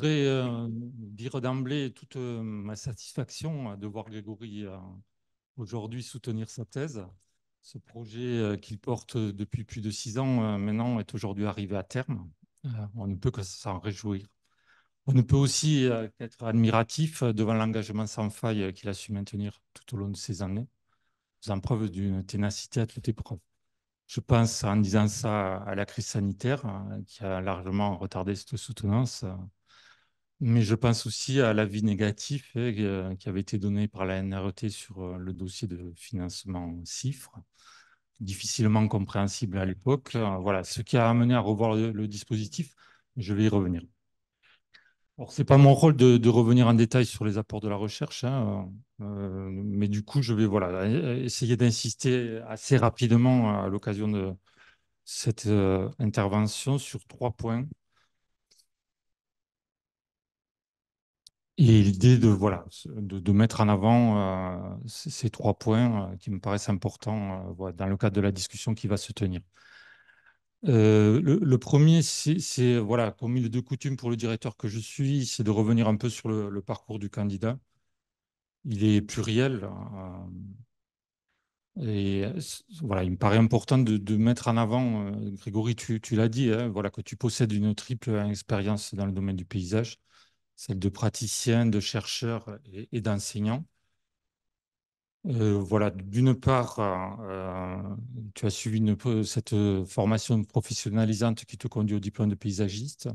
voudrais euh, dire d'emblée toute euh, ma satisfaction de voir Grégory euh, aujourd'hui soutenir sa thèse. Ce projet qu'il porte depuis plus de six ans maintenant est aujourd'hui arrivé à terme. Ah. on ne peut que s'en réjouir. On ne peut aussi être admiratif devant l'engagement sans faille qu'il a su maintenir tout au long de ces années, faisant preuve d'une ténacité à toute épreuve. Je pense, en disant ça, à la crise sanitaire qui a largement retardé cette soutenance, mais je pense aussi à l'avis négatif hein, euh, qui avait été donné par la NRET sur euh, le dossier de financement CIFRE, difficilement compréhensible à l'époque. Euh, voilà, ce qui a amené à revoir le, dispositif, je vais y revenir. Ce n'est pas mon rôle de, revenir en détail sur les apports de la recherche, hein, mais du coup, je vais voilà, essayer d'insister assez rapidement à l'occasion de cette intervention sur trois points Et l'idée de, voilà, de, mettre en avant euh, ces, trois points euh, qui me paraissent importants euh, dans le cadre de la discussion qui va se tenir. Le, premier, c'est, voilà, comme il est de coutume pour le directeur que je suis, c'est de revenir un peu sur le, parcours du candidat. Il est pluriel. et voilà, il me paraît important de, mettre en avant, Grégory, tu, l'as dit, hein, voilà, que tu possèdes une triple expérience dans le domaine du paysage celle de praticiens, de chercheurs et, d'enseignants. Euh, voilà, d'une part, euh, tu as suivi cette formation professionnalisante qui te conduit au diplôme de paysagiste.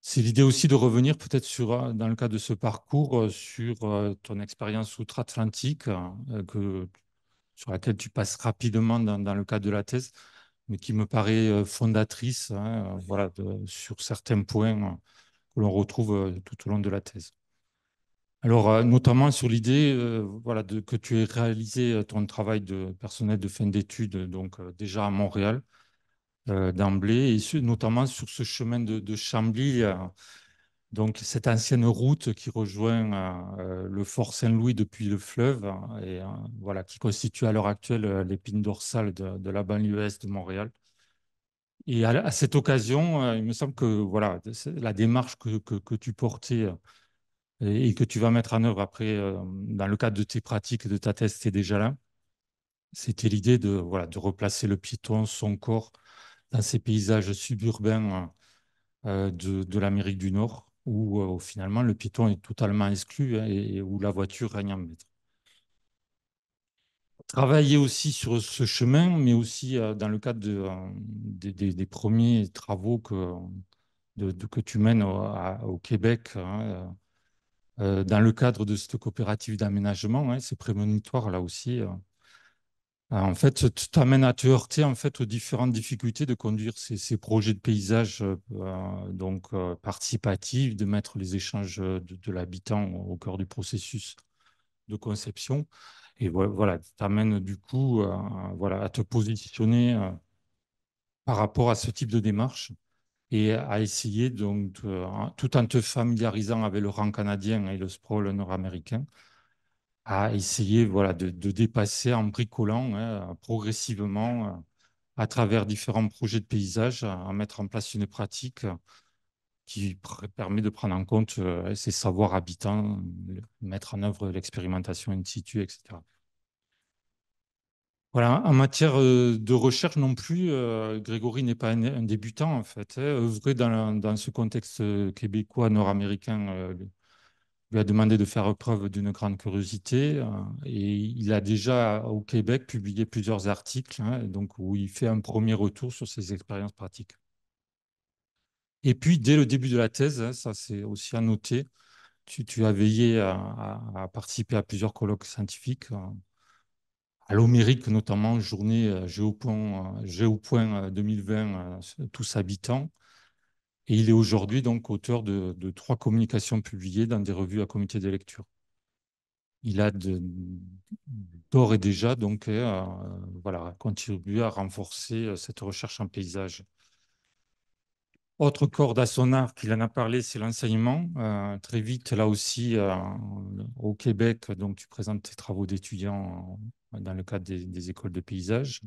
C'est l'idée aussi de revenir peut-être sur, euh, dans le cadre de ce parcours, sur ton expérience outre-Atlantique, que, sur laquelle tu passes rapidement dans, le cadre de la thèse, mais qui me paraît fondatrice, hein, voilà, sur certains points hein que l'on retrouve euh, tout au long de la thèse. Alors, euh, notamment sur l'idée euh, voilà, que tu aies réalisé ton travail de personnel de fin d'études, donc déjà à Montréal, d'emblée, et notamment sur ce chemin de, Chambly, donc cette ancienne route qui rejoint le Fort Saint-Louis depuis le fleuve, hein, et voilà, qui constitue à l'heure actuelle l'épine dorsale de, de la banlieue est de Montréal. Et à, cette occasion, euh, il me semble que voilà, la démarche que, tu portais euh, et, que tu vas mettre en œuvre après euh, dans le cadre de tes pratiques et de ta thèse, c'était déjà là. C'était l'idée de, voilà, de replacer le piéton, son corps, dans ces paysages suburbains de, l'Amérique du Nord, où, finalement le piéton est totalement exclu hein, et, où la voiture règne en maître. Travailler aussi sur ce chemin, mais aussi euh, dans le cadre euh, des premiers travaux que, tu mènes au, Québec. Hein, euh, dans le cadre de cette coopérative d'aménagement, hein, c'est prémonitoire là aussi. Ah, en fait, tu t'amènes à te heurter en fait aux différentes difficultés de conduire ces, projets de paysage donc participatifs, de mettre les échanges de l'habitant au cœur du processus de conception et voilà, t'amène du coup voilà, à te positionner euh, par rapport à ce type de démarche et à essayer, donc, hein, tout en te familiarisant avec le rang canadien et le sprawl nord-américain, à essayer voilà, de, de dépasser en bricolant hein, progressivement euh, à travers différents projets de paysage, à mettre en place une pratique qui permet de prendre en compte euh, ces savoirs habitants, mettre en œuvre l'expérimentation in situ, etc. Voilà, en matière euh, de recherche non plus, euh, Grégory n'est pas un, débutant en fait. Hein, dans, ce contexte québécois nord-américain lui a demandé de faire preuve d'une grande curiosité et il a déjà au Québec publié plusieurs articles hein, donc où il fait un premier retour sur ses expériences pratiques. Et puis, dès le début de la thèse, hein, ça c'est aussi à noter, tu, as veillé à, participer à plusieurs colloques scientifiques, euh, à l'Homérique notamment, journée euh, Géopoint, 2020, euh, tous habitants. Et il est aujourd'hui donc auteur de, trois communications publiées dans des revues à comité de lecture. Il a d'ores et déjà donc voilà, contribué à renforcer cette recherche en paysage. Autre corde à son en a parlé, c'est l'enseignement. Euh, très vite, là aussi, euh, au Québec, donc tu présentes tes travaux d'étudiant euh, dans le cadre des, écoles de paysage.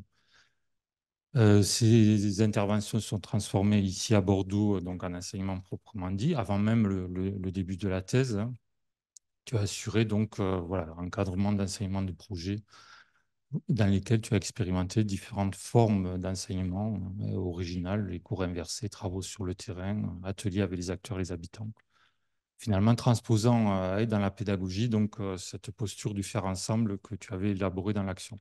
ces interventions sont transformées ici à Bordeaux, donc en enseignement proprement dit, avant même le, début de la thèse. Hein. Tu as assuré donc voilà, l'encadrement d'enseignement de projet dans lesquels tu as expérimenté différentes formes d'enseignement original, hein, originales, les cours inversés, travaux sur le terrain, ateliers avec les acteurs et les habitants. Finalement, transposant euh, dans la pédagogie donc euh, cette posture du faire ensemble que tu avais élaborée dans l'action.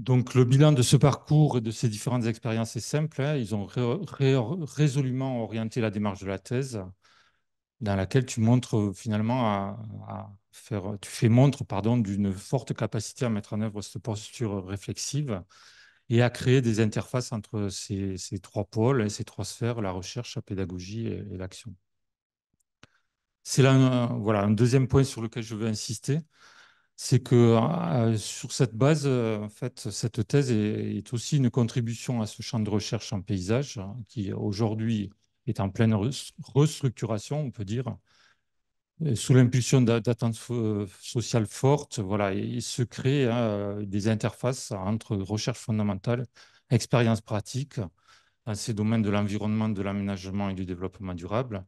Donc, le bilan de ce parcours et de ces différentes expériences est simple. Hein. ils ont résolument orienté la démarche de la thèse, dans laquelle tu montres euh, finalement à euh, tu fais montre pardon, d'une forte capacité à mettre en œuvre cette posture réflexive et à créer des interfaces entre ces, trois pôles et ces trois sphères, la recherche, la pédagogie et, l'action. C'est là un, voilà, un deuxième point sur lequel je veux insister, c'est que euh, sur cette base, euh, en fait, cette thèse est, aussi une contribution à ce champ de recherche en paysage hein, qui aujourd'hui est en pleine restructuration, on peut dire, sous l'impulsion d'attentes sociales fortes, voilà, il se crée hein, des interfaces entre recherche fondamentale, expérience pratique, dans ces domaines de l'environnement, de l'aménagement et du développement durable.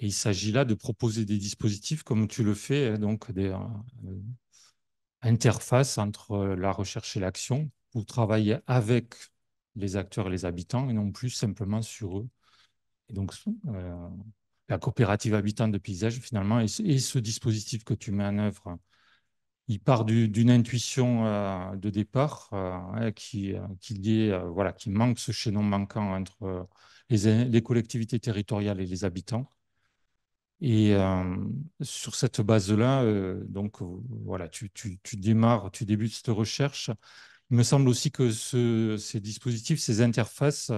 Et il s'agit là de proposer des dispositifs comme tu le fais, hein, donc des euh, interfaces entre euh, la recherche et l'action pour travailler avec les acteurs et les habitants et non plus simplement sur eux. donc, euh, la coopérative habitante de paysage, finalement, et, ce dispositif que tu mets en œuvre, il part d'une intuition euh, de départ euh, hein, qui, euh, qui, voilà, qui manque ce chaînon manquant entre les, collectivités territoriales et les habitants. Et sur cette base-là, donc voilà, tu, tu, démarres, tu débutes cette recherche. Il me semble aussi que ces dispositifs, ces interfaces,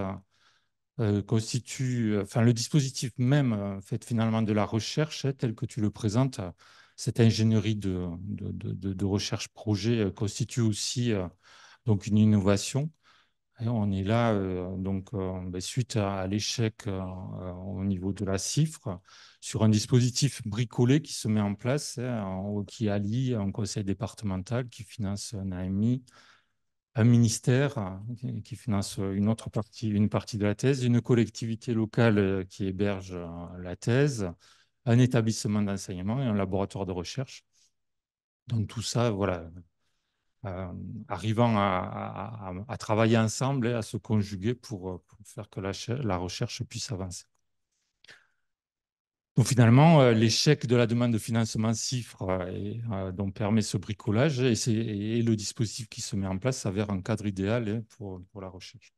euh, constitue, euh, enfin le dispositif même euh, fait finalement de la recherche hein, tel que tu le présentes, cette ingénierie de, recherche projet constitue aussi donc une innovation. on est là donc ben, suite à, l'échec au niveau de la CIFRE sur un dispositif bricolé qui se met en place, hein, qui allie un conseil départemental qui finance un AMI, un ministère hein, qui finance une autre partie, une partie de la thèse, une collectivité locale euh, qui héberge euh, la thèse, un établissement d'enseignement et un laboratoire de recherche. Donc tout ça, voilà, euh, arrivant à, travailler ensemble et à se conjuguer pour, faire que la recherche puisse avancer. Donc finalement, euh, l'échec de la demande de financement CIFRE euh, et, euh, donc permet ce bricolage et, le dispositif qui se met en place s'avère un cadre idéal hein, pour, la recherche.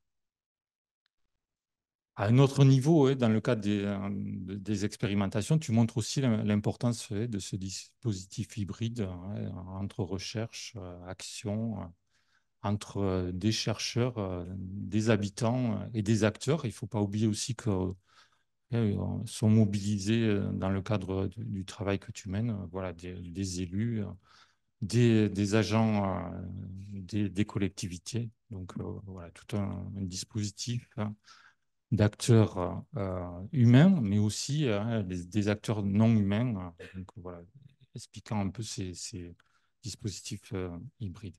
À un autre niveau, hein, dans le cadre des expérimentations, tu montres aussi l'importance hein, de ce dispositif hybride entre recherche, action, entre des chercheurs, des habitants et des acteurs. Il ne faut pas oublier aussi que euh, sont mobilisés euh, dans le cadre du travail que tu mènes, euh, voilà, des, élus, des, agents des, collectivités. Donc voilà, tout un, dispositif hein, d'acteurs humains, mais aussi des, acteurs non humains, donc, voilà, expliquant un peu ces dispositifs hybrides.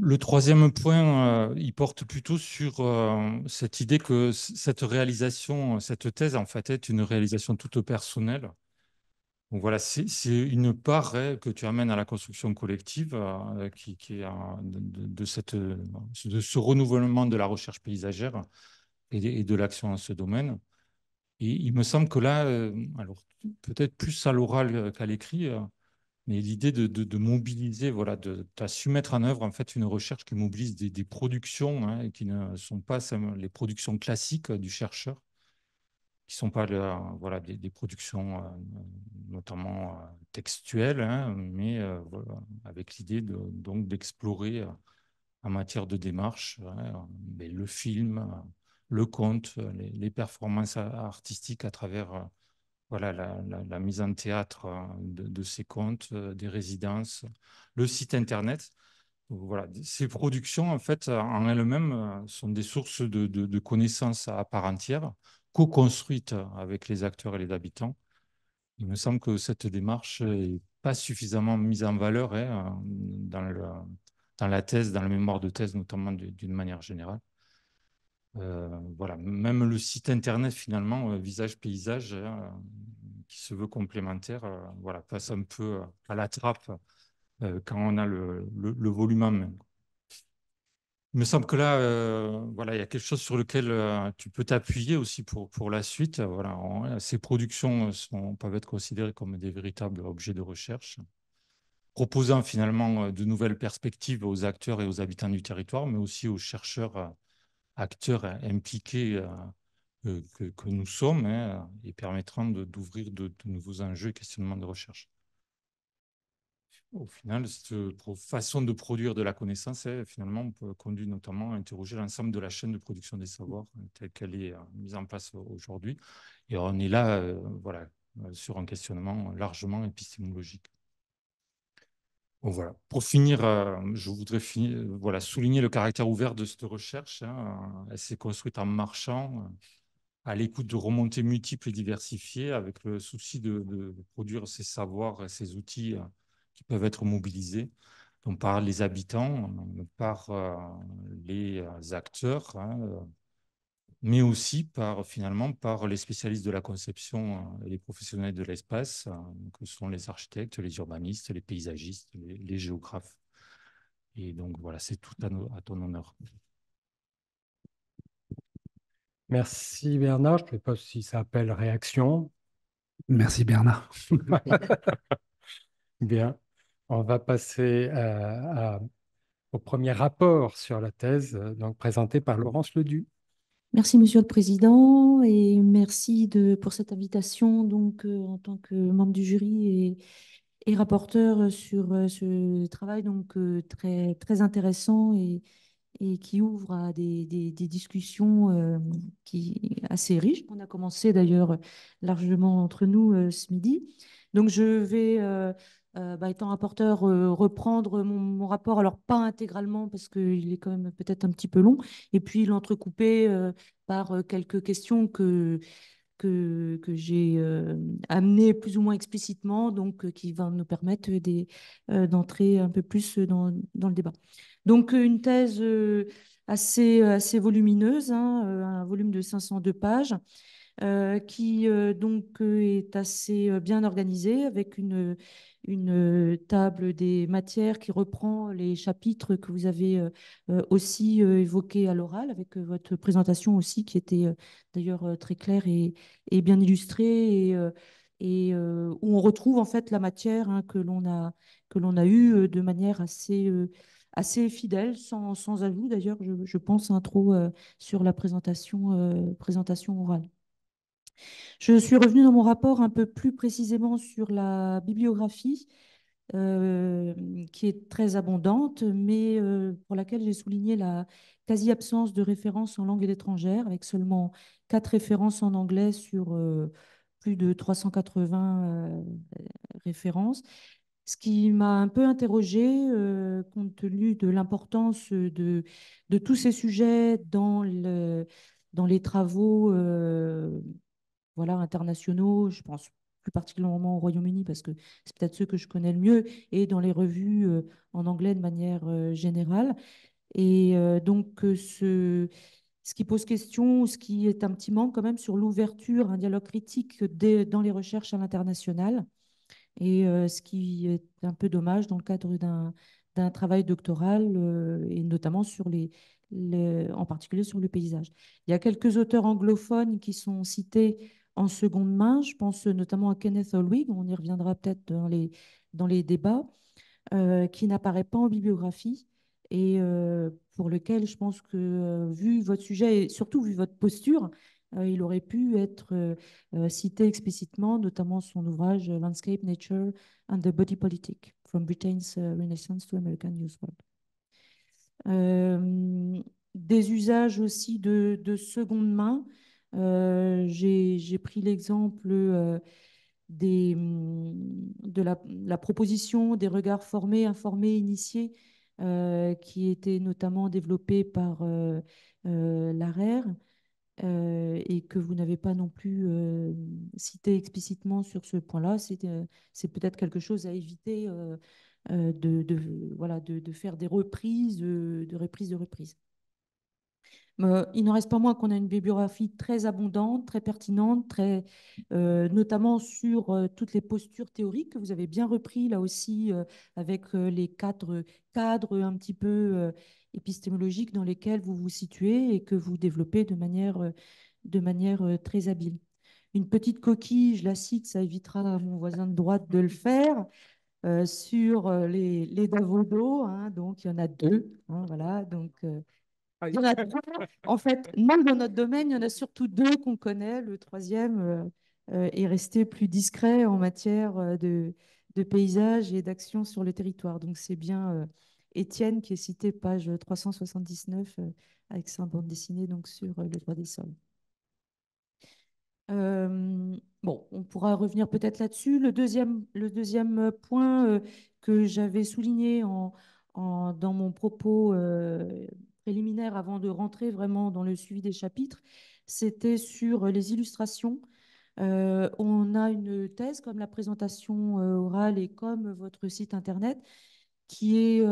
Le troisième point, euh, il porte plutôt sur euh, cette idée que cette réalisation, cette thèse, en fait, est une réalisation toute personnelle. Donc voilà, c'est une part que tu amènes à la construction collective, euh, qui, est de, ce renouvellement de la recherche paysagère et de, l'action dans ce domaine. Et il me semble que là, alors peut-être plus à l'oral qu'à l'écrit, et l'idée de, mobiliser, voilà, de, as su mettre en œuvre en fait une recherche qui mobilise des, productions hein, qui ne sont pas les productions classiques euh, du chercheur, qui sont pas euh, voilà des, productions euh, notamment textuelles, hein, mais voilà, avec l'idée de, donc d'explorer en matière de démarche hein, mais le film, le conte, les, les, performances artistiques à travers voilà, la, mise en théâtre euh, de, ces ses contes, euh, des résidences, le site internet. Voilà, ces productions, en fait, euh, en elles-mêmes, sont des sources de, connaissances à part entière, co-construites avec les acteurs et les habitants. Il me semble que cette démarche n'est pas suffisamment mise en valeur hein, dans, la thèse, dans la mémoire de thèse, notamment d'une manière générale. Euh, voilà, même le site internet finalement, euh, visage paysage, hein, euh, qui se veut complémentaire, voilà, passe un peu à la trappe quand on a le, volume en Il me semble que là, voilà, il y a quelque chose sur lequel tu peux t'appuyer aussi pour, pour la suite. Voilà, ces productions sont, peuvent être considérées comme des véritables objets de recherche, proposant finalement de nouvelles perspectives aux acteurs et aux habitants du territoire, mais aussi aux chercheurs acteurs impliqués euh, euh, que, nous sommes hein, et permettront d'ouvrir de, de, nouveaux enjeux et questionnements de recherche. Au final, cette façon de produire de la connaissance, est hein, finalement, conduit notamment à interroger l'ensemble de la chaîne de production des savoirs hein, telle qu'elle est euh, mise en place aujourd'hui. Et on est là, voilà, sur un questionnement largement épistémologique. Pour finir, euh, je voudrais souligner le caractère ouvert de cette recherche. Hein. Elle s'est construite en marchant, euh, à l'écoute de remontées multiples et diversifiées, avec le souci de, produire ces savoirs et ces outils euh, qui peuvent être mobilisés par les habitants, par les acteurs, hein, mais aussi par finalement par les spécialistes de la conception euh, et les professionnels de l'espace, que euh, sont les architectes, les urbanistes, les paysagistes, les, géographes. Et donc voilà, c'est tout à, ton honneur. Merci Bernard. Je ne sais pas si ça appelle réaction. Merci Bernard. Bien. On va passer euh, au premier rapport sur la thèse, donc présenté par Laurence Ledu. Merci, Monsieur le Président, et merci de, pour cette invitation donc, euh, en tant que membre du jury et, et rapporteur sur euh, ce travail donc, euh, très, très intéressant et, et qui ouvre à des, des discussions qui, assez riches. On a commencé d'ailleurs largement entre nous ce midi. Donc je vais euh, bah, étant rapporteur, euh, reprendre mon, rapport, alors pas intégralement parce qu'il est quand même peut-être un petit peu long, et puis l'entrecouper euh, par quelques questions que, que, que j'ai amenées plus ou moins explicitement, donc qui va nous permettre d'entrer un peu plus dans, dans, le débat. Donc une thèse assez, assez volumineuse, hein, un volume de 502 pages. Euh, qui euh, donc euh, est assez bien organisée avec une, une table des matières qui reprend les chapitres que vous avez aussi évoqués à l'oral, avec votre présentation aussi qui était d'ailleurs très claire et, bien illustrée, et, et où on retrouve en fait la matière hein, que l'on a, que a eue de manière assez assez fidèle, sans, sans ajout d'ailleurs, je, pense, un hein, trop sur la présentation, présentation orale. Je suis revenue dans mon rapport un peu plus précisément sur la bibliographie, euh, qui est très abondante, mais euh, pour laquelle j'ai souligné la quasi-absence de références en langue étrangère, avec seulement quatre références en anglais sur euh, plus de 380 références. Ce qui m'a un peu interrogé compte tenu de l'importance de, de, tous ces sujets dans, le, dans les travaux voilà, internationaux, je pense plus particulièrement au Royaume-Uni parce que c'est peut-être ceux que je connais le mieux, et dans les revues euh, en anglais de manière euh, générale. Et euh, donc, ce, ce qui pose question, ce qui est un petit manque quand même sur l'ouverture, un dialogue critique dans les recherches à l'international, et ce qui est un peu dommage dans le cadre d'un travail doctoral, et notamment sur les, en particulier sur le paysage. Il y a quelques auteurs anglophones qui sont cités en seconde main. Je pense notamment à Kenneth Holwig, on y reviendra peut-être dans les, dans les débats, euh, qui n'apparaît pas en bibliographie et euh, pour lequel je pense que, euh, vu votre sujet et surtout vu votre posture, il aurait pu être cité explicitement, notamment son ouvrage Landscape, Nature and the Body Politic, From Britain's Renaissance to American News World. des usages aussi de, de seconde main euh, j'ai pris l'exemple euh, hum, de la, proposition des regards formés, informés, initiés, euh, qui était notamment développée par euh, l'ARER et que vous n'avez pas non plus cité explicitement sur ce point-là. C'est peut-être quelque chose à éviter de, voilà, de, de, faire des reprises, de, reprises, de reprises. Euh, il n'en reste pas moins qu'on a une bibliographie très abondante, très pertinente, très, euh, notamment sur euh, toutes les postures théoriques que vous avez bien repris là aussi avec les cadres, cadres un petit peu épistémologiques dans lesquels vous vous situez et que vous développez de manière, de manière très habile. Une petite coquille, je la cite, ça évitera à mon voisin de droite de le faire. sur les, les Davodo, hein, donc il y en a deux, hein, voilà, donc ah en a fait, même dans notre domaine, il y en a surtout deux qu'on connaît. Le troisième euh, euh, est resté plus discret en matière euh, de, paysage et d'action sur le territoire. Donc, c'est bien Étienne qui est cité, page 379, avec sa bande dessinée donc, sur le droit des sols. bon, on pourra revenir peut-être là-dessus. Le deuxième, le deuxième point que j'avais souligné dans mon propos préliminaire avant de rentrer vraiment dans le suivi des chapitres, c'était sur euh, les illustrations. Euh, on a une thèse comme la présentation euh, orale et comme votre site internet qui est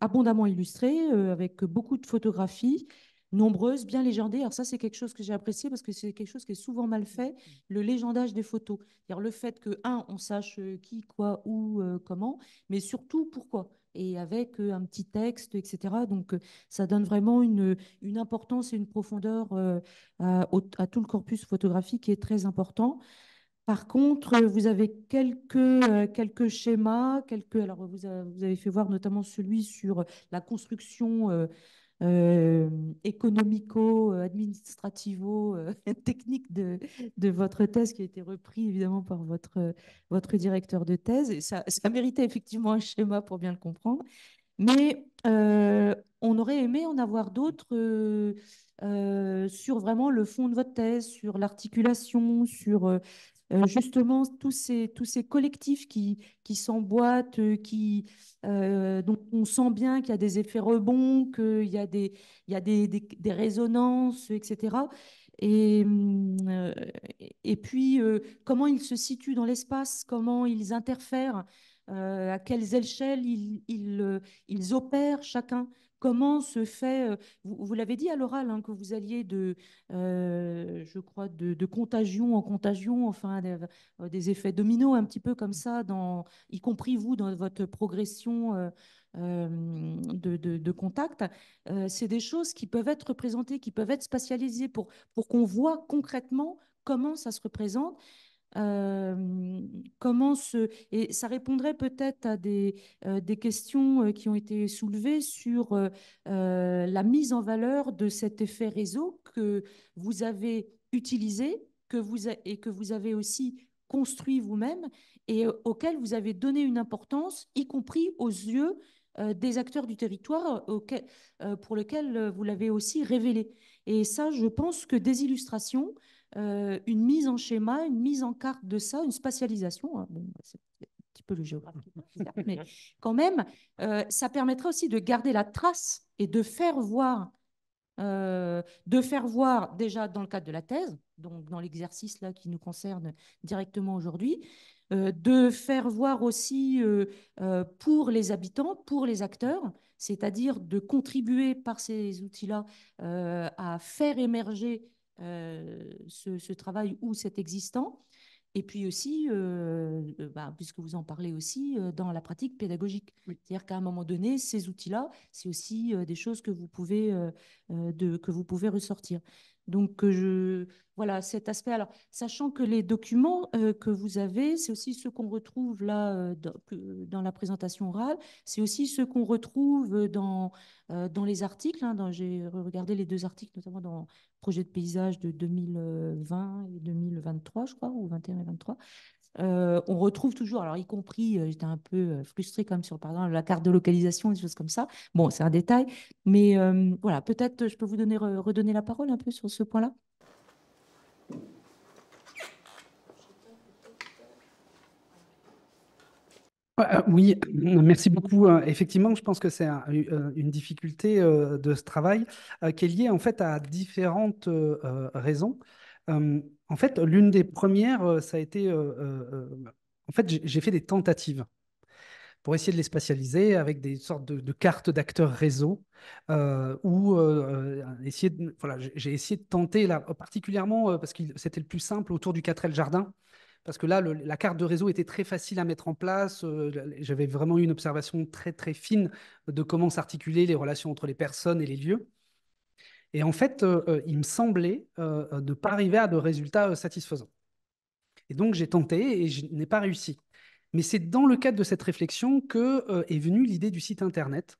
abondamment illustrée avec beaucoup de photographies nombreuses, bien légendées. Alors ça, c'est quelque chose que j'ai apprécié parce que c'est quelque chose qui est souvent mal fait, le légendage des photos. C'est-à-dire le fait que, un, on sache qui, quoi, où, comment, mais surtout pourquoi et avec euh, un petit texte, etc. Donc, euh, ça donne vraiment une, une importance et une profondeur euh, à, tout le corpus photographique qui est très important. Par contre, vous avez quelques, quelques schémas, quelques, alors vous vous avez fait voir notamment celui sur la construction euh, économico euh, administrativo euh, technique de, de, votre thèse qui a été repris évidemment par votre, votre directeur de thèse. Et ça, méritait effectivement un schéma pour bien le comprendre. Mais on aurait aimé en avoir d'autres sur vraiment le fond de votre thèse, sur l'articulation, sur euh, justement tous ces, tous ces collectifs qui, s'emboîtent, euh, qui, euh, on sent bien qu'il y a des effets rebonds, qu'il y a des, il a des, résonances, etc. Hum, et, puis, comment ils se situent dans l'espace, comment ils interfèrent, à quelles échelles ils opèrent chacun. Comment se fait, euh, vous, l'avez dit à l'oral, hein, que vous alliez de, euh, je crois, de, contagion en contagion, enfin euh, des, effets dominos un petit peu comme ça, y compris vous dans votre progression de, contact. C'est des choses qui peuvent être représentées, qui peuvent être spatialisées pour, pour qu'on voit concrètement comment ça se représente euh, comment Et ça répondrait peut-être à des, euh, des, questions euh, qui ont été soulevées sur la mise en valeur de cet effet réseau que vous avez utilisé que vous et que vous avez aussi construit vous-même et auquel vous avez donné une importance, y compris aux yeux des acteurs du territoire pour lesquels vous l'avez aussi révélé. Et ça, je pense que des illustrations euh, une mise en schéma, une mise en carte de ça, une spatialisation. Hein. Bah, c'est un petit peu le géographe, hein, mais quand même, euh, ça permettrait aussi de garder la trace et de faire voir, euh, de faire voir déjà dans le cadre de la thèse, donc dans l'exercice là qui nous concerne directement aujourd'hui, de faire voir aussi pour les habitants, pour les acteurs, c'est-à-dire de contribuer par ces outils-là à faire émerger euh, ce, travail ou cet existant. Et puis aussi, euh, euh, bah, puisque vous en parlez aussi, dans la pratique pédagogique. C'est-à-dire qu'à un moment donné, ces outils-là, c'est aussi des choses que vous pouvez, que vous pouvez ressortir. Donc, je, voilà cet aspect. Alors, sachant que les documents euh, que vous avez, c'est aussi ce qu'on retrouve là euh, dans, la présentation orale, c'est aussi ce qu'on retrouve euh, dans, dans les articles. Hein, j'ai regardé les deux articles, notamment dans Projet de paysage de 2020 et 2023, je crois, ou 21 et 23. Euh, on retrouve toujours, alors y compris, euh, j'étais un peu euh, frustré comme sur la carte de localisation, des choses comme ça. Bon, c'est un détail, mais voilà, peut-être je peux vous donner, redonner la parole un peu sur ce point-là. Oui, merci beaucoup. Effectivement, je pense que c'est une difficulté de ce travail qui est liée en fait à différentes raisons. Euh, en fait, l'une des premières, euh, ça a été. Euh, en fait, j'ai fait des tentatives pour essayer de les spatialiser avec des sortes de, cartes d'acteurs réseau euh, ou essayer de, voilà j'ai essayé de tenter là particulièrement parce que c'était le plus simple autour du 4L jardin parce que là la carte de réseau était très facile à mettre en place j'avais vraiment eu une observation très très fine de comment s'articuler les relations entre les personnes et les lieux et en fait, euh, euh, il me semblait euh, de ne pas arriver à de résultats satisfaisants. Et donc, j'ai tenté et je n'ai pas réussi. Mais c'est dans le cadre de cette réflexion que est venue l'idée du site Internet,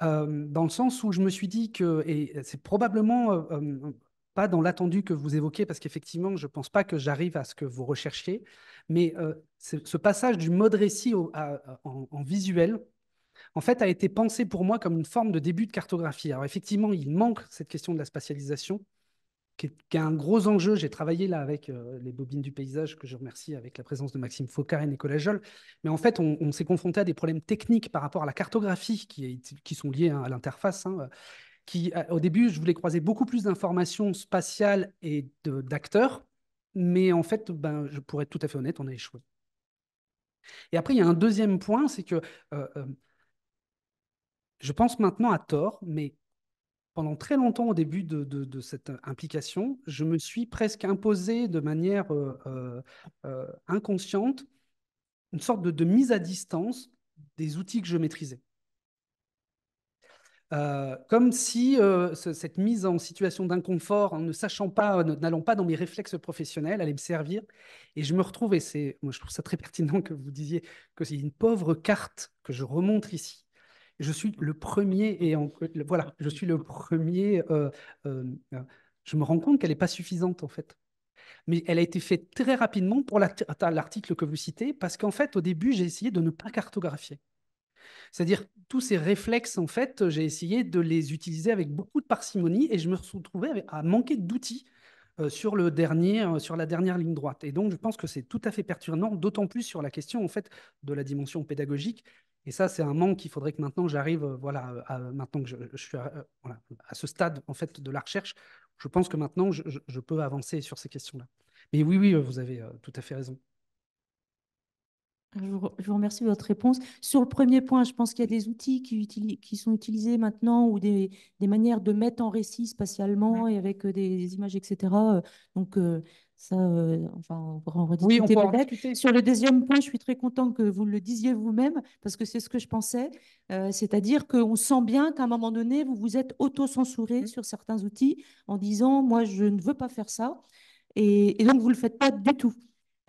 dans le sens où je me suis dit que, et c'est probablement pas dans l'attendu que vous évoquez, parce qu'effectivement, je ne pense pas que j'arrive à ce que vous recherchiez, mais ce passage du mode récit en, visuel en fait, a été pensé pour moi comme une forme de début de cartographie. Alors effectivement, il manque cette question de la spatialisation, qui est, un gros enjeu. J'ai travaillé là avec euh, les bobines du paysage, que je remercie avec la présence de Maxime Focard et Nicolas jol. Mais en fait, on, s'est confronté à des problèmes techniques par rapport à la cartographie qui, qui sont liés hein, à l'interface. Hein, qui, euh, au début, je voulais croiser beaucoup plus d'informations spatiales et d'acteurs, mais en fait, ben, je pourrais être tout à fait honnête, on a échoué. Et après, il y a un deuxième point, c'est que euh, je pense maintenant à tort, mais pendant très longtemps au début de, cette implication, je me suis presque imposé de manière euh, euh, euh, inconsciente une sorte de, mise à distance des outils que je maîtrisais. comme si cette mise en situation d'inconfort, en ne sachant pas, n'allant pas dans mes réflexes professionnels, allait me servir. Et je me retrouve, et moi je trouve ça très pertinent que vous disiez que c'est une pauvre carte que je remonte ici, je suis le premier, et voilà, je suis le premier. Euh, euh, je me rends compte qu'elle n'est pas suffisante, en fait. Mais elle a été faite très rapidement pour l'article que vous citez, parce qu'en fait, au début, j'ai essayé de ne pas cartographier. C'est-à-dire, tous ces réflexes, en fait, j'ai essayé de les utiliser avec beaucoup de parcimonie et je me suis retrouvé à manquer d'outils euh, sur, le dernier, sur la dernière ligne droite. Et donc, je pense que c'est tout à fait perturbant, d'autant plus sur la question en fait, de la dimension pédagogique et ça, c'est un manque qu'il faudrait que maintenant j'arrive, euh, voilà, à, maintenant que je, suis euh, à, ce stade en fait de la recherche, je pense que maintenant je, peux avancer sur ces questions-là. Mais oui, oui, euh, vous avez tout à fait raison. Je vous remercie de votre réponse. Sur le premier point, je pense qu'il y a des outils qui, qui sont utilisés maintenant ou des, manières de mettre en récit spatialement et avec des, images, etc. Donc, ça, euh, enfin, on pourra en rediscuter peut-être. Sur le deuxième point, je suis très contente que vous le disiez vous-même, parce que c'est ce que je pensais. Euh, c'est-à-dire qu'on sent bien qu'à un moment donné, vous vous êtes auto-censuré mmh. sur certains outils en disant, moi, je ne veux pas faire ça. Et, donc, vous ne le faites pas du tout.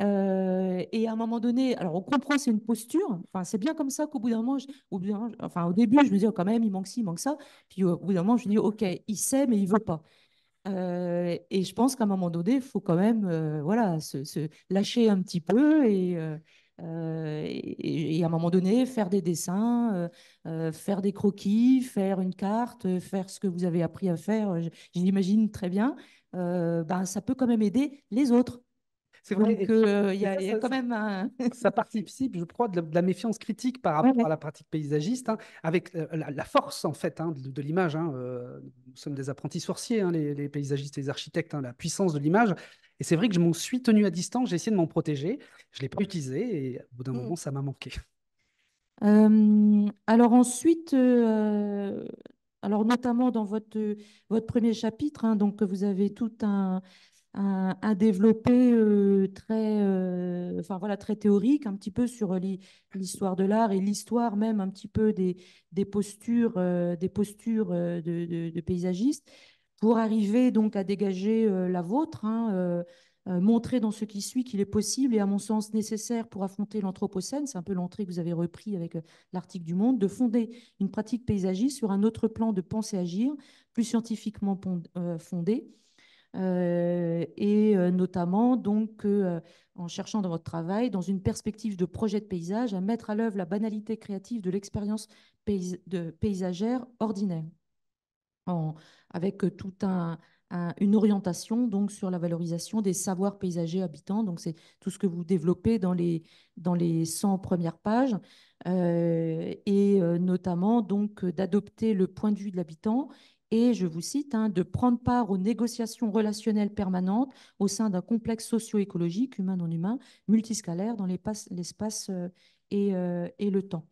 Euh, et à un moment donné, alors on comprend, c'est une posture. Enfin, c'est bien comme ça qu'au bout d'un moment, ou au enfin, au début, je me dis oh, quand même, il manque ci, il manque ça. Puis au bout d'un moment, je me dis ok, il sait, mais il veut pas. Euh, et je pense qu'à un moment donné, il faut quand même euh, voilà, se, lâcher un petit peu euh, et, à un moment donné, faire des dessins, faire des croquis, faire une carte, faire ce que vous avez appris à faire, j'imagine très bien, ben, ça peut quand même aider les autres. C'est vrai que qu'il euh, y, a, ça, quand même ça participe, je crois, de la, méfiance critique par rapport à la pratique paysagiste, hein, avec euh, la, force, en fait, hein, de, l'image. Hein, euh, nous sommes des apprentis sorciers, les, paysagistes et les architectes, la puissance de l'image. Et c'est vrai que je m'en suis tenu à distance, j'ai essayé de m'en protéger. Je ne l'ai pas utilisé et au bout d'un mmh. moment, ça m'a manqué. alors ensuite, alors notamment dans votre, votre premier chapitre, donc vous avez tout un, à développer euh, très, euh, enfin, voilà, très théorique, un petit peu sur euh, l'histoire de l'art et l'histoire même un petit peu des, postures, des postures de, paysagistes, pour arriver donc à dégager la vôtre, hein, montrer dans ce qui suit qu'il est possible et à mon sens nécessaire pour affronter l'anthropocène, c'est un peu l'entrée que vous avez repris avec l'article du Monde, de fonder une pratique paysagiste sur un autre plan de pensée agir, plus scientifiquement fondée euh, et euh, notamment donc euh, en cherchant dans votre travail, dans une perspective de projet de paysage, à mettre à l'œuvre la banalité créative de l'expérience pays paysagère ordinaire, en, avec tout un, une orientation donc sur la valorisation des savoirs paysagers habitants. Donc c'est tout ce que vous développez dans les dans les 100 premières pages et notamment donc d'adopter le point de vue de l'habitant et, je vous cite, hein, de prendre part aux négociations relationnelles permanentes au sein d'un complexe socio-écologique, humain-non-humain, multiscalaire dans l'espace euh, euh, et le temps.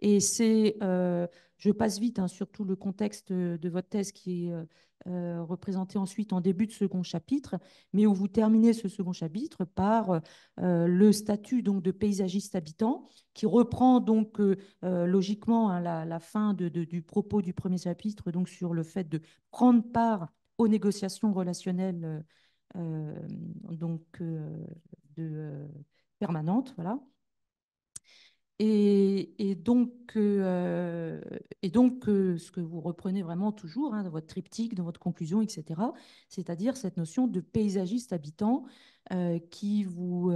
Et c'est, euh, je passe vite, sur hein, surtout le contexte de votre thèse qui est euh, euh, représenté ensuite en début de second chapitre, mais où vous terminez ce second chapitre par le statut donc de paysagiste habitant, qui reprend donc logiquement hein, la, fin du propos du premier chapitre donc sur le fait de prendre part aux négociations relationnelles donc permanentes, voilà. Et, donc, euh, et donc euh, ce que vous reprenez vraiment toujours hein, dans votre triptyque, dans votre conclusion, etc., c'est-à-dire cette notion de paysagiste habitant euh, qui vous,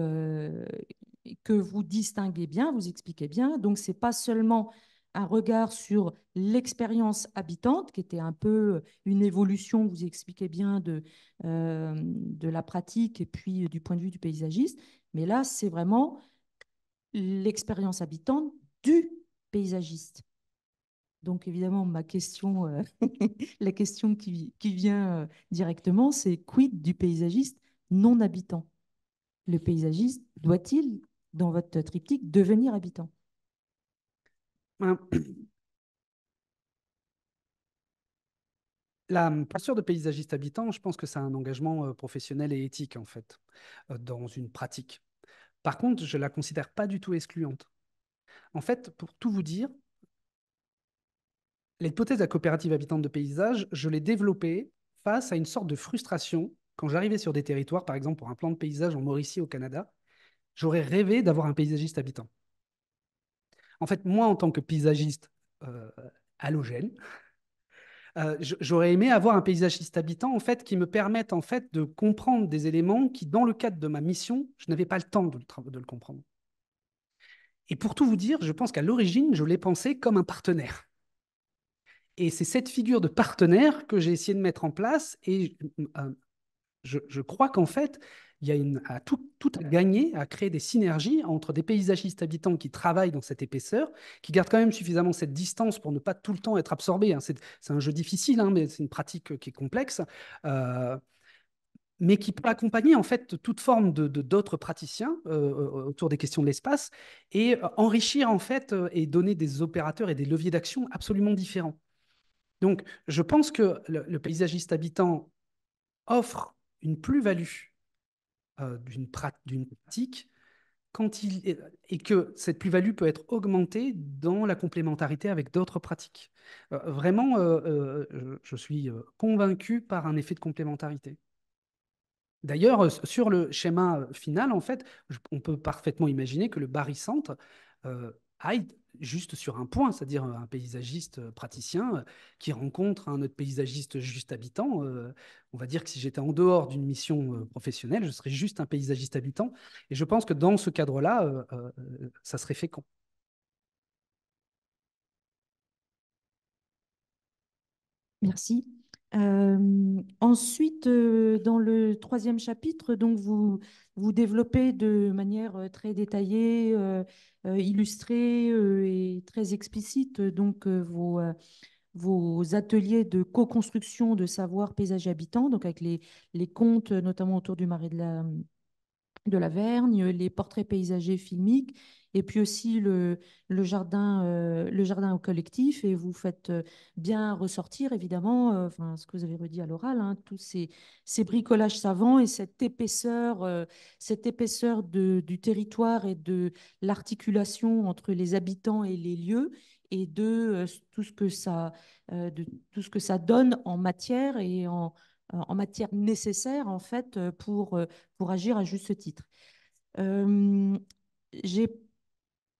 que vous distinguez bien, vous expliquez bien. Donc, ce n'est pas seulement un regard sur l'expérience habitante, qui était un peu une évolution, vous expliquez bien, de, de la pratique et puis du point de vue du paysagiste, mais là, c'est vraiment l'expérience habitante du paysagiste. Donc évidemment, ma question, euh, la question qui, vient euh, directement, c'est quid du paysagiste non habitant Le paysagiste doit-il, dans votre triptyque, devenir habitant ben, La posture de paysagiste habitant, je pense que c'est un engagement euh, professionnel et éthique, en fait, dans une pratique. Par contre, je la considère pas du tout excluante. En fait, pour tout vous dire, l'hypothèse de la coopérative habitante de paysage, je l'ai développée face à une sorte de frustration quand j'arrivais sur des territoires, par exemple pour un plan de paysage en Mauricie au Canada, j'aurais rêvé d'avoir un paysagiste habitant. En fait, moi, en tant que paysagiste euh, halogène, euh, j'aurais aimé avoir un paysagiste habitant en fait qui me permette en fait de comprendre des éléments qui, dans le cadre de ma mission, je n'avais pas le temps de le, comprendre. Et pour tout vous dire, je pense qu'à l'origine, je l'ai pensé comme un partenaire. Et c'est cette figure de partenaire que j'ai essayé de mettre en place. Et je, euh, je, crois qu'en fait, il y a, une, à tout, à gagner à créer des synergies entre des paysagistes habitants qui travaillent dans cette épaisseur, qui gardent quand même suffisamment cette distance pour ne pas tout le temps être absorbés. Hein. C'est, un jeu difficile, hein, mais c'est une pratique qui est complexe. Euh, mais qui peut accompagner en fait toute forme de d'autres praticiens euh, euh, autour des questions de l'espace et enrichir en fait et donner des opérateurs et des leviers d'action absolument différents. Donc, je pense que le paysagiste habitant offre une plus-value euh, d'une pratique quand il et que cette plus-value peut être augmentée dans la complémentarité avec d'autres pratiques. Euh, vraiment, euh, je suis convaincu par un effet de complémentarité. D'ailleurs, sur le schéma final, en fait, on peut parfaitement imaginer que le barycentre juste sur un point, c'est-à-dire euh, un paysagiste euh, praticien euh, qui rencontre un autre paysagiste juste habitant. On va dire que si j'étais en dehors d'une mission professionnelle, je serais juste un paysagiste habitant. Et je pense que dans ce cadre-là, ça serait fécond. Merci ensuite, dans le troisième chapitre, donc vous, vous développez de manière très détaillée, illustrée et très explicite donc, vos, vos ateliers de co-construction de savoir paysage habitants habitant, donc avec les, les contes notamment autour du marais de la, de la Vergne, les portraits paysagers filmiques et puis aussi le, le jardin, euh, le jardin au collectif. Et vous faites euh, bien ressortir, évidemment, euh, enfin, ce que vous avez redit à l'oral, hein, tous ces, ces, bricolages savants et cette épaisseur, cette épaisseur de, du territoire et de l'articulation entre les habitants et les lieux et de, tout ce que ça, de tout ce que ça donne en matière et en, en matière nécessaire en fait pour, pour agir à juste titre. J'ai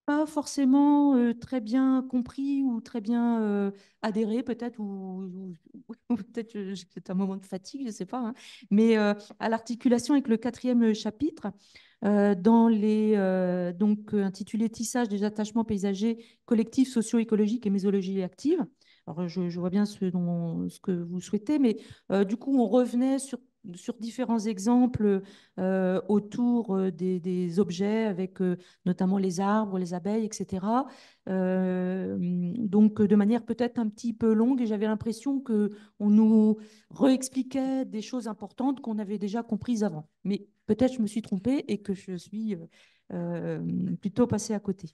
pas forcément euh, très bien compris ou très bien euh, adhéré, peut-être, ou, peut-être c'est euh, un moment de fatigue, je ne sais pas, hein. mais à l'articulation avec le quatrième chapitre, dans les, donc, intitulé Tissage des attachements paysagers collectifs, socio-écologiques et mésologie active. Alors, je, je, vois bien ce, dont, ce que vous souhaitez, mais du coup, on revenait sur sur différents exemples euh, autour euh, des, objets, avec euh, notamment les arbres, les abeilles, etc. donc de manière peut-être un petit peu longue, et j'avais l'impression que nous réexpliquait des choses importantes qu'on avait déjà comprises avant. Mais peut-être je me suis trompée et que je suis plutôt passée à côté.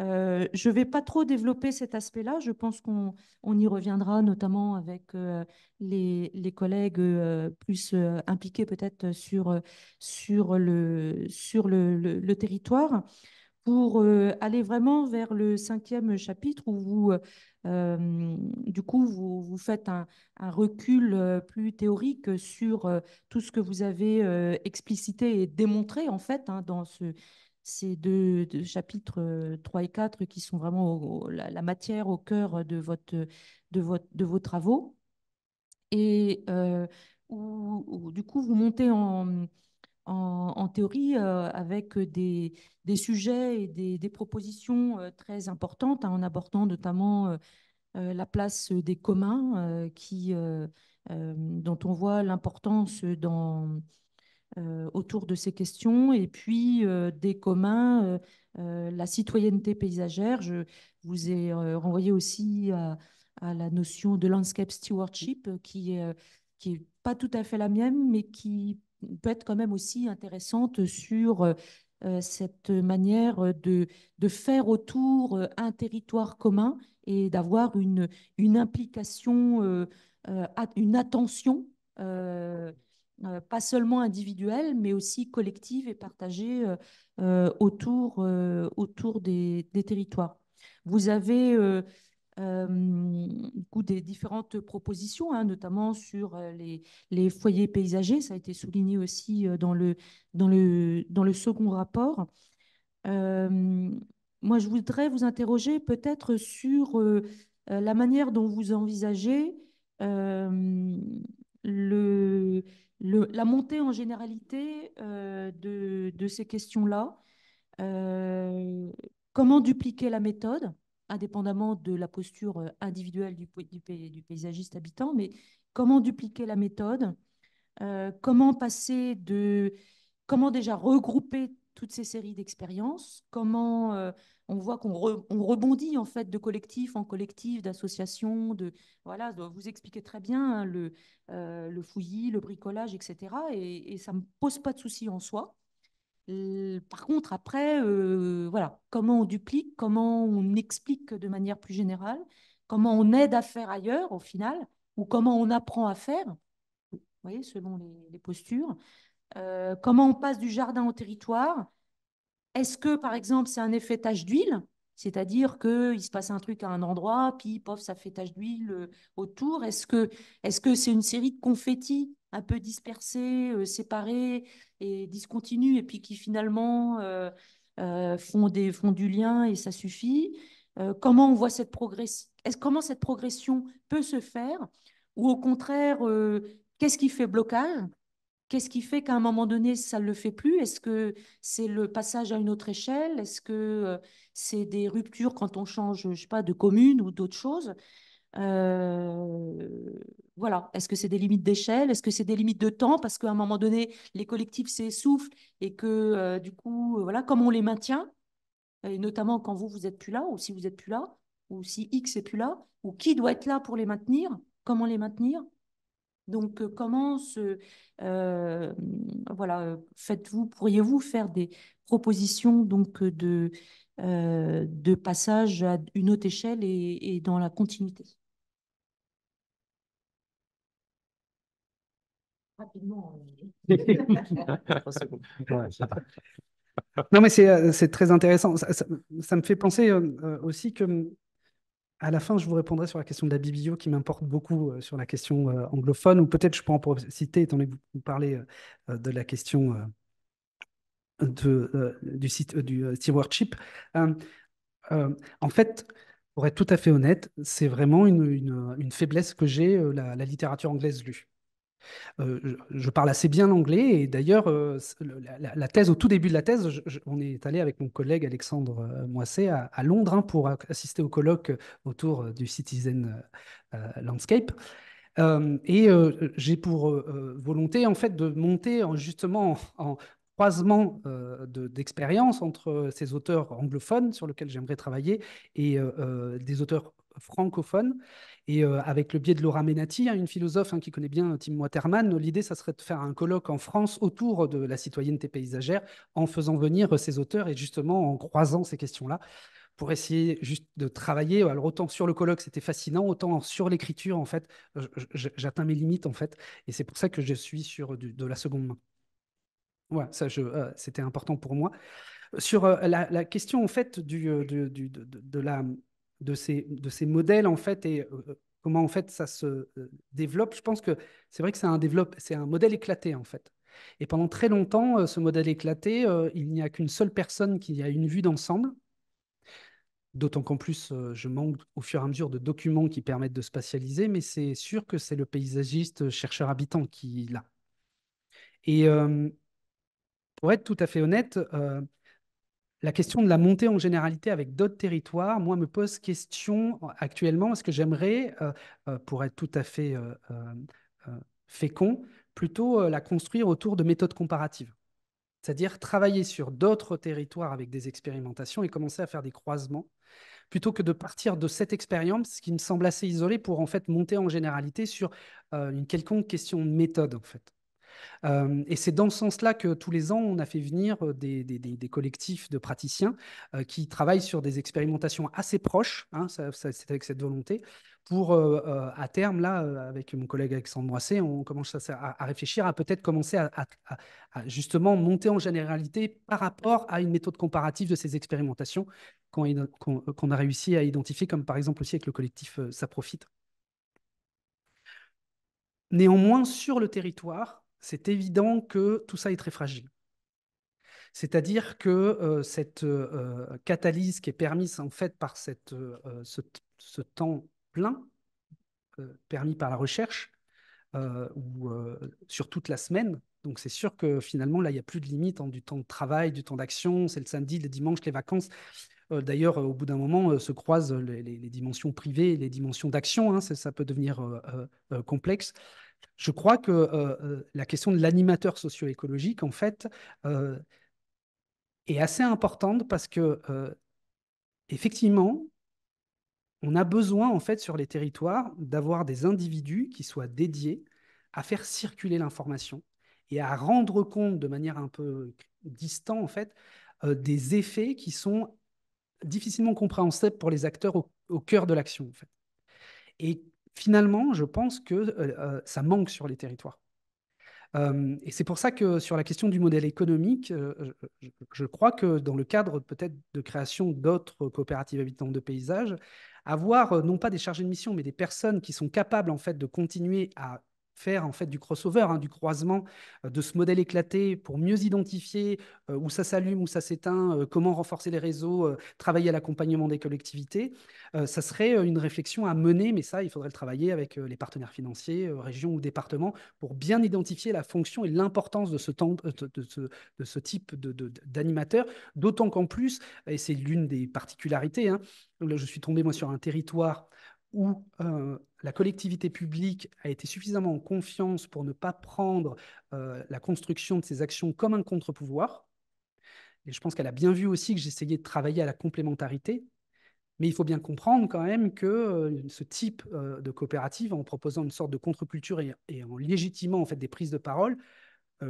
Euh, je ne vais pas trop développer cet aspect-là. Je pense qu'on y reviendra notamment avec euh, les, collègues euh, plus impliqués peut-être sur, sur, le, sur le, territoire pour aller vraiment vers le cinquième chapitre où vous, du coup, vous, faites un, recul plus théorique sur tout ce que vous avez explicité et démontré en fait hein, dans ce, ces deux, chapitres 3 euh, et 4 qui sont vraiment la, matière au cœur de, votre, de, votre, de vos travaux. Et euh, où, du coup, vous montez en, en, théorie euh, avec des, des, sujets et des, des propositions très importantes, hein, en abordant notamment la place des communs qui, dont on voit l'importance dans euh, autour de ces questions et puis euh, des communs, euh, la citoyenneté paysagère. Je vous ai renvoyé aussi à, la notion de landscape stewardship qui n'est qui est pas tout à fait la mienne, mais qui peut être quand même aussi intéressante sur cette manière de, de, faire autour un territoire commun et d'avoir une, une implication, une attention euh, pas seulement individuelle, mais aussi collective et partagée euh, euh, autour, autour des, territoires. Vous avez des différentes propositions, hein, notamment sur les, les, foyers paysagers, ça a été souligné aussi dans le, dans le, dans le second rapport. moi, je voudrais vous interroger peut-être sur la manière dont vous envisagez le, la montée en généralité euh, de, ces questions-là, euh, comment dupliquer la méthode, indépendamment de la posture euh, individuelle du, du, du paysagiste habitant, mais comment dupliquer la méthode, comment passer de, comment déjà regrouper toutes ces séries d'expériences, comment on voit qu'on rebondit en fait de collectif en collectif, d'association, de voilà, vous expliquer très bien hein, euh, le, fouillis, le bricolage, etc. Et, ça me pose pas de souci en soi. par contre, après, euh, voilà, comment on duplique, comment on explique de manière plus générale, comment on aide à faire ailleurs au final, ou comment on apprend à faire, vous voyez, selon les postures. Euh, comment on passe du jardin au territoire, est-ce que, par exemple, c'est un effet tache d'huile c'est-à-dire qu'il se passe un truc à un endroit, puis pof, ça fait tache d'huile euh, autour. Est-ce que c'est -ce une série de confettis un peu dispersés, euh, séparés et discontinus, et puis qui finalement euh, font, des, du lien et ça suffit Comment on voit cette progression Comment cette progression peut se faire Ou au contraire, qu'est-ce qui fait blocage Qu'est-ce qui fait qu'à un moment donné, ça ne le fait plus Est-ce que c'est le passage à une autre échelle Est-ce que euh, c'est des ruptures quand on change, je sais pas, de commune ou d'autres choses euh, voilà, est-ce que c'est des limites d'échelle Est-ce que c'est des limites de temps Parce qu'à un moment donné, les collectifs s'essoufflent et que euh, du coup, voilà, comment on les maintient Et notamment quand vous, vous n'êtes plus là, ou si vous n'êtes plus là, ou si X n'est plus là, ou qui doit être là pour les maintenir Comment les maintenir donc, euh, comment se, euh, voilà, euh, faites-vous, pourriez-vous faire des propositions donc de, de passage à une autre échelle et, dans la continuité Rapidement. non, mais c'est très intéressant. ça, me fait penser aussi que à la fin, je vous répondrai sur la question de la biblio qui m'importe beaucoup euh, sur la question euh, anglophone, ou peut-être je peux en citer, étant donné que vous parlez euh, de la question de, du, site, du stewardship. en fait, pour être tout à fait honnête, c'est vraiment une, faiblesse que j'ai, la, la, littérature anglaise lue. Euh, je parle assez bien l'anglais et d'ailleurs, euh, la, thèse, au tout début de la thèse, on est allé avec mon collègue Alexandre euh, Moisset à, Londres hein, pour assister au colloque autour du Citizen Landscape. et j'ai pour volonté en fait de monter en, justement en, croisement d'expérience entre ces auteurs anglophones sur lesquels j'aimerais travailler et des auteurs francophone. Et euh, avec le biais de Laura Menati, hein, une philosophe hein, qui connaît bien euh, Tim Waterman, l'idée, ça serait de faire un colloque en France autour de la citoyenneté paysagère en faisant venir ces euh, auteurs et justement en croisant ces questions-là pour essayer juste de travailler. Alors autant sur le colloque c'était fascinant, autant sur l'écriture en fait, j'atteins mes limites en fait, et c'est pour ça que je suis sur du, de la seconde main. Voilà, ça c'était important pour moi. Sur la, question en fait du, du, de, de, la de ces, de ces modèles en fait et euh, euh, comment en fait ça se euh, développe. Je pense que c'est vrai que c'est un c'est un modèle éclaté en fait. Et pendant très longtemps, ce modèle éclaté, il n'y a qu'une seule personne qui a une vue d'ensemble. D'autant qu'en plus, je manque au fur et à mesure de documents qui permettent de spatialiser, mais c'est sûr que c'est le paysagiste, chercheur habitant qui l'a. Et pour être tout à fait honnête, la question de la montée en généralité avec d'autres territoires, moi, me pose question actuellement. Est-ce que j'aimerais, euh, euh, pour être tout à fait euh, fécond, plutôt la construire autour de méthodes comparatives C'est-à-dire travailler sur d'autres territoires avec des expérimentations et commencer à faire des croisements plutôt que de partir de cette expérience qui me semble assez isolée pour en fait monter en généralité sur une quelconque question de méthode en fait et c'est dans ce sens-là que tous les ans, on a fait venir des, collectifs de praticiens qui travaillent sur des expérimentations assez proches, hein, c'est avec cette volonté, pour à terme, là, avec mon collègue Alexandre Moisset, on commence à, réfléchir à peut-être commencer à, justement monter en généralité par rapport à une méthode comparative de ces expérimentations qu'on a réussi à identifier, comme par exemple aussi avec le collectif Ça Profite. Néanmoins, sur le territoire, c'est évident que tout ça est très fragile. C'est-à-dire que euh, cette euh, euh, catalyse qui est permise en fait par cette, ce, temps plein, permis par la recherche, ou sur toute la semaine, donc c'est sûr que finalement, là, il n'y a plus de limite en du temps de travail, du temps d'action, c'est le samedi, le dimanche, les vacances. D'ailleurs, au bout d'un moment, se croisent les, dimensions privées et les dimensions d'action, hein, ça, peut devenir complexe. Je crois que euh, euh, la question de l'animateur socio-écologique, en fait, euh, est assez importante parce que, effectivement, on a besoin, en fait, sur les territoires, d'avoir des individus qui soient dédiés à faire circuler l'information et à rendre compte de manière un peu distante, en fait, des effets qui sont difficilement compréhensibles pour les acteurs au, cœur de l'action, en fait. Et finalement, je pense que euh, euh, ça manque sur les territoires. Euh, et c'est pour ça que sur la question du modèle économique, je, crois que dans le cadre peut-être de création d'autres coopératives habitantes de paysages, avoir non pas des chargés de mission, mais des personnes qui sont capables en fait de continuer à faire en fait du crossover, hein, du croisement euh, de ce modèle éclaté pour mieux identifier euh, où ça s'allume, où ça s'éteint, euh, comment renforcer les réseaux, travailler à l'accompagnement des collectivités. ça serait une réflexion à mener, mais ça, il faudrait le travailler avec les partenaires financiers, régions ou départements, pour bien identifier la fonction et l'importance de ce, de, type d'animateur, d'autant qu'en plus, et c'est l'une des particularités, hein, là, je suis tombé moi sur un territoire où euh, la collectivité publique a été suffisamment en confiance pour ne pas prendre euh, la construction de ses actions comme un contre-pouvoir. Et je pense qu'elle a bien vu aussi que j'essayais de travailler à la complémentarité. Mais il faut bien comprendre quand même que euh, ce type de coopérative, en proposant une sorte de contre-culture et, en légitimant en fait des prises de parole,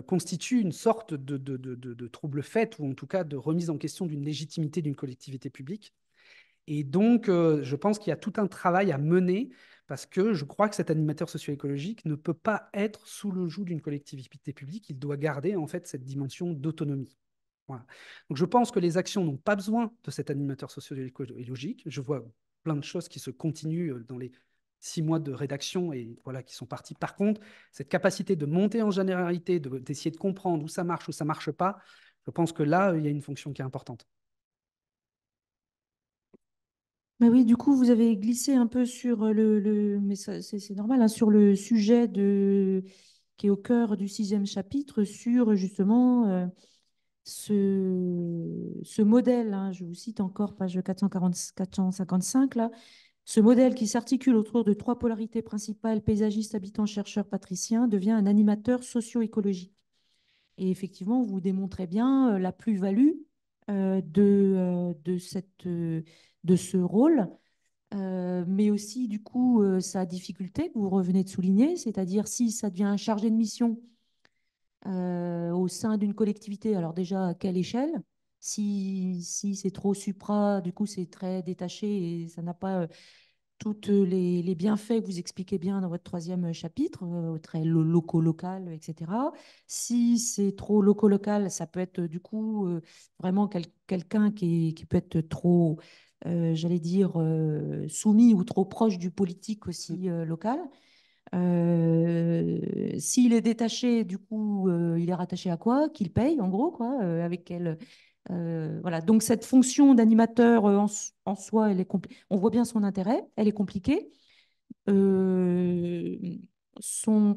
constitue une sorte de, de trouble fait ou en tout cas de remise en question d'une légitimité d'une collectivité publique. Et donc, euh, je pense qu'il y a tout un travail à mener parce que je crois que cet animateur socio-écologique ne peut pas être sous le joug d'une collectivité publique. Il doit garder en fait cette dimension d'autonomie. Donc, je pense que les actions n'ont pas besoin de cet animateur socio-écologique. Je vois plein de choses qui se continuent euh, dans les six mois de rédaction et voilà qui sont partis. Par contre, cette capacité de monter en généralité, d'essayer de, comprendre où ça marche, où ça marche pas, je pense que là, il y a une fonction qui est importante. oui, du coup, vous avez glissé un peu sur euh, le, mais c'est normal, hein, sur le sujet de, qui est au cœur du sixième chapitre, sur justement euh, ce, modèle, hein, je vous cite encore page 455, là, ce modèle qui s'articule autour de trois polarités principales, paysagiste, habitant, chercheur, patricien, devient un animateur socio-écologique. Et effectivement, vous démontrez bien euh, la plus-value euh, de, euh, de, cette, euh, de ce rôle, mais aussi du coup sa difficulté que vous revenez de souligner, c'est-à-dire si ça devient un chargé de mission au sein d'une collectivité, alors déjà à quelle échelle si, si c'est trop supra, du coup c'est très détaché et ça n'a pas toutes les, les, bienfaits que vous expliquez bien dans votre troisième euh, chapitre, euh, très loco-local, etc. Si c'est trop loco-local, ça peut être euh, du coup vraiment quelqu'un qui, qui, peut être trop, j'allais dire, soumis ou trop proche du politique aussi mm. local. S'il est détaché, du coup, il est rattaché à quoi Qu'il paye, en gros, quoi Avec quel euh, voilà. Donc cette fonction d'animateur euh, en, soi, elle est on voit bien son intérêt, elle est compliquée. Euh, son,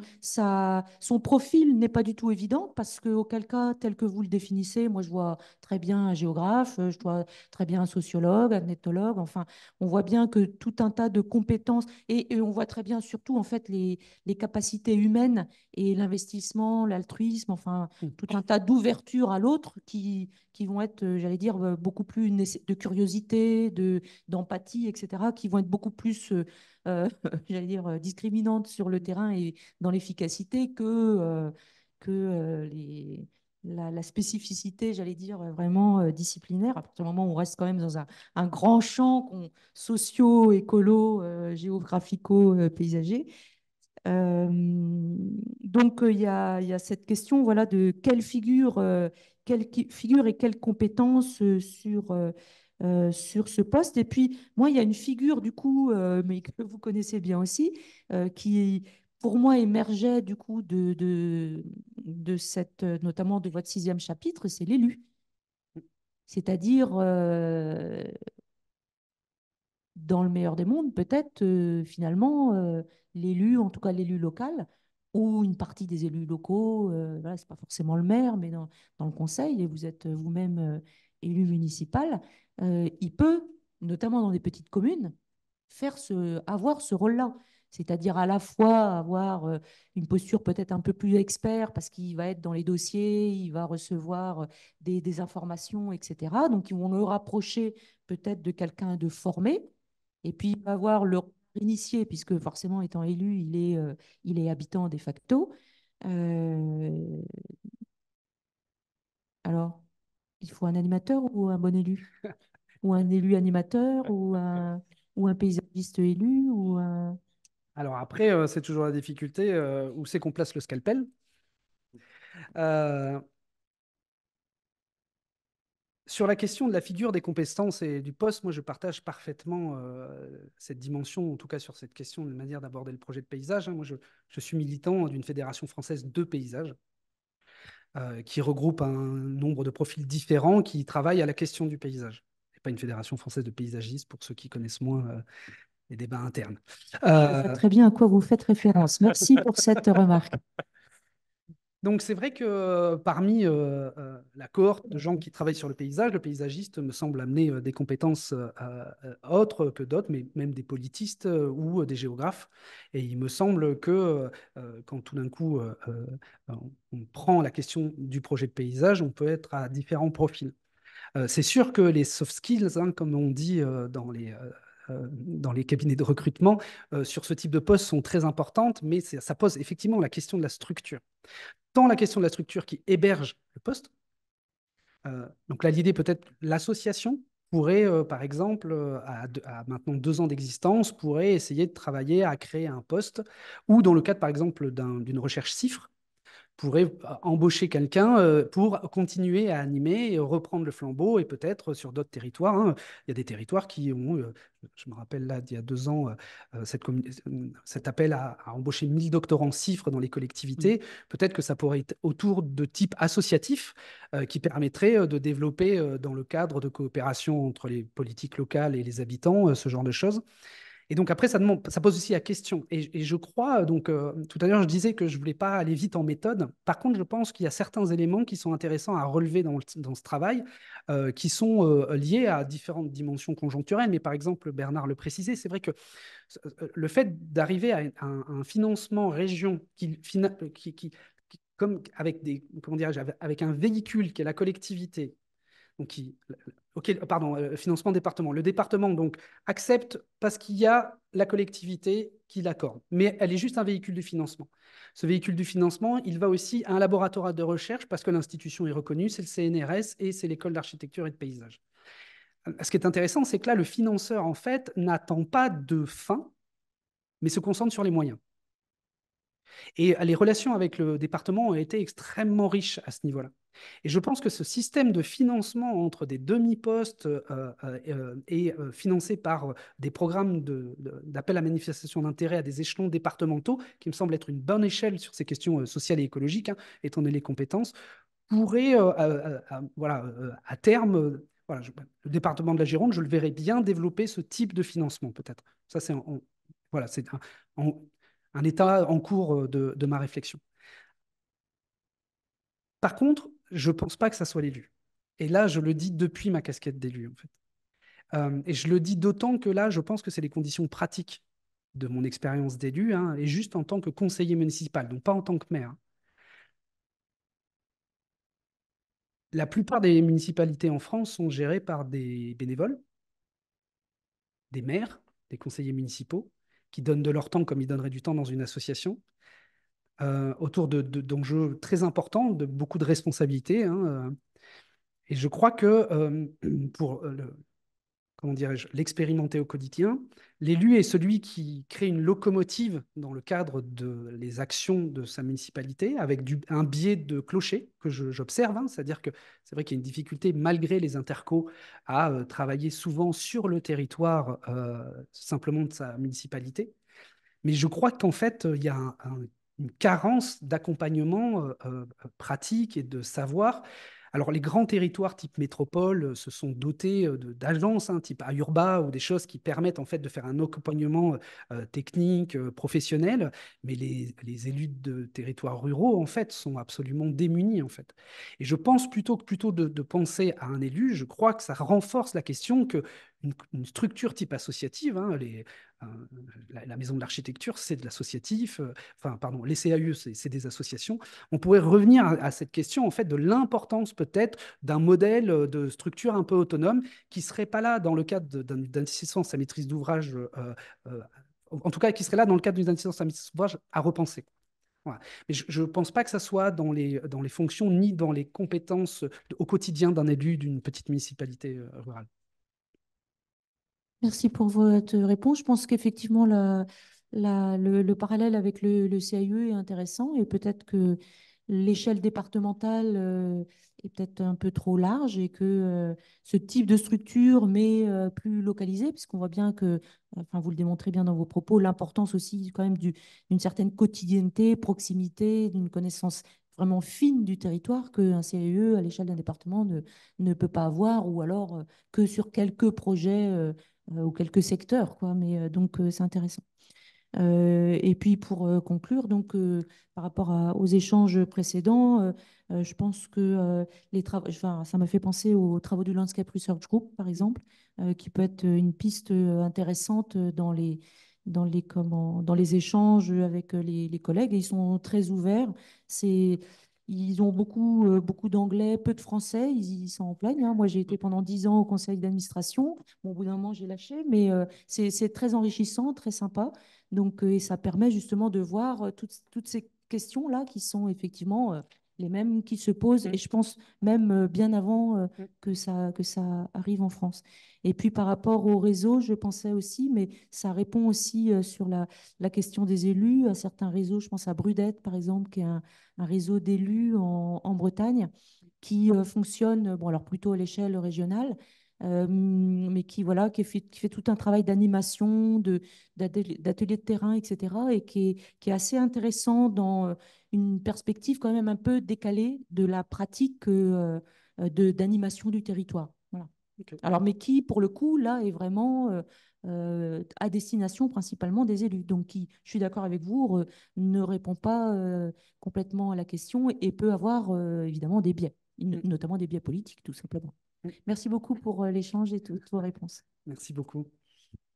profil n'est pas du tout évident parce que, auquel cas, tel que vous le définissez, moi je vois très bien un géographe, euh, je vois très bien un sociologue, un ethnologue, enfin, on voit bien que tout un tas de compétences et, on voit très bien surtout en fait les, capacités humaines et l'investissement, l'altruisme, enfin, mmh. tout un tas d'ouvertures à l'autre qui, vont être, euh, j'allais dire, euh, beaucoup plus de curiosité, d'empathie, etc., qui vont être beaucoup plus. Euh, j'allais dire, euh, discriminante sur le terrain et dans l'efficacité que, euh, que les, la, spécificité, j'allais dire, vraiment disciplinaire, à partir du moment où on reste quand même dans un, grand champ socio, écolo, géographico, paysager. donc il y, y, a cette question voilà, de quelle figure, quelle figure et quelles compétences sur euh, sur ce poste. Et puis, moi, il y a une figure, du coup, euh, mais que vous connaissez bien aussi, euh, qui, pour moi, émergeait, du coup, de, de, cette, notamment de votre sixième chapitre, c'est l'élu. C'est-à-dire, dans le meilleur des mondes, peut-être, finalement, l'élu, en tout cas l'élu local, ou une partie des élus locaux, voilà, ce n'est pas forcément le maire, mais dans le conseil, et vous êtes vous-même élu municipal, euh, il peut, notamment dans des petites communes, faire ce, avoir ce rôle-là. C'est-à-dire à la fois avoir euh, une posture peut-être un peu plus expert parce qu'il va être dans les dossiers, il va recevoir euh, des, informations, etc. Donc ils vont le rapprocher peut-être de quelqu'un de formé. Et puis il va avoir le initié, puisque forcément étant élu, il est, il est habitant de facto. Alors il faut un animateur ou un bon élu Ou un élu animateur ou un, ou un paysagiste élu ou un... Alors après, euh, c'est toujours la difficulté euh, où c'est qu'on place le scalpel. Euh, sur la question de la figure des compétences et du poste, moi je partage parfaitement cette dimension, en tout cas sur cette question de manière d'aborder le projet de paysage. Hein. Moi je, suis militant d'une fédération française de paysages. Euh, qui regroupe un nombre de profils différents qui travaillent à la question du paysage. n'est pas une fédération française de paysagistes, pour ceux qui connaissent moins euh, les débats internes. très bien à quoi vous faites référence. Merci pour cette remarque. Donc c'est vrai que euh, parmi euh, euh, la cohorte de gens qui travaillent sur le paysage, le paysagiste me semble amener des compétences autres que d'autres, mais même des politistes ou des géographes. Et il me semble que quand tout d'un coup on prend la question du projet de paysage, on peut être à différents profils. c'est sûr que les soft skills, hein, comme on dit dans les dans les cabinets de recrutement sur ce type de poste sont très importantes, mais ça pose effectivement la question de la structure la question de la structure qui héberge le poste. Euh, donc là, l'idée peut-être, l'association pourrait, euh, par exemple, euh, à, maintenant deux ans d'existence, pourrait essayer de travailler à créer un poste, ou dans le cadre, par exemple, d'une recherche chiffre, pourrait euh, embaucher quelqu'un euh, pour continuer à animer et reprendre le flambeau et peut-être sur d'autres territoires. Hein. Il y a des territoires qui ont, euh, je me rappelle là, il y a deux ans, cet appel à, embaucher 1000 doctorants cifres dans les collectivités. Mmh. Peut-être que ça pourrait être autour de types associatifs qui permettraient de développer dans le cadre de coopération entre les politiques locales et les habitants ce genre de choses. Et donc après, ça, ça pose aussi la question. Et, je crois, euh, donc euh, tout à l'heure, je disais que je ne voulais pas aller vite en méthode. Par contre, je pense qu'il y a certains éléments qui sont intéressants à relever dans, ce travail, euh, qui sont liés à différentes dimensions conjoncturelles. Mais par exemple, Bernard le précisait, c'est vrai que le fait d'arriver à, un financement région qui, qui, comme avec, des, comment avec un véhicule qui est la collectivité, donc qui pardon, euh, financement département. Le département, donc, accepte parce qu'il y a la collectivité qui l'accorde, mais elle est juste un véhicule de financement. Ce véhicule de financement, il va aussi à un laboratoire de recherche parce que l'institution est reconnue, c'est le CNRS et c'est l'école d'architecture et de paysage. Euh, ce qui est intéressant, c'est que là, le financeur, en fait, n'attend pas de fin, mais se concentre sur les moyens. Et euh, les relations avec le département ont été extrêmement riches à ce niveau-là. Et je pense que ce système de financement entre des demi-postes euh, euh, euh, et financé par des programmes d'appel à manifestation d'intérêt à des échelons départementaux, qui me semble être une bonne échelle sur ces questions sociales et écologiques, hein, étant donné les compétences, pourrait, voilà, à terme, le département de la Gironde, je le verrais bien développer ce type de financement, peut-être. Ça, c'est un, état en cours de ma réflexion. Par contre, je pense pas que ça soit l'élu. Et là, je le dis depuis ma casquette d'élu, en fait. Euh, et je le dis d'autant que là, je pense que c'est les conditions pratiques de mon expérience d'élu, hein, et juste en tant que conseiller municipal, donc pas en tant que maire. La plupart des municipalités en France sont gérées par des bénévoles, des maires, des conseillers municipaux, qui donnent de leur temps comme ils donneraient du temps dans une association, euh, autour de, d'enjeux très importants, de beaucoup de responsabilités. Hein, euh. et je crois que euh, pour le, comment dirais-je, l'expérimenter au quotidien, l'élu est celui qui crée une locomotive dans le cadre de les actions de sa municipalité avec du, un biais de clocher que j'observe. Hein. c'est-à-dire que c'est vrai qu'il y a une difficulté malgré les intercos à travailler souvent sur le territoire simplement de sa municipalité. Mais je crois qu'en fait, il y a un une carence d'accompagnement euh, euh, pratique et de savoir. Alors les grands territoires type métropole euh, se sont dotés d'agences hein, type Ayurba ou des choses qui permettent en fait de faire un accompagnement technique, professionnel, mais les, élus de territoires ruraux en fait sont absolument démunis en fait. Et je pense plutôt que plutôt de penser à un élu, je crois que ça renforce la question que une, structure type associative. Hein, euh, la, maison de l'architecture, c'est de l'associatif. Euh, enfin, pardon, les CAU c'est des associations. On pourrait revenir à, cette question en fait de l'importance peut-être d'un modèle euh, de structure un peu autonome qui serait pas là dans le cadre d'une assistance à maîtrise d'ouvrage, en tout cas qui serait là dans le cadre d'une assistance à maîtrise d'ouvrage à repenser. Mais je ne pense pas que ça soit dans les, dans les fonctions ni dans les compétences au quotidien d'un élu d'une petite municipalité rurale. Merci pour votre réponse. Je pense qu'effectivement, le, parallèle avec le, le, CAE est intéressant et peut-être que l'échelle départementale euh, est peut-être un peu trop large et que euh, ce type de structure, mais euh, plus localisée, puisqu'on voit bien que, enfin, vous le démontrez bien dans vos propos, l'importance aussi quand même d'une certaine quotidienneté, proximité, d'une connaissance vraiment fine du territoire qu'un CAE à l'échelle d'un département ne, peut pas avoir, ou alors que sur quelques projets euh, ou quelques secteurs, quoi. Mais euh, donc euh, c'est intéressant. et puis pour conclure, donc par rapport aux échanges précédents, je pense que les travaux, enfin, ça m'a fait penser aux travaux du Landscape Research Group, par exemple, qui peut être une piste intéressante dans les dans les comment dans les échanges avec les, collègues. ils sont très ouverts. C'est ils ont beaucoup, euh, beaucoup d'anglais, peu de français, ils s'en plaignent. Hein. Moi, j'ai été pendant dix ans au conseil d'administration. au bout d'un moment, j'ai lâché, mais euh, c'est très enrichissant, très sympa. Donc, euh, et ça permet justement de voir toutes, toutes ces questions-là qui sont effectivement les mêmes qui se posent, mmh. et je pense même euh, bien avant euh, mmh. que, ça, que ça arrive en France. Et puis par rapport au réseau, je pensais aussi, mais ça répond aussi euh, sur la, la question des élus, à certains réseaux, je pense à Brudette par exemple, qui est un, réseau d'élus en, Bretagne, qui fonctionne, bon alors plutôt à l'échelle régionale, mais qui voilà qui fait, qui fait tout un travail d'animation, d'atelier de, de terrain, etc. et qui qui est assez intéressant dans une perspective quand même un peu décalée de la pratique euh, euh, de d'animation du territoire. Voilà. Alors, mais qui, pour le coup, là, est vraiment euh, à destination principalement des élus. Donc, qui, je suis d'accord avec vous, ne répond pas complètement à la question et peut avoir évidemment des biais, mm. notamment des biais politiques, tout simplement. Mm. Merci beaucoup pour l'échange et toutes vos réponses. Merci beaucoup.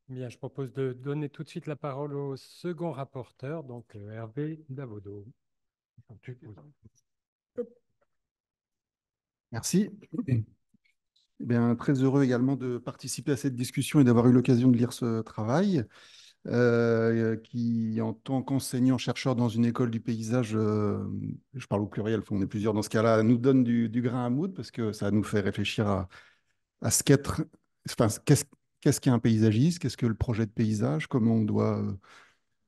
Bien, je propose de donner tout de suite la parole au second rapporteur, donc Hervé Davodo. Merci. Eh bien, très heureux également de participer à cette discussion et d'avoir eu l'occasion de lire ce travail. Euh, qui, en tant qu'enseignant-chercheur dans une école du paysage, euh, je parle au pluriel, on est plusieurs dans ce cas-là, nous donne du, grain à moudre parce que ça nous fait réfléchir à, ce qu'être, qu'est-ce qu'est-ce qu'un paysagiste, qu'est-ce que le projet de paysage, comment on doit euh,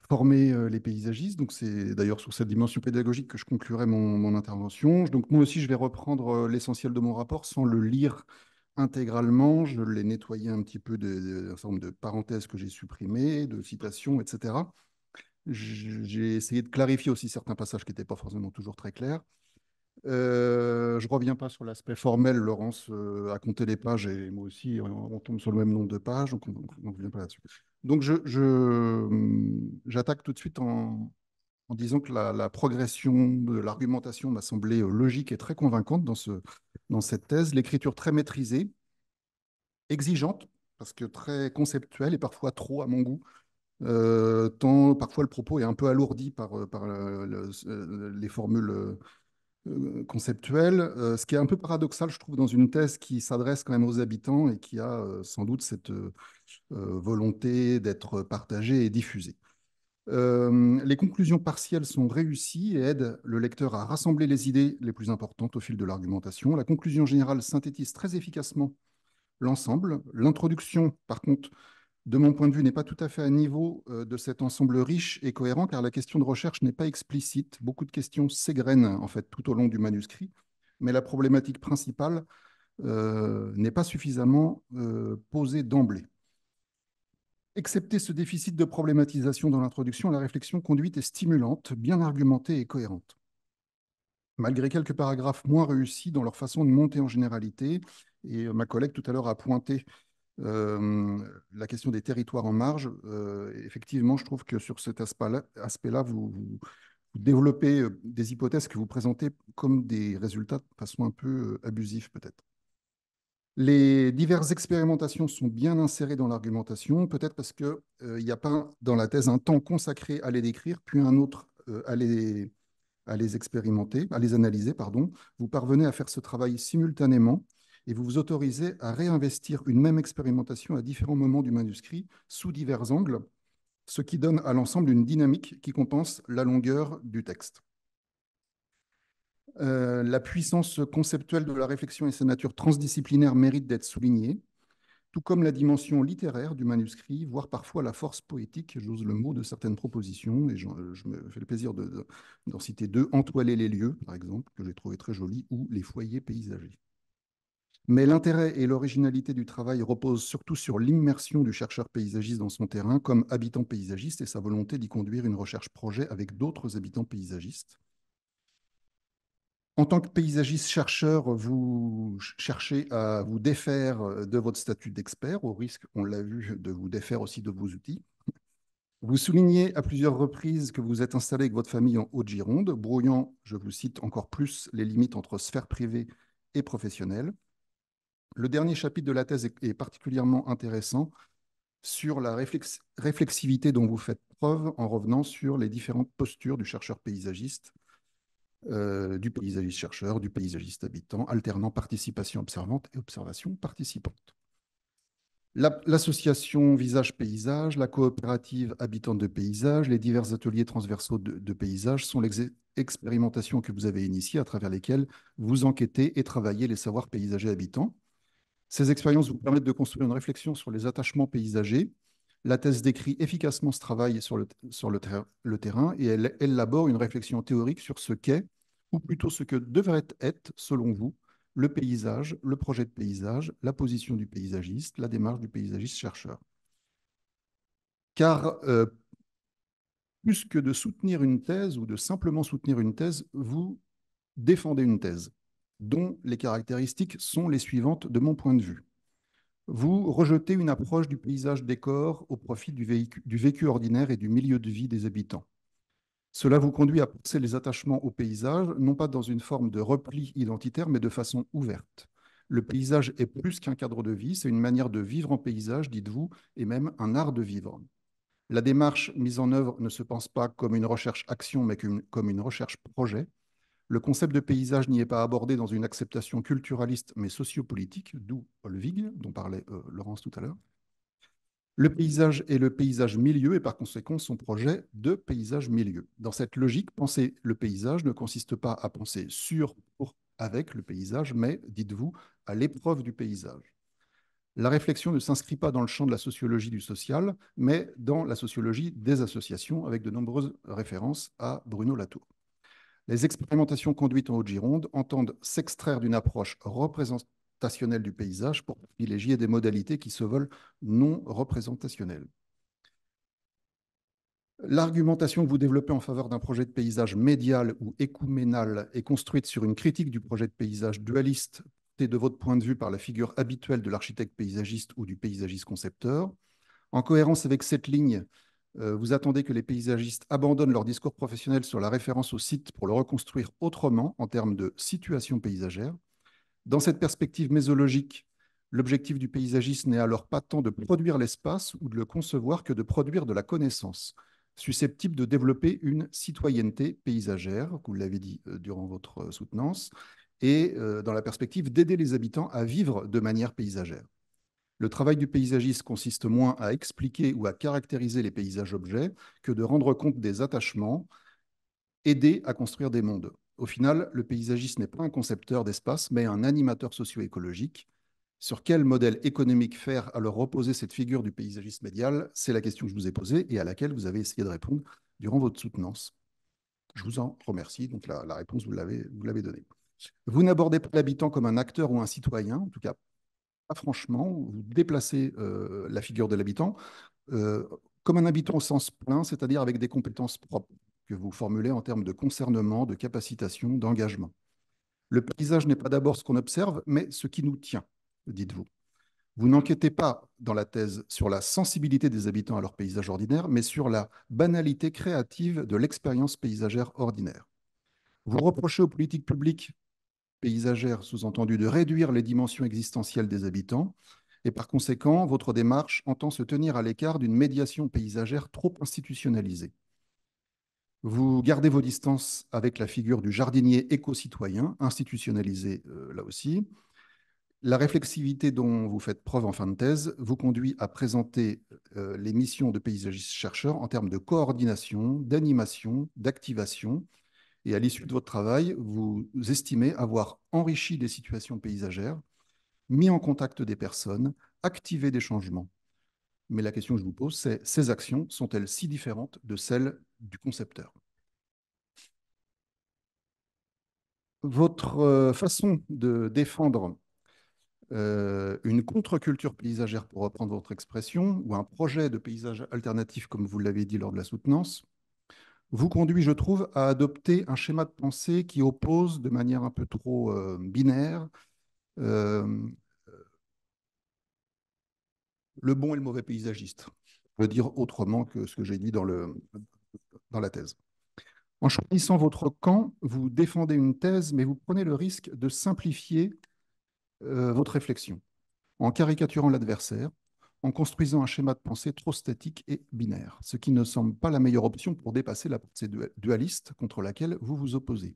former euh, les paysagistes. Donc, c'est d'ailleurs sur cette dimension pédagogique que je conclurai mon, intervention. Donc, moi aussi, je vais reprendre euh, l'essentiel de mon rapport sans le lire intégralement. Je l'ai nettoyé un petit peu d'un certain de parenthèses que j'ai supprimées, de citations, etc. J'ai essayé de clarifier aussi certains passages qui n'étaient pas forcément toujours très clairs je euh, je reviens pas sur l'aspect formel. Laurence euh, a compté les pages et moi aussi, on, tombe sur le même nombre de pages, donc on ne revient pas là-dessus. Donc, j'attaque je, mm, j'attaque tout de suite en, en disant que la, progression de l'argumentation m'a semblé euh, logique et très convaincante dans, ce, dans cette thèse. L'écriture très maîtrisée, exigeante, parce que très conceptuelle et parfois trop à mon goût. tant parfois le propos est un peu alourdi par, par les formules euh, conceptuel, euh, ce qui est un peu paradoxal, je trouve, dans une thèse qui s'adresse quand même aux habitants et qui a euh, sans doute cette volonté d'être partagée et diffusée. les conclusions partielles sont réussies et aident le lecteur à rassembler les idées les plus importantes au fil de l'argumentation. La conclusion générale synthétise très efficacement l'ensemble. L'introduction, par contre, de mon point de vue, n'est pas tout à fait à niveau euh, de cet ensemble riche et cohérent, car la question de recherche n'est pas explicite. Beaucoup de questions s'égrènent, en fait, tout au long du manuscrit, mais la problématique principale euh, n'est pas suffisamment euh, posée d'emblée. Excepté ce déficit de problématisation dans l'introduction, la réflexion conduite est stimulante, bien argumentée et cohérente. Malgré quelques paragraphes moins réussis dans leur façon de monter en généralité, et ma collègue tout à l'heure a pointé la question des territoires en marge, effectivement, je trouve que sur cet aspect-là, vous, développez des hypothèses que vous présentez comme des résultats de façon un peu abusive, peut-être. Les diverses expérimentations sont bien insérées dans l'argumentation, peut-être parce qu'il n'y a pas dans la thèse un temps consacré à les décrire, puis un autre à, les, à les expérimenter, à les analyser. Pardon. Vous parvenez à faire ce travail simultanément et vous vous autorisez à réinvestir une même expérimentation à différents moments du manuscrit sous divers angles, ce qui donne à l'ensemble une dynamique qui compense la longueur du texte. Euh, la puissance conceptuelle de la réflexion et sa nature transdisciplinaire méritent d'être soulignées, tout comme la dimension littéraire du manuscrit, voire parfois la force poétique, j'ose le mot, de certaines propositions, et je, me fais le plaisir d'en citer deux, Entoiler les lieux, par exemple, que j'ai trouvé très joli, ou Les foyers paysagers. Mais l'intérêt et l'originalité du travail reposent surtout sur l'immersion du chercheur paysagiste dans son terrain comme habitant paysagiste et sa volonté d'y conduire une recherche projet avec d'autres habitants paysagistes. En tant que paysagiste chercheur, vous cherchez à vous défaire de votre statut d'expert, au risque, on l'a vu, de vous défaire aussi de vos outils. Vous soulignez à plusieurs reprises que vous êtes installé avec votre famille en Haute-Gironde, brouillant, je vous cite encore plus, les limites entre sphère privée et professionnelle. Le dernier chapitre de la thèse est, particulièrement intéressant sur la réflexivité dont vous faites preuve en revenant sur les différentes postures du chercheur paysagiste, euh, du paysagiste chercheur, du paysagiste habitant, alternant participation observante et observation participante. L'association Visage-Paysage, la coopérative Habitante de Paysage, les divers ateliers transversaux de, de paysage sont les expérimentations que vous avez initiées à travers lesquelles vous enquêtez et travaillez les savoirs paysagers habitants. Ces expériences vous permettent de construire une réflexion sur les attachements paysagers. La thèse décrit efficacement ce travail sur le, terrain et elle élabore une réflexion théorique sur ce qu'est, ou plutôt ce que devrait être, selon vous, le paysage, le projet de paysage, la position du paysagiste, la démarche du paysagiste-chercheur. Car euh, plus que de soutenir une thèse ou de simplement soutenir une thèse, vous défendez une thèse dont les caractéristiques sont les suivantes de mon point de vue. Vous rejetez une approche du paysage décor au profit du, vécu, ordinaire et du milieu de vie des habitants. Cela vous conduit à pousser les attachements au paysage, non pas dans une forme de repli identitaire, mais de façon ouverte. Le paysage est plus qu'un cadre de vie, c'est une manière de vivre en paysage, dites-vous, et même un art de vivre. La démarche mise en œuvre ne se pense pas comme une recherche action, mais comme une recherche projet. Le concept de paysage n'y est pas abordé dans une acceptation culturaliste mais sociopolitique, d'où Olvig, dont parlait euh, Laurence tout à l'heure. Le paysage est le paysage milieu et par conséquent son projet de paysage milieu. Dans cette logique, penser le paysage ne consiste pas à penser sur, pour, avec le paysage, mais, dites-vous, à l'épreuve du paysage. La réflexion ne s'inscrit pas dans le champ de la sociologie du social, mais dans la sociologie des associations, avec de nombreuses références à Bruno Latour. Les expérimentations conduites en Haute-Gironde entendent s'extraire d'une approche représentationnelle du paysage pour privilégier des modalités qui se veulent non représentationnelles. L'argumentation que vous développez en faveur d'un projet de paysage médial ou écouménal est construite sur une critique du projet de paysage dualiste portée de votre point de vue par la figure habituelle de l'architecte paysagiste ou du paysagiste concepteur. En cohérence avec cette ligne, euh, vous attendez que les paysagistes abandonnent leur discours professionnel sur la référence au site pour le reconstruire autrement en termes de situation paysagère. Dans cette perspective mésologique, l'objectif du paysagiste n'est alors pas tant de produire l'espace ou de le concevoir que de produire de la connaissance, susceptible de développer une citoyenneté paysagère, vous l'avez dit euh, durant votre soutenance, et euh, dans la perspective d'aider les habitants à vivre de manière paysagère. Le travail du paysagiste consiste moins à expliquer ou à caractériser les paysages-objets que de rendre compte des attachements, aider à construire des mondes. Au final, le paysagiste n'est pas un concepteur d'espace, mais un animateur socio-écologique. Sur quel modèle économique faire alors reposer cette figure du paysagiste médial C'est la question que je vous ai posée et à laquelle vous avez essayé de répondre durant votre soutenance. Je vous en remercie. Donc la, la réponse, vous l'avez donnée. Vous n'abordez pas l'habitant comme un acteur ou un citoyen, en tout cas franchement, vous déplacez euh, la figure de l'habitant euh, comme un habitant au sens plein, c'est-à-dire avec des compétences propres que vous formulez en termes de concernement, de capacitation, d'engagement. Le paysage n'est pas d'abord ce qu'on observe, mais ce qui nous tient, dites Vous, vous n'enquêtez pas dans la thèse sur la sensibilité des habitants à leur paysage ordinaire, mais sur la banalité créative de l'expérience paysagère ordinaire. Vous reprochez aux politiques publiques paysagère, sous-entendu de réduire les dimensions existentielles des habitants, et par conséquent, votre démarche entend se tenir à l'écart d'une médiation paysagère trop institutionnalisée. Vous gardez vos distances avec la figure du jardinier éco-citoyen, institutionnalisé euh, là aussi. La réflexivité dont vous faites preuve en fin de thèse vous conduit à présenter euh, les missions de paysagistes-chercheurs en termes de coordination, d'animation, d'activation, et à l'issue de votre travail, vous estimez avoir enrichi des situations paysagères, mis en contact des personnes, activé des changements. Mais la question que je vous pose, c'est ces actions sont-elles si différentes de celles du concepteur Votre euh, façon de défendre euh, une contre-culture paysagère, pour reprendre votre expression, ou un projet de paysage alternatif, comme vous l'avez dit lors de la soutenance, vous conduit, je trouve, à adopter un schéma de pensée qui oppose de manière un peu trop euh, binaire euh, le bon et le mauvais paysagiste. Je veux dire autrement que ce que j'ai dit dans, le, dans la thèse. En choisissant votre camp, vous défendez une thèse, mais vous prenez le risque de simplifier euh, votre réflexion en caricaturant l'adversaire, en construisant un schéma de pensée trop statique et binaire, ce qui ne semble pas la meilleure option pour dépasser la pensée dualiste contre laquelle vous vous opposez.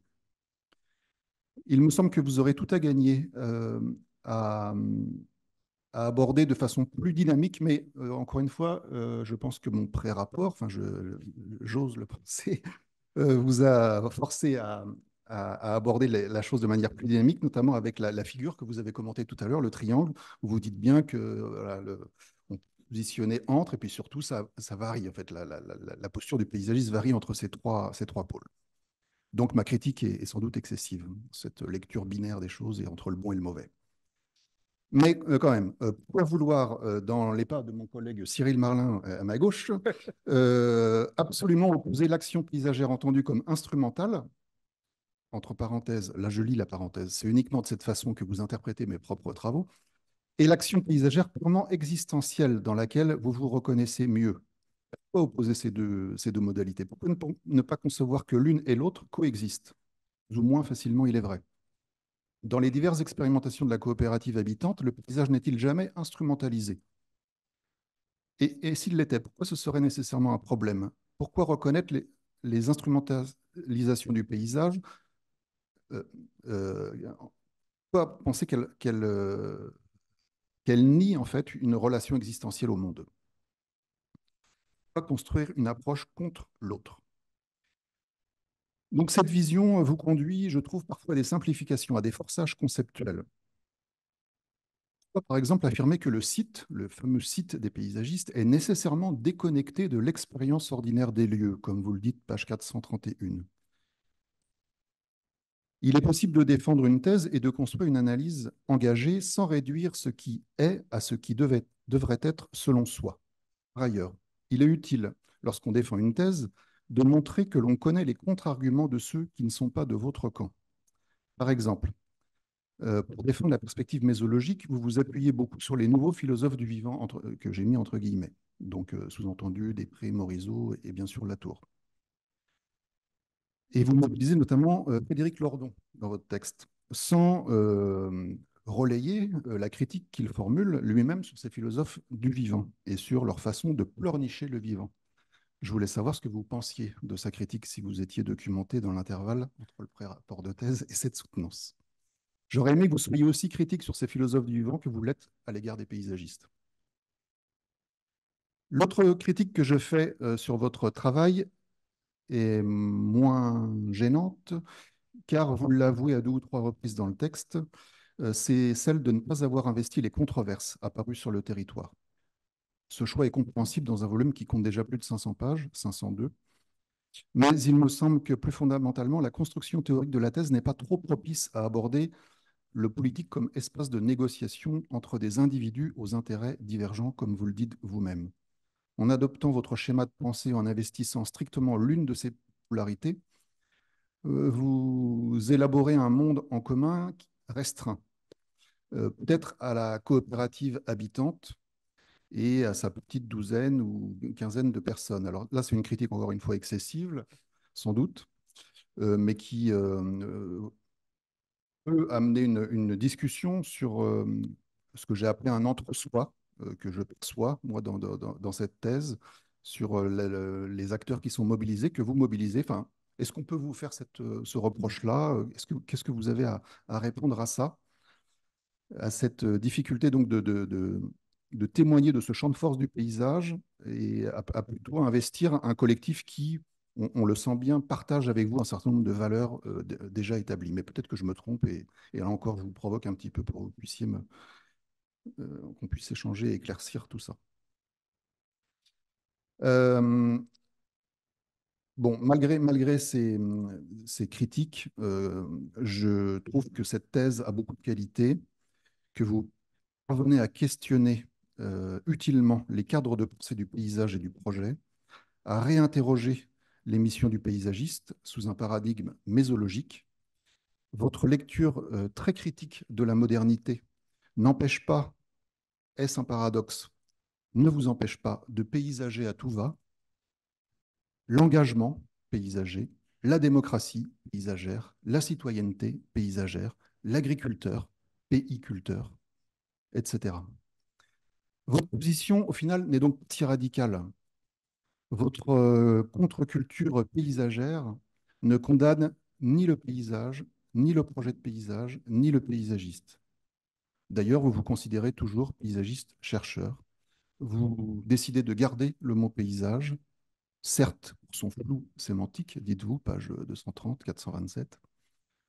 Il me semble que vous aurez tout à gagner euh, à, aborder de façon plus dynamique, mais euh, encore une fois, euh, je pense que mon pré-rapport, enfin, j'ose le penser, vous a forcé à, aborder la, chose de manière plus dynamique, notamment avec la, figure que vous avez commentée tout à l'heure, le triangle, où vous dites bien que positionner entre, et puis surtout, ça, varie, en fait, la, posture du paysagiste varie entre ces trois, ces trois pôles. Donc ma critique est, sans doute excessive, hein, cette lecture binaire des choses et entre le bon et le mauvais. Mais euh, quand même, euh, pour vouloir, euh, dans les pas de mon collègue Cyril Marlin à ma gauche, absolument opposer l'action paysagère entendue comme instrumentale, entre parenthèses, là je lis la parenthèse, c'est uniquement de cette façon que vous interprétez mes propres travaux, et l'action paysagère purement existentielle dans laquelle vous vous reconnaissez mieux. Pourquoi opposer ces deux, modalités Pourquoi ne pas concevoir que l'une et l'autre coexistent ou moins facilement, il est vrai. Dans les diverses expérimentations de la coopérative habitante, le paysage n'est-il jamais instrumentalisé Et, s'il l'était, pourquoi ce serait nécessairement un problème Pourquoi reconnaître les, instrumentalisations du paysage euh, euh, Pourquoi penser qu'elle qu'elle nie en fait une relation existentielle au monde. On construire une approche contre l'autre. Donc cette vision vous conduit, je trouve, parfois à des simplifications, à des forçages conceptuels. Par exemple, affirmer que le site, le fameux site des paysagistes, est nécessairement déconnecté de l'expérience ordinaire des lieux, comme vous le dites, page 431. Il est possible de défendre une thèse et de construire une analyse engagée sans réduire ce qui est à ce qui devrait être selon soi. Par ailleurs, il est utile, lorsqu'on défend une thèse, de montrer que l'on connaît les contre-arguments de ceux qui ne sont pas de votre camp. Par exemple, euh, pour défendre la perspective mésologique, vous vous appuyez beaucoup sur les nouveaux philosophes du vivant que j'ai mis entre guillemets, donc euh, sous-entendu Després, Morisot et bien sûr Latour. Et vous mobilisez notamment euh, Frédéric Lordon dans votre texte, sans euh, relayer euh, la critique qu'il formule lui-même sur ces philosophes du vivant et sur leur façon de pleurnicher le vivant. Je voulais savoir ce que vous pensiez de sa critique si vous étiez documenté dans l'intervalle entre le pré-rapport de thèse et cette soutenance. J'aurais aimé que vous soyez aussi critique sur ces philosophes du vivant que vous l'êtes à l'égard des paysagistes. L'autre critique que je fais sur votre travail, est moins gênante, car vous l'avouez à deux ou trois reprises dans le texte, euh, c'est celle de ne pas avoir investi les controverses apparues sur le territoire. Ce choix est compréhensible dans un volume qui compte déjà plus de 500 pages, 502, mais il me semble que plus fondamentalement, la construction théorique de la thèse n'est pas trop propice à aborder le politique comme espace de négociation entre des individus aux intérêts divergents, comme vous le dites vous-même en adoptant votre schéma de pensée, en investissant strictement l'une de ces polarités, euh, vous élaborez un monde en commun restreint, euh, peut-être à la coopérative habitante et à sa petite douzaine ou quinzaine de personnes. Alors là, c'est une critique encore une fois excessive, sans doute, euh, mais qui peut amener une, une discussion sur ce que j'ai appelé un entre-soi euh, que je perçois, moi, dans, cette thèse, sur euh, les, acteurs qui sont mobilisés, que vous mobilisez. Enfin, est-ce qu'on peut vous faire cette, euh, ce reproche-là Qu'est-ce que vous avez à, répondre à ça, à cette difficulté donc de, de, témoigner de ce champ de force du paysage et à, plutôt investir un collectif qui, on, le sent bien, partage avec vous un certain nombre de valeurs déjà établies. Mais peut-être que je me trompe et, et, là encore, je vous provoque un petit peu pour que vous puissiez me, euh, qu'on puisse échanger et éclaircir tout ça. Euh, bon, malgré, malgré ces, critiques, euh, je trouve que cette thèse a beaucoup de qualité, que vous parvenez à questionner utilement les cadres de pensée du paysage et du projet, à réinterroger les missions du paysagiste sous un paradigme mésologique. Votre lecture très critique de la modernité n'empêche pas est-ce un paradoxe Ne vous empêche pas de paysager à tout va l'engagement paysager, la démocratie paysagère, la citoyenneté paysagère, l'agriculteur, paysiculteur etc. Votre position, au final, n'est donc si radicale. Votre euh, contre-culture paysagère ne condamne ni le paysage, ni le projet de paysage, ni le paysagiste. D'ailleurs, vous vous considérez toujours paysagiste-chercheur. Vous décidez de garder le mot paysage, certes pour son flou sémantique, dites-vous, page 230-427.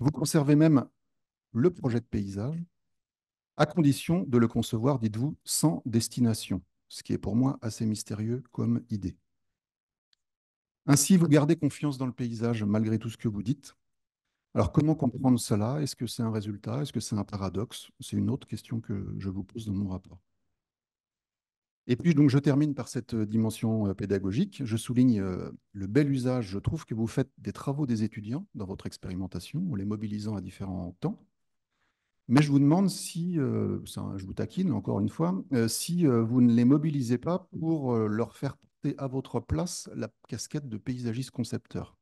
Vous conservez même le projet de paysage, à condition de le concevoir, dites-vous, sans destination, ce qui est pour moi assez mystérieux comme idée. Ainsi, vous gardez confiance dans le paysage malgré tout ce que vous dites, alors comment comprendre cela Est-ce que c'est un résultat Est-ce que c'est un paradoxe C'est une autre question que je vous pose dans mon rapport. Et puis donc je termine par cette euh, dimension euh, pédagogique. Je souligne euh, le bel usage, je trouve, que vous faites des travaux des étudiants dans votre expérimentation, en les mobilisant à différents temps. Mais je vous demande si, je vous taquine encore une fois, si vous ne les mobilisez pas pour leur faire porter à votre place la casquette de paysagiste concepteur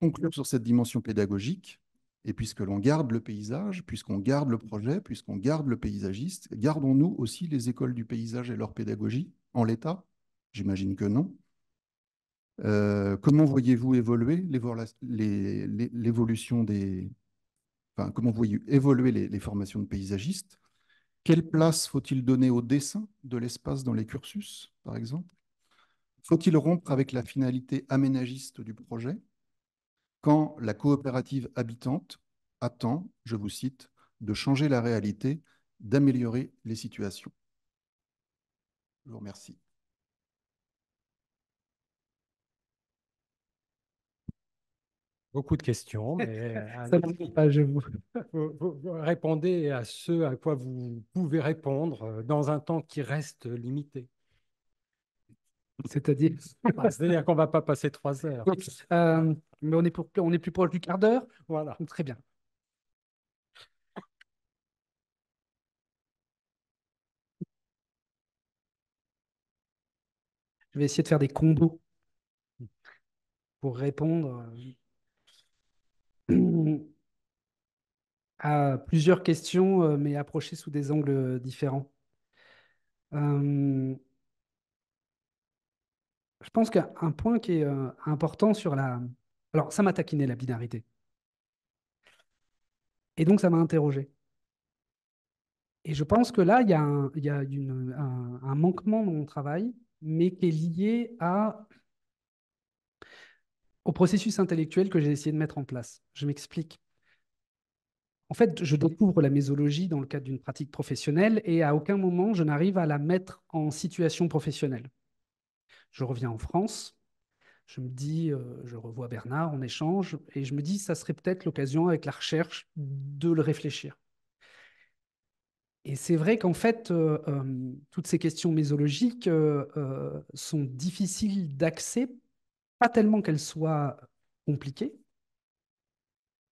conclure sur cette dimension pédagogique, et puisque l'on garde le paysage, puisqu'on garde le projet, puisqu'on garde le paysagiste, gardons-nous aussi les écoles du paysage et leur pédagogie en l'état J'imagine que non. Euh, comment voyez-vous évoluer l'évolution des... Enfin, comment voyez évoluer les, les formations de paysagistes Quelle place faut-il donner au dessin de l'espace dans les cursus, par exemple Faut-il rompre avec la finalité aménagiste du projet quand la coopérative habitante attend, je vous cite, de changer la réalité, d'améliorer les situations. Je vous remercie. Beaucoup de questions, mais euh, je vous... répondez à ce à quoi vous pouvez répondre euh, dans un temps qui reste limité. C'est-à-dire bah, C'est-à-dire qu'on ne va pas passer trois heures. Euh, mais on est, pour, on est plus proche du quart d'heure. Voilà. Très bien. Je vais essayer de faire des combos pour répondre euh, à plusieurs questions, euh, mais approchées sous des angles différents je pense qu'un point qui est euh, important sur la... Alors, ça m'a taquiné la binarité. Et donc, ça m'a interrogé. Et je pense que là, il y a, un, y manquement dans mon travail, mais qui est lié au processus intellectuel que j'ai essayé de mettre en place. Je m'explique. En fait, je découvre la mésologie dans le cadre d'une pratique professionnelle et à aucun moment je n'arrive à la mettre en situation professionnelle. Je reviens en France, je me dis, euh, je revois Bernard, en échange, et je me dis, ça serait peut-être l'occasion avec la recherche de le réfléchir. Et c'est vrai qu'en fait, euh, euh, toutes ces questions mésologiques sont difficiles d'accès, pas tellement qu'elles soient compliquées,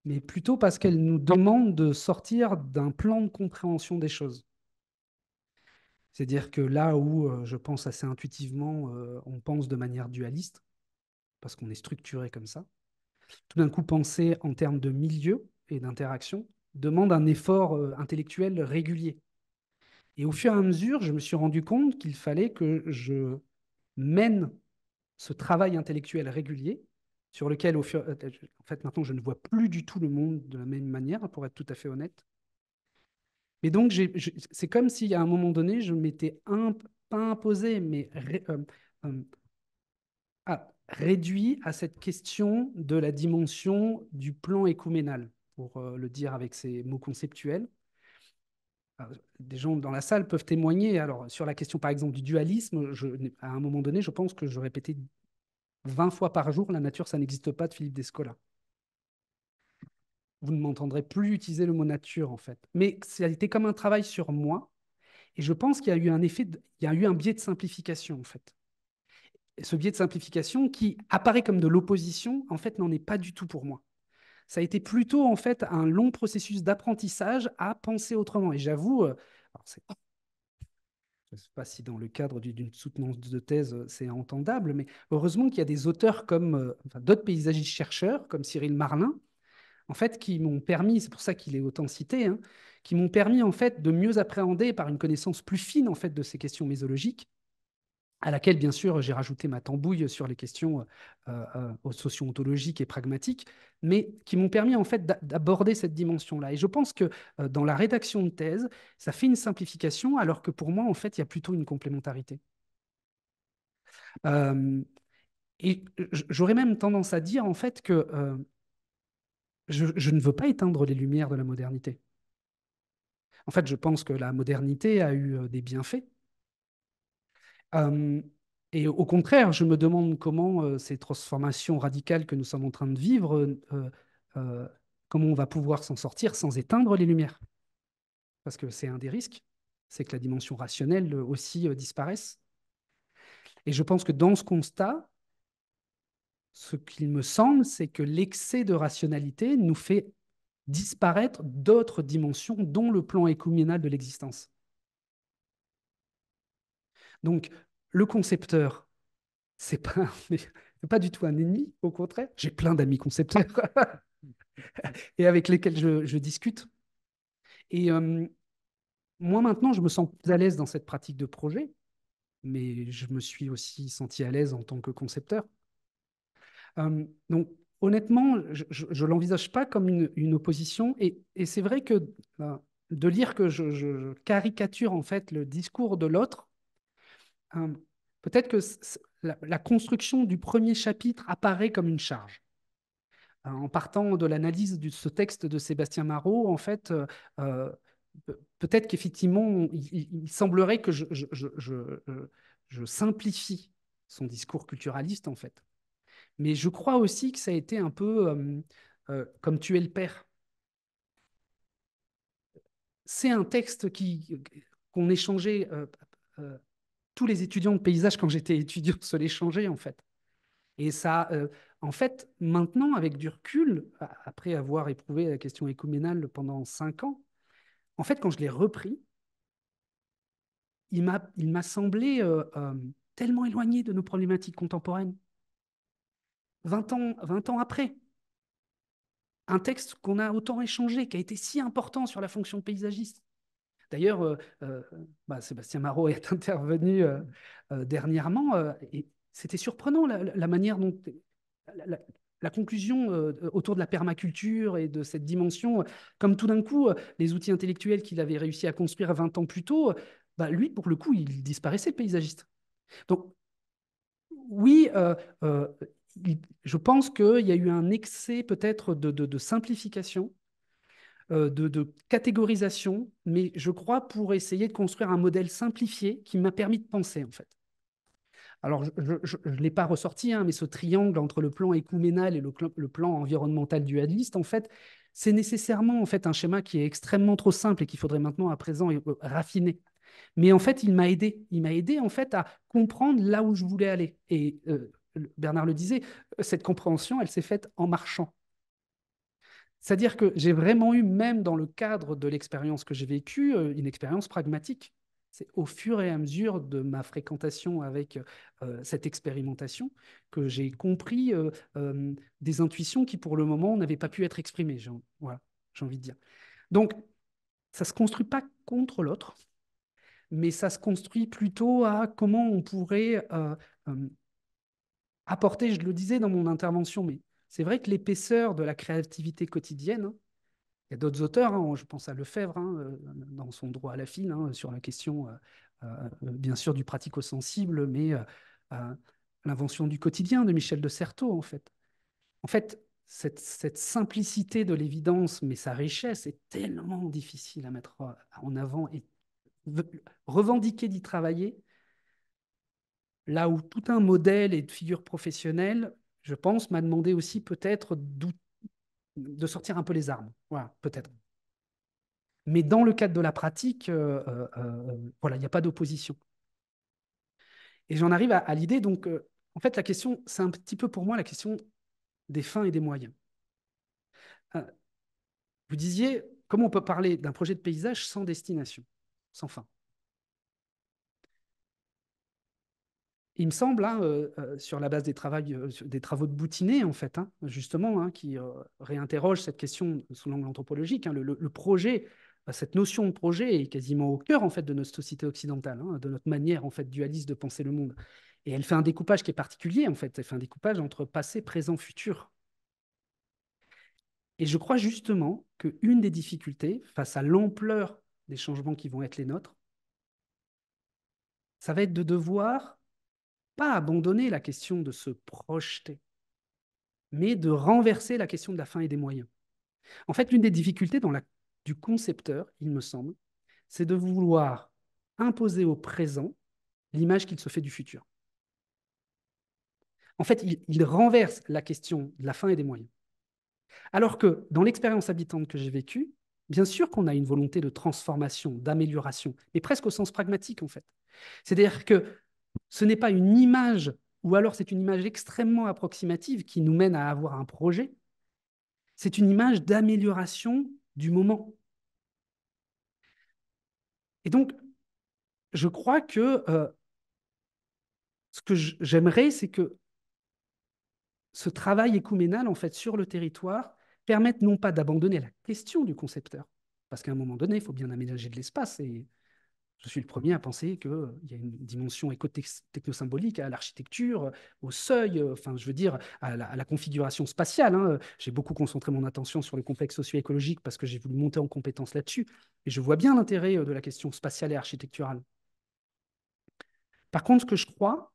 mais plutôt parce qu'elles nous demandent de sortir d'un plan de compréhension des choses. C'est-à-dire que là où euh, je pense assez intuitivement, euh, on pense de manière dualiste, parce qu'on est structuré comme ça, tout d'un coup penser en termes de milieu et d'interaction demande un effort euh, intellectuel régulier. Et au fur et à mesure, je me suis rendu compte qu'il fallait que je mène ce travail intellectuel régulier sur lequel, au fur... en fait, maintenant, je ne vois plus du tout le monde de la même manière, pour être tout à fait honnête. Et donc, c'est comme si à un moment donné, je m'étais pas imposé, mais euh, euh, ah, réduit à cette question de la dimension du plan écuménal, pour euh, le dire avec ces mots conceptuels. des gens dans la salle peuvent témoigner. Alors, sur la question, par exemple, du dualisme, je, à un moment donné, je pense que je répétais 20 fois par jour La nature, ça n'existe pas de Philippe Descola vous ne m'entendrez plus utiliser le mot nature, en fait. Mais ça a été comme un travail sur moi. Et je pense qu'il y a eu un effet, il y a eu un biais de simplification, en fait. ce biais de simplification qui apparaît comme de l'opposition, en fait, n'en est pas du tout pour moi. Ça a été plutôt, en fait, un long processus d'apprentissage à penser autrement. Et j'avoue, euh, je ne sais pas si dans le cadre d'une soutenance de thèse, euh, c'est entendable, mais heureusement qu'il y a des auteurs comme euh, d'autres paysagistes chercheurs, comme Cyril Marlin, en fait, qui m'ont permis, c'est pour ça qu'il est autant cité, hein, qui m'ont permis en fait de mieux appréhender par une connaissance plus fine en fait de ces questions mésologiques, à laquelle bien sûr j'ai rajouté ma tambouille sur les questions euh, euh, euh, socio-ontologiques et pragmatiques, mais qui m'ont permis en fait d'aborder cette dimension-là. Et je pense que dans la rédaction de thèse, ça fait une simplification, alors que pour moi en fait il y a plutôt une complémentarité. et j'aurais même tendance à dire en fait que je, ne veux pas éteindre les lumières de la modernité. En fait, je pense que la modernité a eu euh, des bienfaits. Euh, et au contraire, je me demande comment euh, ces transformations radicales que nous sommes en train de vivre, comment on va pouvoir s'en sortir sans éteindre les lumières. Parce que c'est un des risques, c'est que la dimension rationnelle aussi disparaisse. Et je pense que dans ce constat, ce qu'il me semble, c'est que l'excès de rationalité nous fait disparaître d'autres dimensions, dont le plan écuménal de l'existence. Donc, le concepteur, c'est pas, pas du tout un ennemi, au contraire. J'ai plein d'amis concepteurs et avec lesquels je, discute. Et euh, moi, maintenant, je me sens à l'aise dans cette pratique de projet, mais je me suis aussi senti à l'aise en tant que concepteur. Euh, donc, honnêtement, je ne l'envisage pas comme une, opposition. Et, c'est vrai que ben, de lire que je, caricature en fait le discours de l'autre, euh, peut-être que la, construction du premier chapitre apparaît comme une charge. Euh, en partant de l'analyse de ce texte de Sébastien Marot, en fait, peut-être qu'effectivement, il, semblerait que je, je simplifie son discours culturaliste, en fait. Mais je crois aussi que ça a été un peu comme tu es le père. C'est un texte qui qu'on échangeait. tous les étudiants de paysage, quand j'étais étudiant, se l'échangeaient en fait. Et ça, en fait, maintenant, avec du recul, après avoir éprouvé la question écuménale pendant cinq ans, en fait, quand je l'ai repris, il m'a semblé tellement éloigné de nos problématiques contemporaines. 20 ans, 20 ans après. Un texte qu'on a autant échangé, qui a été si important sur la fonction paysagiste. D'ailleurs, euh, euh, bah, Sébastien Marot est intervenu euh, dernièrement et c'était surprenant la, manière dont la, conclusion autour de la permaculture et de cette dimension, comme tout d'un coup, les outils intellectuels qu'il avait réussi à construire 20 ans plus tôt, bah, lui, pour le coup, il disparaissait, le paysagiste. Donc, oui, je pense qu'il y a eu un excès peut-être de, simplification, euh, de, catégorisation, mais je crois pour essayer de construire un modèle simplifié qui m'a permis de penser en fait. Alors, je ne l'ai pas ressorti, hein, mais ce triangle entre le plan écuménal et le, plan environnemental dualiste, en fait, c'est nécessairement en fait un schéma qui est extrêmement trop simple et qu'il faudrait maintenant à présent euh, raffiner. Mais en fait, il m'a aidé. Il m'a aidé en fait à comprendre là où je voulais aller. Et euh, Bernard le disait, cette compréhension, elle s'est faite en marchant. C'est-à-dire que j'ai vraiment eu, même dans le cadre de l'expérience que j'ai vécue, euh, une expérience pragmatique. C'est au fur et à mesure de ma fréquentation avec euh, cette expérimentation que j'ai compris euh, des intuitions qui, pour le moment, n'avaient pas pu être exprimées. voilà, j'ai envie de dire. Donc, ça ne se construit pas contre l'autre, mais ça se construit plutôt à comment on pourrait apporter, je le disais dans mon intervention, mais c'est vrai que l'épaisseur de la créativité quotidienne, hein, il y a d'autres auteurs, hein, je pense à Lefebvre, hein, euh, dans son droit à la file, sur la question, euh, euh, bien sûr, du pratico-sensible, mais l'invention du quotidien de Michel de Certeau, en fait. En fait, cette, cette simplicité de l'évidence, mais sa richesse, est tellement difficile à mettre en avant et revendiquer d'y travailler, Là où tout un modèle et de figure professionnelle, je pense, m'a demandé aussi peut-être de sortir un peu les armes. Voilà, peut-être. Mais dans le cadre de la pratique, euh, euh, euh, voilà, il n'y a pas d'opposition. Et j'en arrive à, l'idée, donc, en fait, la question, c'est un petit peu pour moi la question des fins et des moyens. vous disiez, comment on peut parler d'un projet de paysage sans destination, sans fin il me semble, hein, euh, euh, sur la base des, euh, des travaux de Boutinet, en fait, hein, justement, hein, qui réinterroge cette question sous l'angle anthropologique, le, projet, cette notion de projet est quasiment au cœur, en fait, de notre société occidentale, de notre manière, en fait, dualiste de penser le monde. Et elle fait un découpage qui est particulier, en fait, elle fait un découpage entre passé, présent, futur. Et je crois justement qu'une des difficultés, face à l'ampleur des changements qui vont être les nôtres, ça va être de devoir pas abandonner la question de se projeter, mais de renverser la question de la fin et des moyens. En fait, l'une des difficultés du concepteur, il me semble, c'est de vouloir imposer au présent l'image qu'il se fait du futur. En fait, il, il, renverse la question de la fin et des moyens. Alors que dans l'expérience habitante que j'ai vécue, bien sûr qu'on a une volonté de transformation, d'amélioration, mais presque au sens pragmatique en fait. C'est-à-dire que ce n'est pas une image, ou alors c'est une image extrêmement approximative qui nous mène à avoir un projet. C'est une image d'amélioration du moment. Et donc, je crois que euh, ce que j'aimerais, c'est que ce travail écuménal, en fait, sur le territoire, permette non pas d'abandonner la question du concepteur, parce qu'à un moment donné, il faut bien aménager de l'espace et je suis le premier à penser qu'il y a une dimension éco-technosymbolique à l'architecture, au seuil, euh, enfin, je veux dire, à la, configuration spatiale. Hein. J'ai beaucoup concentré mon attention sur les complexes socio écologiques parce que j'ai voulu monter en compétence là-dessus. Et je vois bien l'intérêt euh, de la question spatiale et architecturale. Par contre, ce que je crois,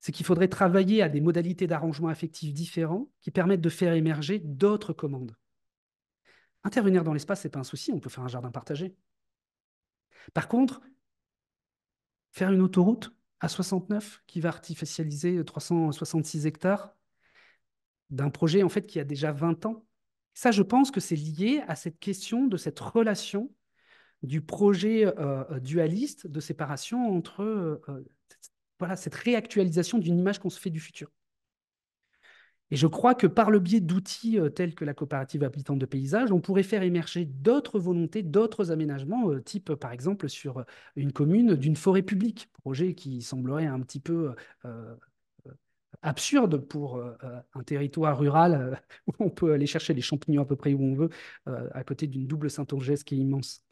c'est qu'il faudrait travailler à des modalités d'arrangement affectif différents qui permettent de faire émerger d'autres commandes. Intervenir dans l'espace, ce n'est pas un souci, on peut faire un jardin partagé. Par contre, faire une autoroute à 69 qui va artificialiser 366 euh, hectares d'un projet en fait qui a déjà 20 ans, ça je pense que c'est lié à cette question de cette relation du projet euh, euh, dualiste de séparation entre cette réactualisation d'une image qu'on se fait du futur. Et je crois que par le biais d'outils euh, tels que la coopérative habitante de paysage, on pourrait faire émerger d'autres volontés, d'autres aménagements, euh, type par exemple sur euh, une commune d'une forêt publique, projet qui semblerait un petit peu absurde pour un territoire rural où on peut aller chercher les champignons à peu près où on veut, à côté d'une double saint qui est immense.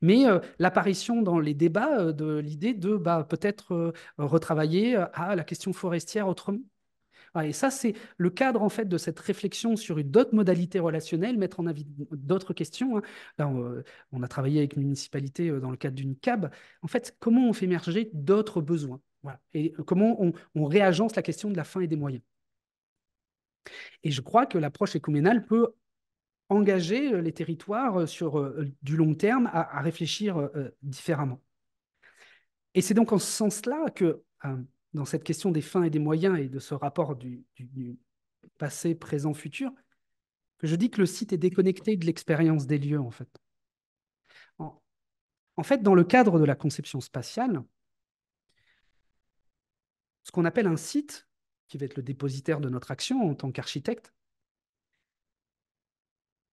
Mais l'apparition dans les débats de l'idée de bah, peut-être retravailler à la question forestière autrement, ah, et ça, c'est le cadre en fait de cette réflexion sur d'autres modalités relationnelles, mettre en avis d'autres questions. Hein. Là, euh, on, a travaillé avec une municipalité euh, dans le cadre d'une CAB. En fait, comment on fait émerger d'autres besoins Et euh, comment on, réagence la question de la fin et des moyens et je crois que l'approche écuménale peut engager les territoires sur du long terme à, réfléchir différemment. Et c'est donc en ce sens-là que dans cette question des fins et des moyens et de ce rapport du, passé, présent, futur, que je dis que le site est déconnecté de l'expérience des lieux, en fait. en, fait, dans le cadre de la conception spatiale, ce qu'on appelle un site, qui va être le dépositaire de notre action en tant qu'architecte,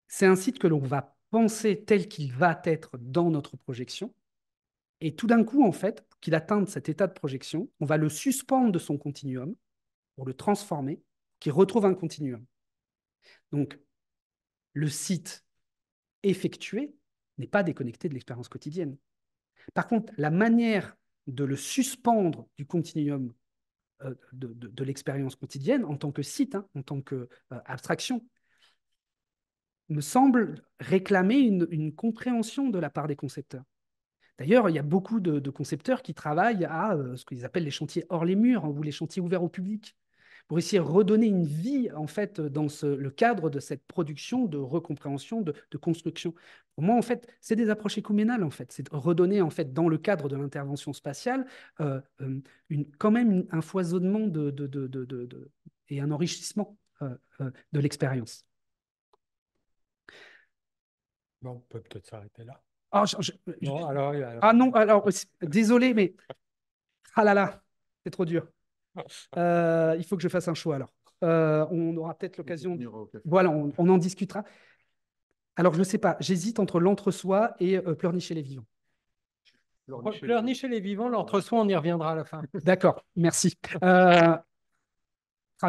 c'est un site que l'on va penser tel qu'il va être dans notre projection, et tout d'un coup, en fait, qu'il atteigne cet état de projection, on va le suspendre de son continuum pour le transformer, qu'il retrouve un continuum. Donc, le site effectué n'est pas déconnecté de l'expérience quotidienne. Par contre, la manière de le suspendre du continuum euh, de, l'expérience quotidienne en tant que site, hein, en tant qu'abstraction, euh, me semble réclamer une compréhension de la part des concepteurs. D'ailleurs, il y a beaucoup de, concepteurs qui travaillent à euh, ce qu'ils appellent les chantiers hors les murs hein, ou les chantiers ouverts au public pour essayer de redonner une vie en fait dans le cadre de cette production de recompréhension, de, construction. Pour moi, en fait, c'est des approches écuménales en fait, c'est redonner en fait dans le cadre de l'intervention spatiale euh, euh, quand même un foisonnement de, et un enrichissement de l'expérience. Bon, on peut peut-être s'arrêter là. Ah non, alors, euh, désolé, mais. Ah là là, c'est trop dur. Euh, il faut que je fasse un choix alors. Euh, on aura peut-être l'occasion. De... Voilà, on, en discutera. Alors, je ne sais pas, j'hésite entre l'entre-soi et pleurnicher les vivants. Pleurnicher, les vivants, l'entre-soi, on y reviendra à la fin. D'accord, merci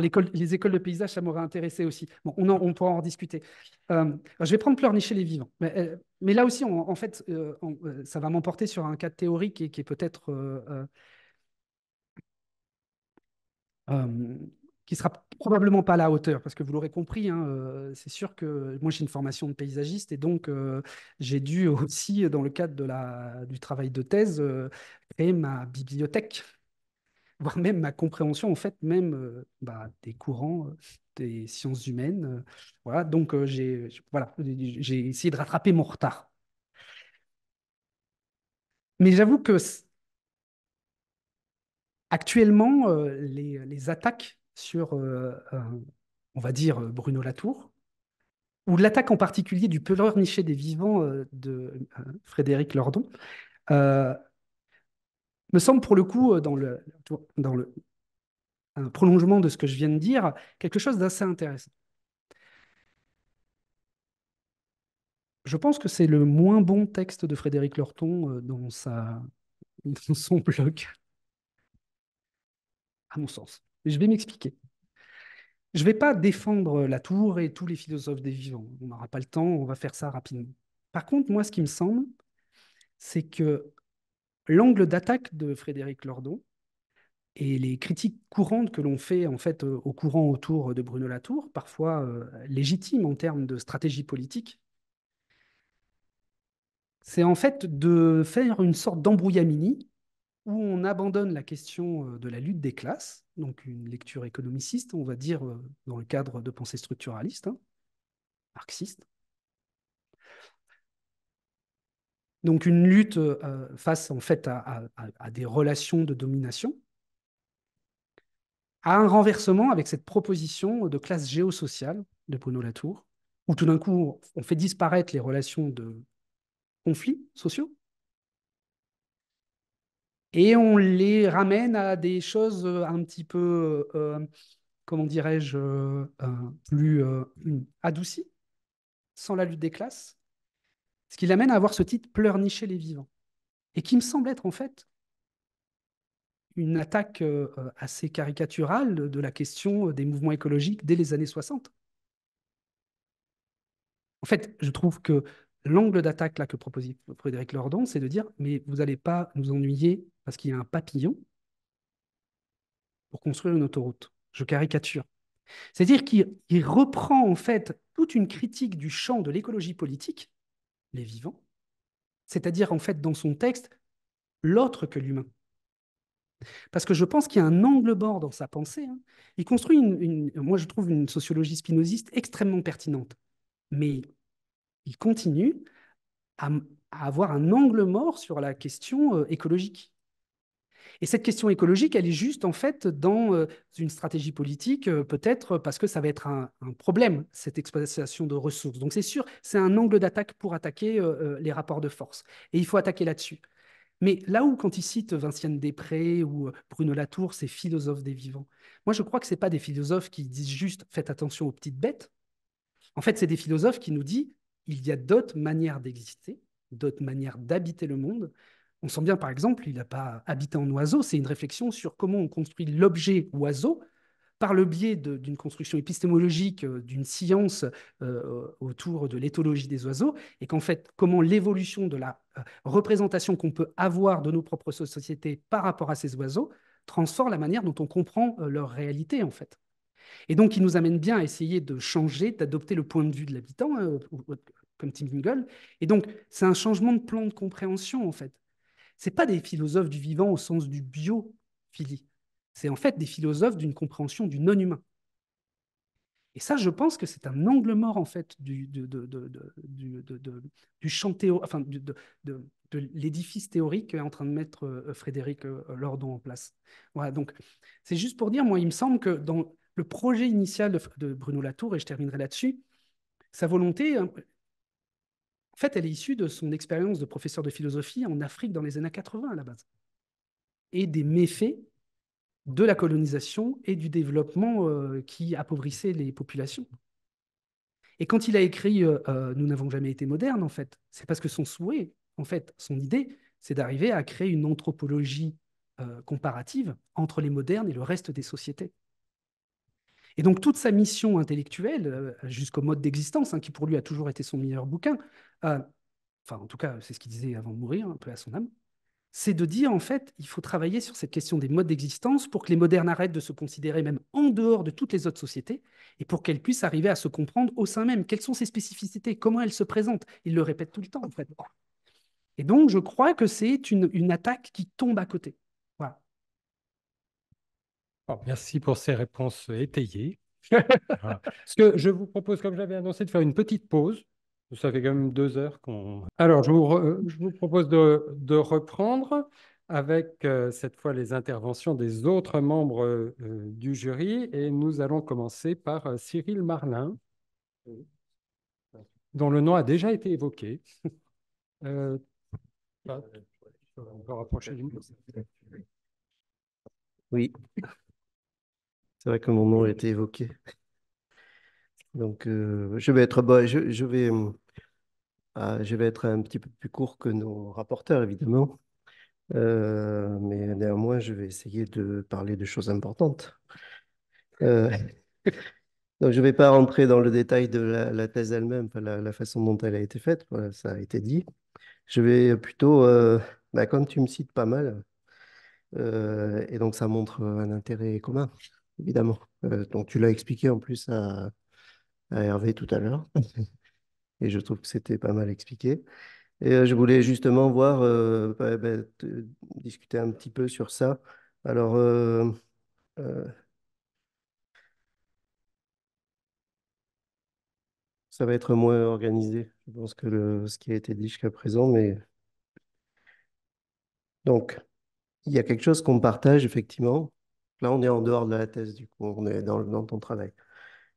les écoles de paysage, ça m'aurait intéressé aussi. Bon, on, pourra en discuter. Euh, je vais prendre Pleurnicher les vivants. Mais, euh, là aussi, en fait, euh, ça va m'emporter sur un cas théorique qui, est peut-être. qui sera probablement pas à la hauteur, parce que vous l'aurez compris, hein, c'est sûr que moi j'ai une formation de paysagiste et donc j'ai dû aussi, dans le cadre du travail de thèse, créer ma bibliothèque voire même ma compréhension en fait même euh, bah, des courants euh, des sciences humaines. Euh, voilà, donc j'ai voilà, j'ai essayé de rattraper mon retard. Mais j'avoue que actuellement les, attaques sur on va dire Bruno Latour ou l'attaque en particulier du peureur niché des vivants de Frédéric Lordon me semble pour le coup, euh, dans le, prolongement de ce que je viens de dire, quelque chose d'assez intéressant. Je pense que c'est le moins bon texte de Frédéric Lorton euh, dans, sa, son blog, à mon sens. je vais m'expliquer. Je ne vais pas défendre la tour et tous les philosophes des vivants. On n'aura pas le temps, on va faire ça rapidement. Par contre, moi, ce qui me semble, c'est que l'angle d'attaque de Frédéric Lordon et les critiques courantes que l'on fait en fait euh, au courant autour de Bruno Latour, parfois euh, légitimes en termes de stratégie politique, c'est en fait de faire une sorte d'embrouillamini où on abandonne la question euh, de la lutte des classes, donc une lecture économiciste, on va dire, dans le cadre de pensée structuraliste, hein, marxistes. marxiste, Donc une lutte euh, face en fait à, des relations de domination, à un renversement avec cette proposition de classe géosociale de Bruno Latour, où tout d'un coup on fait disparaître les relations de conflits sociaux et on les ramène à des choses euh, un petit peu, euh, comment dirais-je, plus adoucies, sans la lutte des classes ce qui l'amène à avoir ce titre Pleurnicher les vivants. Et qui me semble être en fait une attaque euh, euh, assez caricaturale de la question euh, des mouvements écologiques dès les années 60. En fait, je trouve que l'angle d'attaque que proposait Frédéric Lordon, c'est de dire mais vous n'allez pas nous ennuyer parce qu'il y a un papillon pour construire une autoroute. Je caricature. C'est-à-dire qu'il reprend en fait toute une critique du champ de l'écologie politique les vivants, c'est-à-dire en fait dans son texte, l'autre que l'humain. Parce que je pense qu'il y a un angle mort dans sa pensée. Hein. Il construit, une, moi je trouve, une sociologie spinoziste extrêmement pertinente. Mais il continue à, avoir un angle mort sur la question euh, écologique. Et cette question écologique, elle est juste en fait dans euh, une stratégie politique, euh, peut-être parce que ça va être un, problème, cette exploitation de ressources. Donc c'est sûr, c'est un angle d'attaque pour attaquer euh, les rapports de force. Et il faut attaquer là-dessus. Mais là où, quand il cite Vinciane Després ou Bruno Latour, ces philosophes des vivants, moi je crois que ce pas des philosophes qui disent juste faites attention aux petites bêtes. En fait, c'est des philosophes qui nous disent il y a d'autres manières d'exister, d'autres manières d'habiter le monde, on sent bien, par exemple, il n'a pas habité en oiseau, c'est une réflexion sur comment on construit l'objet oiseau par le biais d'une construction épistémologique, euh, d'une science euh, euh, autour de l'éthologie des oiseaux, et qu'en fait, comment l'évolution de la représentation qu'on peut avoir de nos propres sociétés par rapport à ces oiseaux transforme la manière dont on comprend leur réalité, en fait. Et donc, il nous amène bien à essayer de changer, d'adopter le point de vue de l'habitant, comme Tim Mingle. Et donc, c'est un changement de plan de compréhension, en fait c'est pas des philosophes du vivant au sens du biophilie. C'est en fait des philosophes d'une compréhension du non-humain. Et ça, je pense que c'est un angle mort en fait du, de, de, du de, l'édifice théorique qu'est en train de mettre euh, euh, Frédéric euh, Lordon en place. Voilà, donc c'est juste pour dire, moi, il me semble que dans le projet initial de, Bruno Latour, et je terminerai là-dessus, sa volonté, hein, en fait, elle est issue de son expérience de professeur de philosophie en Afrique dans les années 80 à la base, et des méfaits de la colonisation et du développement euh, qui appauvrissait les populations. Et quand il a écrit euh, euh, Nous n'avons jamais été modernes, en fait, c'est parce que son souhait, en fait, son idée, c'est d'arriver à créer une anthropologie comparative entre les modernes et le reste des sociétés. Et donc toute sa mission intellectuelle, euh, jusqu'au mode d'existence, hein, qui pour lui a toujours été son meilleur bouquin, euh, enfin en tout cas c'est ce qu'il disait avant de mourir, un peu à son âme, c'est de dire en fait il faut travailler sur cette question des modes d'existence pour que les modernes arrêtent de se considérer même en dehors de toutes les autres sociétés et pour qu'elles puissent arriver à se comprendre au sein même. Quelles sont ses spécificités Comment elles se présentent Il le répète tout le temps en fait. Et donc je crois que c'est une attaque qui tombe à côté merci pour ces réponses étayées. Ce que je vous propose, comme j'avais annoncé, de faire une petite pause. Ça fait quand même deux heures qu'on. Alors, je vous, propose de, reprendre avec euh, cette fois les interventions des autres membres euh, du jury et nous allons commencer par euh, Cyril Marlin, dont le nom a déjà été évoqué. Oui, c'est vrai que mon nom a mm. été évoqué. Donc, euh, je vais être vais, euh, ah, je vais être un petit peu plus court que nos rapporteurs, évidemment. Euh, mais néanmoins, je vais essayer de parler de choses importantes. donc, je ne vais pas rentrer dans le détail de la, thèse elle-même, la, façon dont elle a été faite, ça a été dit. Je vais plutôt, bah, comme tu me cites pas mal, et donc ça montre un intérêt commun évidemment. Euh, donc tu l'as expliqué en plus à, Hervé tout à l'heure. et je trouve que c'était pas mal expliqué. Et euh, je voulais justement voir, euh, bah, bah, discuter un petit peu sur ça. Alors, ça va être moins organisé, je pense, que le, ce qui a été dit jusqu'à présent. Mais... Donc, il y a quelque chose qu'on partage, effectivement, Là, on est en dehors de la thèse, du coup, on est dans, ton travail.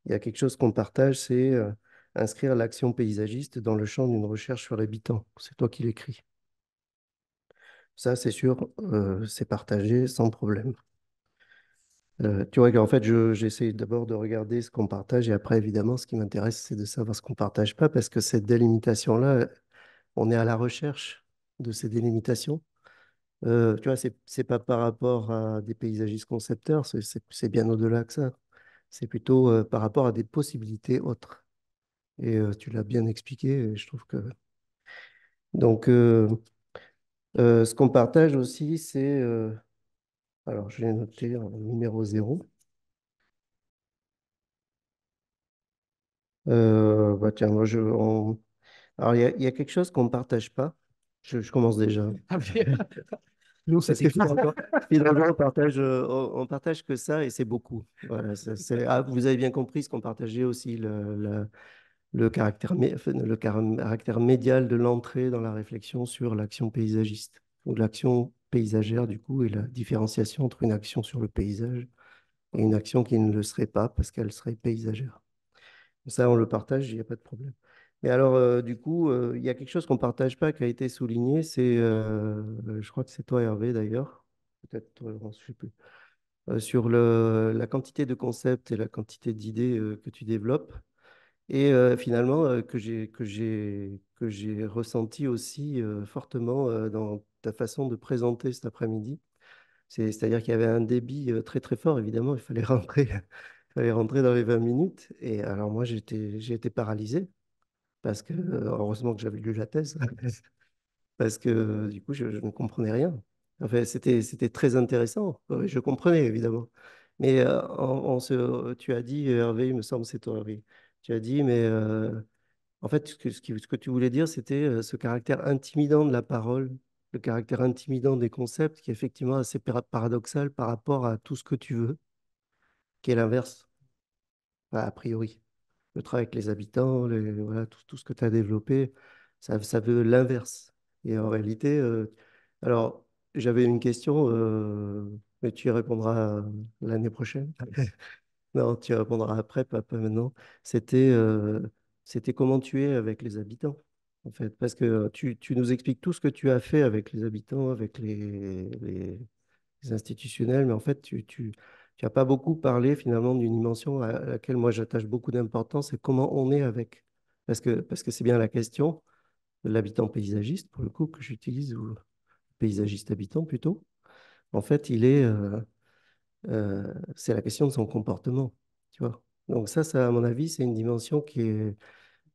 Il y a quelque chose qu'on partage, c'est euh, inscrire l'action paysagiste dans le champ d'une recherche sur l'habitant. C'est toi qui l'écris. Ça, c'est sûr, euh, c'est partagé sans problème. Euh, tu vois qu'en fait, j'essaie d'abord de regarder ce qu'on partage et après, évidemment, ce qui m'intéresse, c'est de savoir ce qu'on ne partage pas parce que cette délimitation-là, on est à la recherche de ces délimitations. Euh, tu vois, c'est n'est pas par rapport à des paysagistes concepteurs, c'est bien au-delà que ça. C'est plutôt euh, par rapport à des possibilités autres. Et euh, tu l'as bien expliqué, je trouve que. Donc, ce qu'on partage aussi, c'est. Alors, je vais noter le numéro 0. Bah, tiens, moi, je. Alors, il y, y, a quelque chose qu'on ne partage pas je, commence déjà. Ah, c'est Finalement, on partage, euh, on partage que ça et c'est beaucoup. Voilà, ah, vous avez bien compris ce qu'on partageait aussi, le, le, le, caractère, le caractère médial de l'entrée dans la réflexion sur l'action paysagiste, ou l'action paysagère du coup, et la différenciation entre une action sur le paysage et une action qui ne le serait pas parce qu'elle serait paysagère. Ça, on le partage, il n'y a pas de problème. Et alors, euh, du coup, euh, il y a quelque chose qu'on ne partage pas qui a été souligné, c'est, euh, je crois que c'est toi Hervé d'ailleurs, peut-être je sais plus, sur la quantité de concepts et la quantité d'idées que tu développes. Et finalement, que j'ai, ressenti aussi fortement dans ta façon de présenter cet après-midi. C'est, à dire qu'il y avait un débit très très fort, évidemment, il fallait rentrer, rentrer dans les 20 minutes. Et alors moi, j'ai été paralysé parce que euh, heureusement que j'avais lu la thèse, parce que euh, du coup, je, ne comprenais rien. fait, c'était, c'était très intéressant. Je comprenais, évidemment. Mais on, euh, tu as dit, Hervé, il me semble, c'est toi, Hervé. Tu as dit, mais en fait, ce que, ce que, tu voulais dire, c'était ce caractère intimidant de la parole, le caractère intimidant des concepts, qui est effectivement assez paradoxal par rapport à tout ce que tu veux, qui est l'inverse, a priori le travail avec les habitants, voilà, tout, ce que tu as développé, ça, veut l'inverse. Et en réalité, euh, alors j'avais une question, euh, mais tu y répondras euh, l'année prochaine. non, tu y répondras après, pas, maintenant. C'était c'était comment tu es avec les habitants, en fait, parce que tu, nous expliques tout ce que tu as fait avec les habitants, avec les, institutionnels, mais en fait, tu, tu tu n'as pas beaucoup parlé finalement d'une dimension à laquelle moi j'attache beaucoup d'importance, c'est comment on est avec. Parce que parce que c'est bien la question de l'habitant paysagiste, pour le coup, que j'utilise, ou paysagiste habitant plutôt. En fait, il est. Euh, euh, c'est la question de son comportement. Tu vois Donc, ça, ça, à mon avis, c'est une dimension qui est.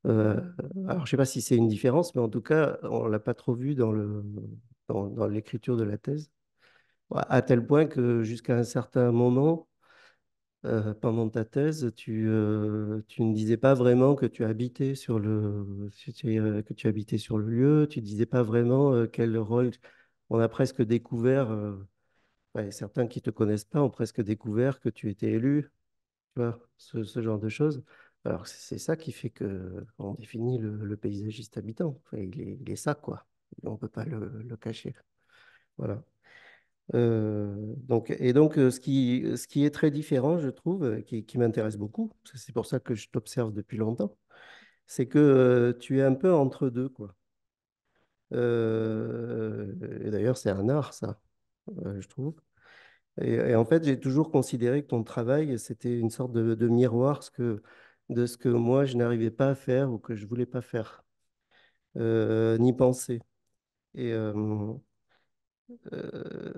Euh, alors, je ne sais pas si c'est une différence, mais en tout cas, on ne l'a pas trop vu dans l'écriture dans, l'écriture de la thèse à tel point que jusqu'à un certain moment, euh, pendant ta thèse, tu, euh, tu, ne disais pas vraiment que tu habitais sur le, euh, que tu habitais sur le lieu, tu ne disais pas vraiment quel rôle. On a presque découvert, certains qui ne te connaissent pas ont presque découvert que tu étais élu, tu vois, ce, genre de choses. Alors c'est ça qui fait qu'on définit le, paysagiste habitant. il, est, ça, quoi. On ne peut pas le, le cacher. Voilà. Euh, donc, et donc, euh, ce qui, euh, ce qui est très différent, je trouve, qui, qui m'intéresse beaucoup, c'est pour ça que je t'observe depuis longtemps, c'est que tu es un peu entre deux, quoi. et d'ailleurs, c'est un art, ça, je trouve. Et, et en fait, j'ai toujours considéré que ton travail, c'était une sorte de, de miroir ce que, de ce que moi, je n'arrivais pas à faire ou que je voulais pas faire, ni penser. Et, euh,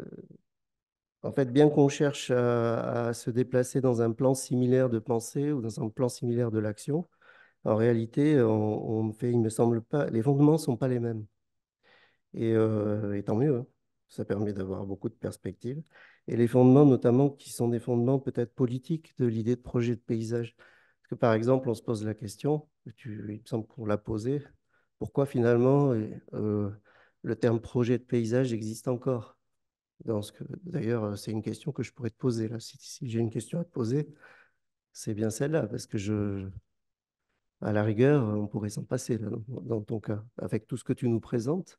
en fait, bien qu'on cherche à, se déplacer dans un plan similaire de pensée ou dans un plan similaire de l'action, en réalité, on, fait, il me semble pas, les fondements sont pas les mêmes. Et, euh, tant mieux, hein. ça permet d'avoir beaucoup de perspectives. Et les fondements, notamment, qui sont des fondements peut-être politiques de l'idée de projet de paysage. Parce que par exemple, on se pose la question, il me semble qu'on l'a posée, pourquoi finalement euh, le terme projet de paysage existe encore. d'ailleurs, euh, c'est une question que je pourrais te poser. Là. Si, si j'ai une question à te poser, c'est bien celle-là, parce que je, à la rigueur, on pourrait s'en passer dans, ton cas, avec tout ce que tu nous présentes.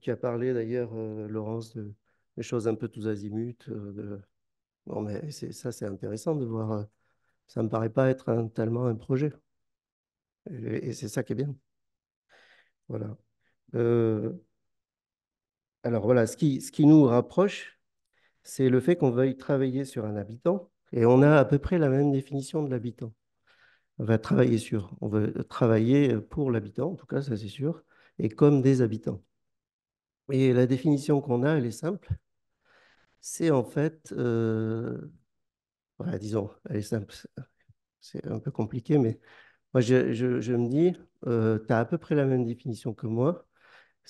Tu as, parlé d'ailleurs, euh, Laurence, de, des choses un peu tous azimuts. Euh, de... Non, mais ça, c'est intéressant de voir. Ça ne me paraît pas être tellement un projet. Et, et c'est ça qui est bien. Voilà. Euh, alors voilà, ce qui, nous rapproche, c'est le fait qu'on veuille travailler sur un habitant, et on a à peu près la même définition de l'habitant. On va travailler sur, on veut travailler pour l'habitant, en tout cas, ça c'est sûr, et comme des habitants. Et la définition qu'on a, elle est simple. C'est en fait, euh, disons, elle est simple. C'est un peu compliqué, mais moi je, me dis, euh, tu as à peu près la même définition que moi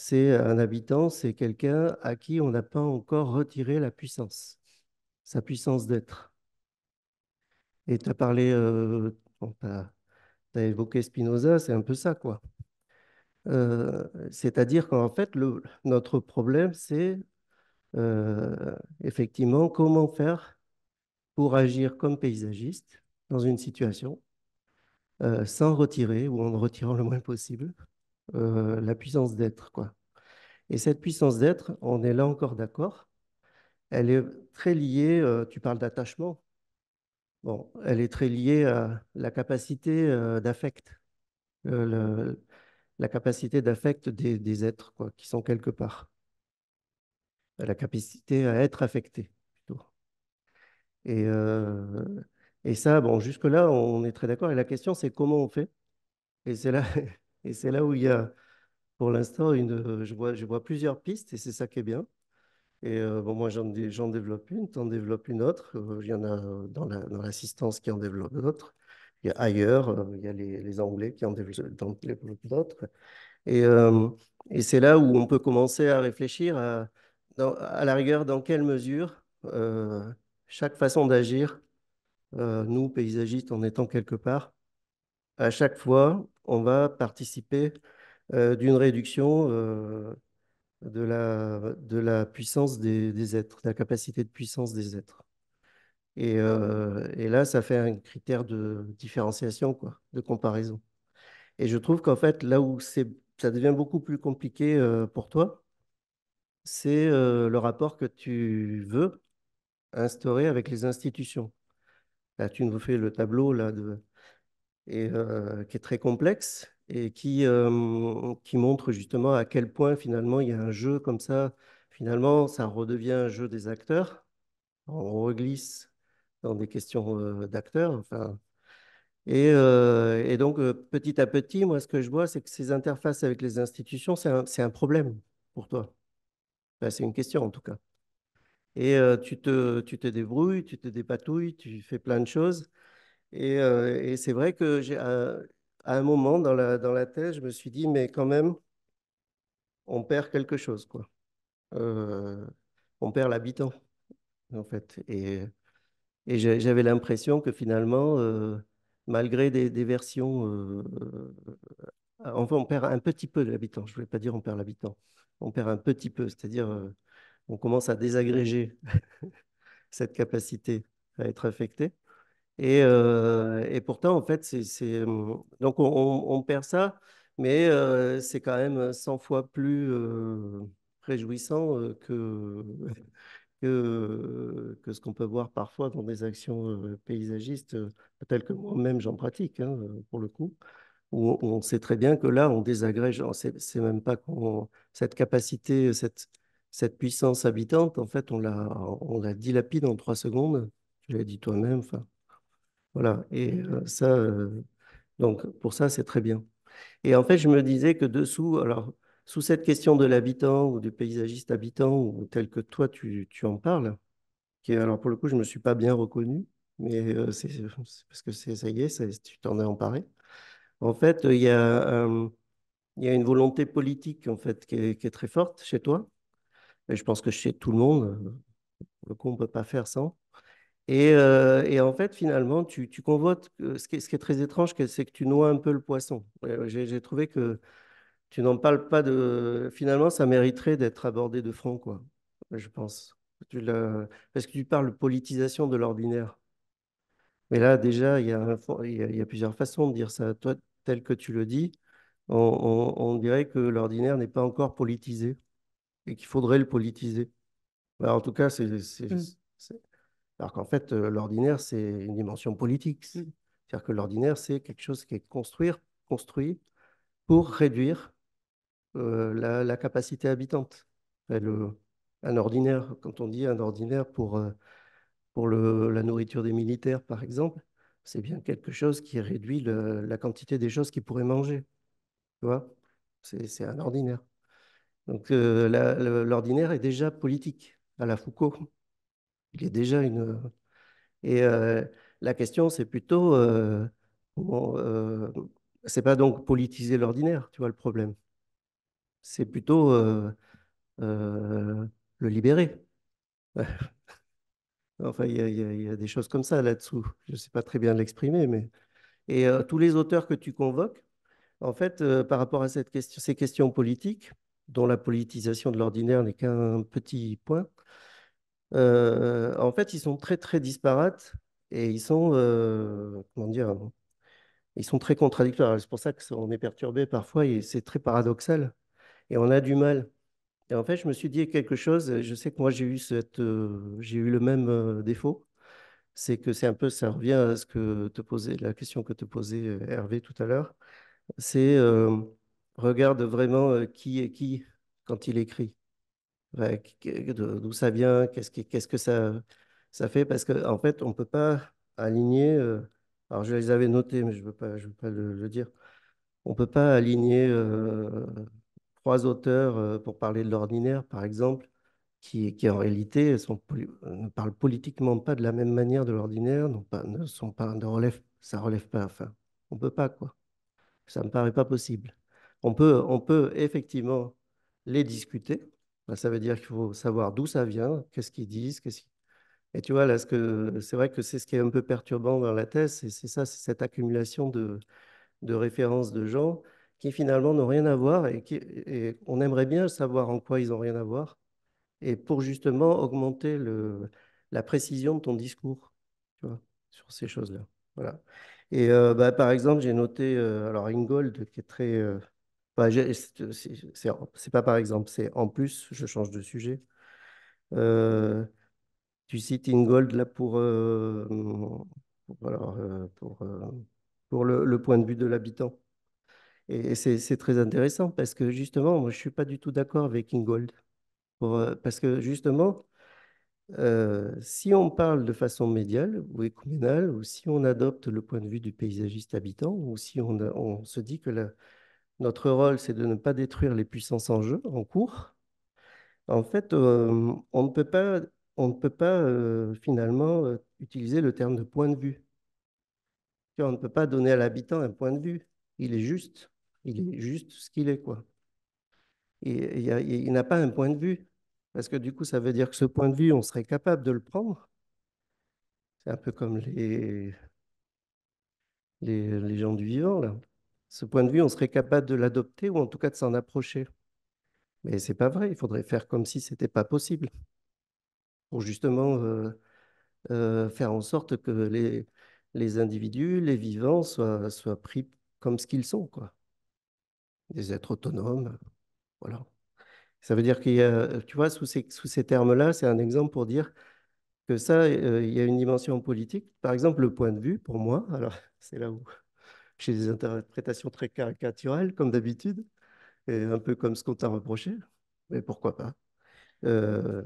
c'est un habitant, c'est quelqu'un à qui on n'a pas encore retiré la puissance, sa puissance d'être. Et tu as parlé, euh, tu as, évoqué Spinoza, c'est un peu ça, quoi. Euh, c'est-à-dire qu'en fait, notre problème, c'est euh, effectivement comment faire pour agir comme paysagiste dans une situation, sans retirer ou en retirant le moins possible euh, la puissance d'être. quoi. Et cette puissance d'être, on est là encore d'accord, elle est très liée, euh, tu parles d'attachement, bon, elle est très liée à la capacité euh, d'affect, la capacité d'affect des, êtres quoi, qui sont quelque part, la capacité à être affecté. Plutôt. Et, et ça, bon, jusque-là, on est très d'accord. Et la question, c'est comment on fait Et c'est là, Et c'est là où il y a, pour l'instant, une, je, vois, je vois plusieurs pistes et c'est ça qui est bien. Et euh, bon, moi, j'en, développe une, t'en développes une autre. Euh, il y en a euh, dans, l'assistance qui en développe d'autres. Il y a ailleurs, il y a les, Anglais qui en développent, d'autres. Et, c'est là où on peut commencer à réfléchir à, à la rigueur, dans quelle mesure chaque façon d'agir, nous, paysagistes, en étant quelque part, à chaque fois, on va participer euh, d'une réduction euh, de, la, de la puissance des, êtres, de la capacité de puissance des êtres. Euh, et, là, ça fait un critère de différenciation, quoi, de comparaison. Et je trouve qu'en fait, là où ça devient beaucoup plus compliqué pour toi, c'est le rapport que tu veux instaurer avec les institutions. Là, tu nous fais le tableau là, de, et euh, qui est très complexe et qui, euh, qui montre justement à quel point finalement il y a un jeu comme ça. Finalement, ça redevient un jeu des acteurs. On reglisse dans des questions euh, d'acteurs. Enfin, et, et, donc, petit à petit, moi, ce que je vois, c'est que ces interfaces avec les institutions, c'est un, un, problème pour toi. c'est une question, en tout cas. Et tu, te, tu te débrouilles, tu te dépatouilles, tu fais plein de choses. Euh, et, c'est vrai que euh, à, un moment dans la, dans la thèse, je me suis dit, mais quand même, on perd quelque chose, quoi. Euh, on perd l'habitant, en fait. Et, et j'avais l'impression que finalement, malgré des, versions, euh, on perd un petit peu de l'habitant. Je ne voulais pas dire on perd l'habitant. On perd un petit peu, c'est-à-dire on commence à désagréger cette capacité à être affecté. Euh, et, pourtant, en fait, c'est, mmh, donc on, perd ça, mais euh, c'est quand même 100 fois plus euh, réjouissant que, que, ce qu'on peut voir parfois dans des actions paysagistes, telles que moi-même j'en pratique, hein, pour le coup où on sait très bien que là, on désagrège, c'est même pas qu'on. Cette capacité, cette, cette puissance habitante, en fait, on la, on la dilapide en trois secondes. Tu l'as dit toi-même. Enfin, voilà, et euh, ça, euh, donc pour ça, c'est très bien. Et en fait, je me disais que dessous, alors sous cette question de l'habitant ou du paysagiste habitant, ou tel que toi tu, en parles, qui alors pour le coup, je ne me suis pas bien reconnu, mais euh, c'est parce que c'est ça y est, tu t'en es emparé. En fait, il y a, il y a une volonté politique en fait qui est, très forte chez toi, et je pense que chez tout le monde. le coup, on ne peut pas faire sans. Euh, et, en fait, finalement, tu, tu convoites. Euh, ce qui, est, ce qui, est, très étrange, c'est que tu noies un peu le poisson. J'ai trouvé que tu n'en parles pas de. Finalement, ça mériterait d'être abordé de front, quoi. Je pense. Tu Parce que tu parles politisation de l'ordinaire. Mais là, déjà, il y, a il, y a, plusieurs façons de dire ça. Toi, tel que tu le dis, on, dirait que l'ordinaire n'est pas encore politisé et qu'il faudrait le politiser. Bah, en tout cas, c'est. Mmh. Alors qu'en fait, euh, l'ordinaire, c'est une dimension politique. Mm. C'est-à-dire que l'ordinaire, c'est quelque chose qui est construire, construit pour réduire euh, la, capacité habitante. un ordinaire, quand on dit un ordinaire pour, euh, pour la nourriture des militaires, par exemple, c'est bien quelque chose qui réduit la quantité des choses qu'ils pourraient manger. Tu vois C'est un ordinaire. Donc l'ordinaire est déjà politique à la Foucault il est déjà une. Euh, et euh, la question, c'est plutôt. Euh, n'est euh, c'est pas donc politiser l'ordinaire, tu vois, le problème. C'est plutôt le libérer. enfin, il y, a des choses comme ça là-dessous. Je ne sais pas très bien l'exprimer, mais. Et tous les auteurs que tu convoques, en fait, par rapport à cette question, ces questions politiques, dont la politisation de l'ordinaire n'est qu'un petit point, euh, en fait, ils sont très très disparates et ils sont euh, comment dire, ils sont très contradictoires. C'est pour ça qu'on est perturbé parfois et c'est très paradoxal et on a du mal. Et en fait, je me suis dit quelque chose. Je sais que moi j'ai eu cette, euh, j'ai eu le même défaut. C'est que c'est un peu, ça revient à ce que te la question que te posait Hervé tout à l'heure. C'est regarde vraiment qui est qui quand il écrit. Bah, d'où ça vient, qu'est-ce que, qu'est-ce que ça, ça fait, parce qu'en en fait, on ne peut pas aligner, euh, alors je les avais notés, mais je ne veux pas, je veux pas le, dire, on ne peut pas aligner euh, trois auteurs euh, pour parler de l'ordinaire, par exemple, qui, qui en réalité sont, ne parlent politiquement pas de la même manière de l'ordinaire, ne, sont pas, de relève, ça ne relève pas, enfin, on ne peut pas, quoi. Ça ne me paraît pas possible. On peut, on peut effectivement les discuter, bah, ça veut dire qu'il faut savoir d'où ça vient, qu'est-ce qu'ils disent, qu'est-ce Et tu vois, là, ce que, c'est vrai que c'est ce qui est un peu perturbant dans la thèse, et c'est ça, c'est cette accumulation de, de références de gens qui finalement n'ont rien à voir et, qui, on aimerait bien savoir en quoi ils n'ont rien à voir, et pour justement augmenter le, la précision de ton discours tu vois, sur ces choses-là. Voilà. Et euh, bah, par exemple, j'ai noté, euh, alors Ingold, qui est très, euh, bah, euh, c'est pas par exemple, c'est en plus, je change de sujet. Euh, tu cites Ingold là pour, euh, pour, pour, le, point de vue de l'habitant. Et c'est très intéressant parce que justement, moi je ne suis pas du tout d'accord avec Ingold. Pour, parce que justement, si on parle de façon médiale ou écuménale, ou si on adopte le point de vue du paysagiste habitant, ou si on, on se dit que la, notre rôle, c'est de ne pas détruire les puissances en jeu, en cours. En fait, euh, on ne peut pas, on ne peut pas euh, finalement euh, utiliser le terme de point de vue. On ne peut pas donner à l'habitant un point de vue. Il est juste. Il est juste ce qu'il est. Quoi. il n'a pas un point de vue. Parce que du coup, ça veut dire que ce point de vue, on serait capable de le prendre. C'est un peu comme les, les, les gens du vivant, là ce point de vue, on serait capable de l'adopter ou en tout cas de s'en approcher. Mais c'est pas vrai, il faudrait faire comme si n'était pas possible pour justement euh, euh, faire en sorte que les, les individus, les vivants soient, soient pris comme ce qu'ils sont, quoi. Des êtres autonomes, voilà. Ça veut dire qu'il y a, tu vois, sous ces, sous ces termes-là, c'est un exemple pour dire que ça, euh, il y a une dimension politique. Par exemple, le point de vue, pour moi, alors c'est là où j'ai des interprétations très caricaturales, comme d'habitude, et un peu comme ce qu'on t'a reproché, mais pourquoi pas. Euh,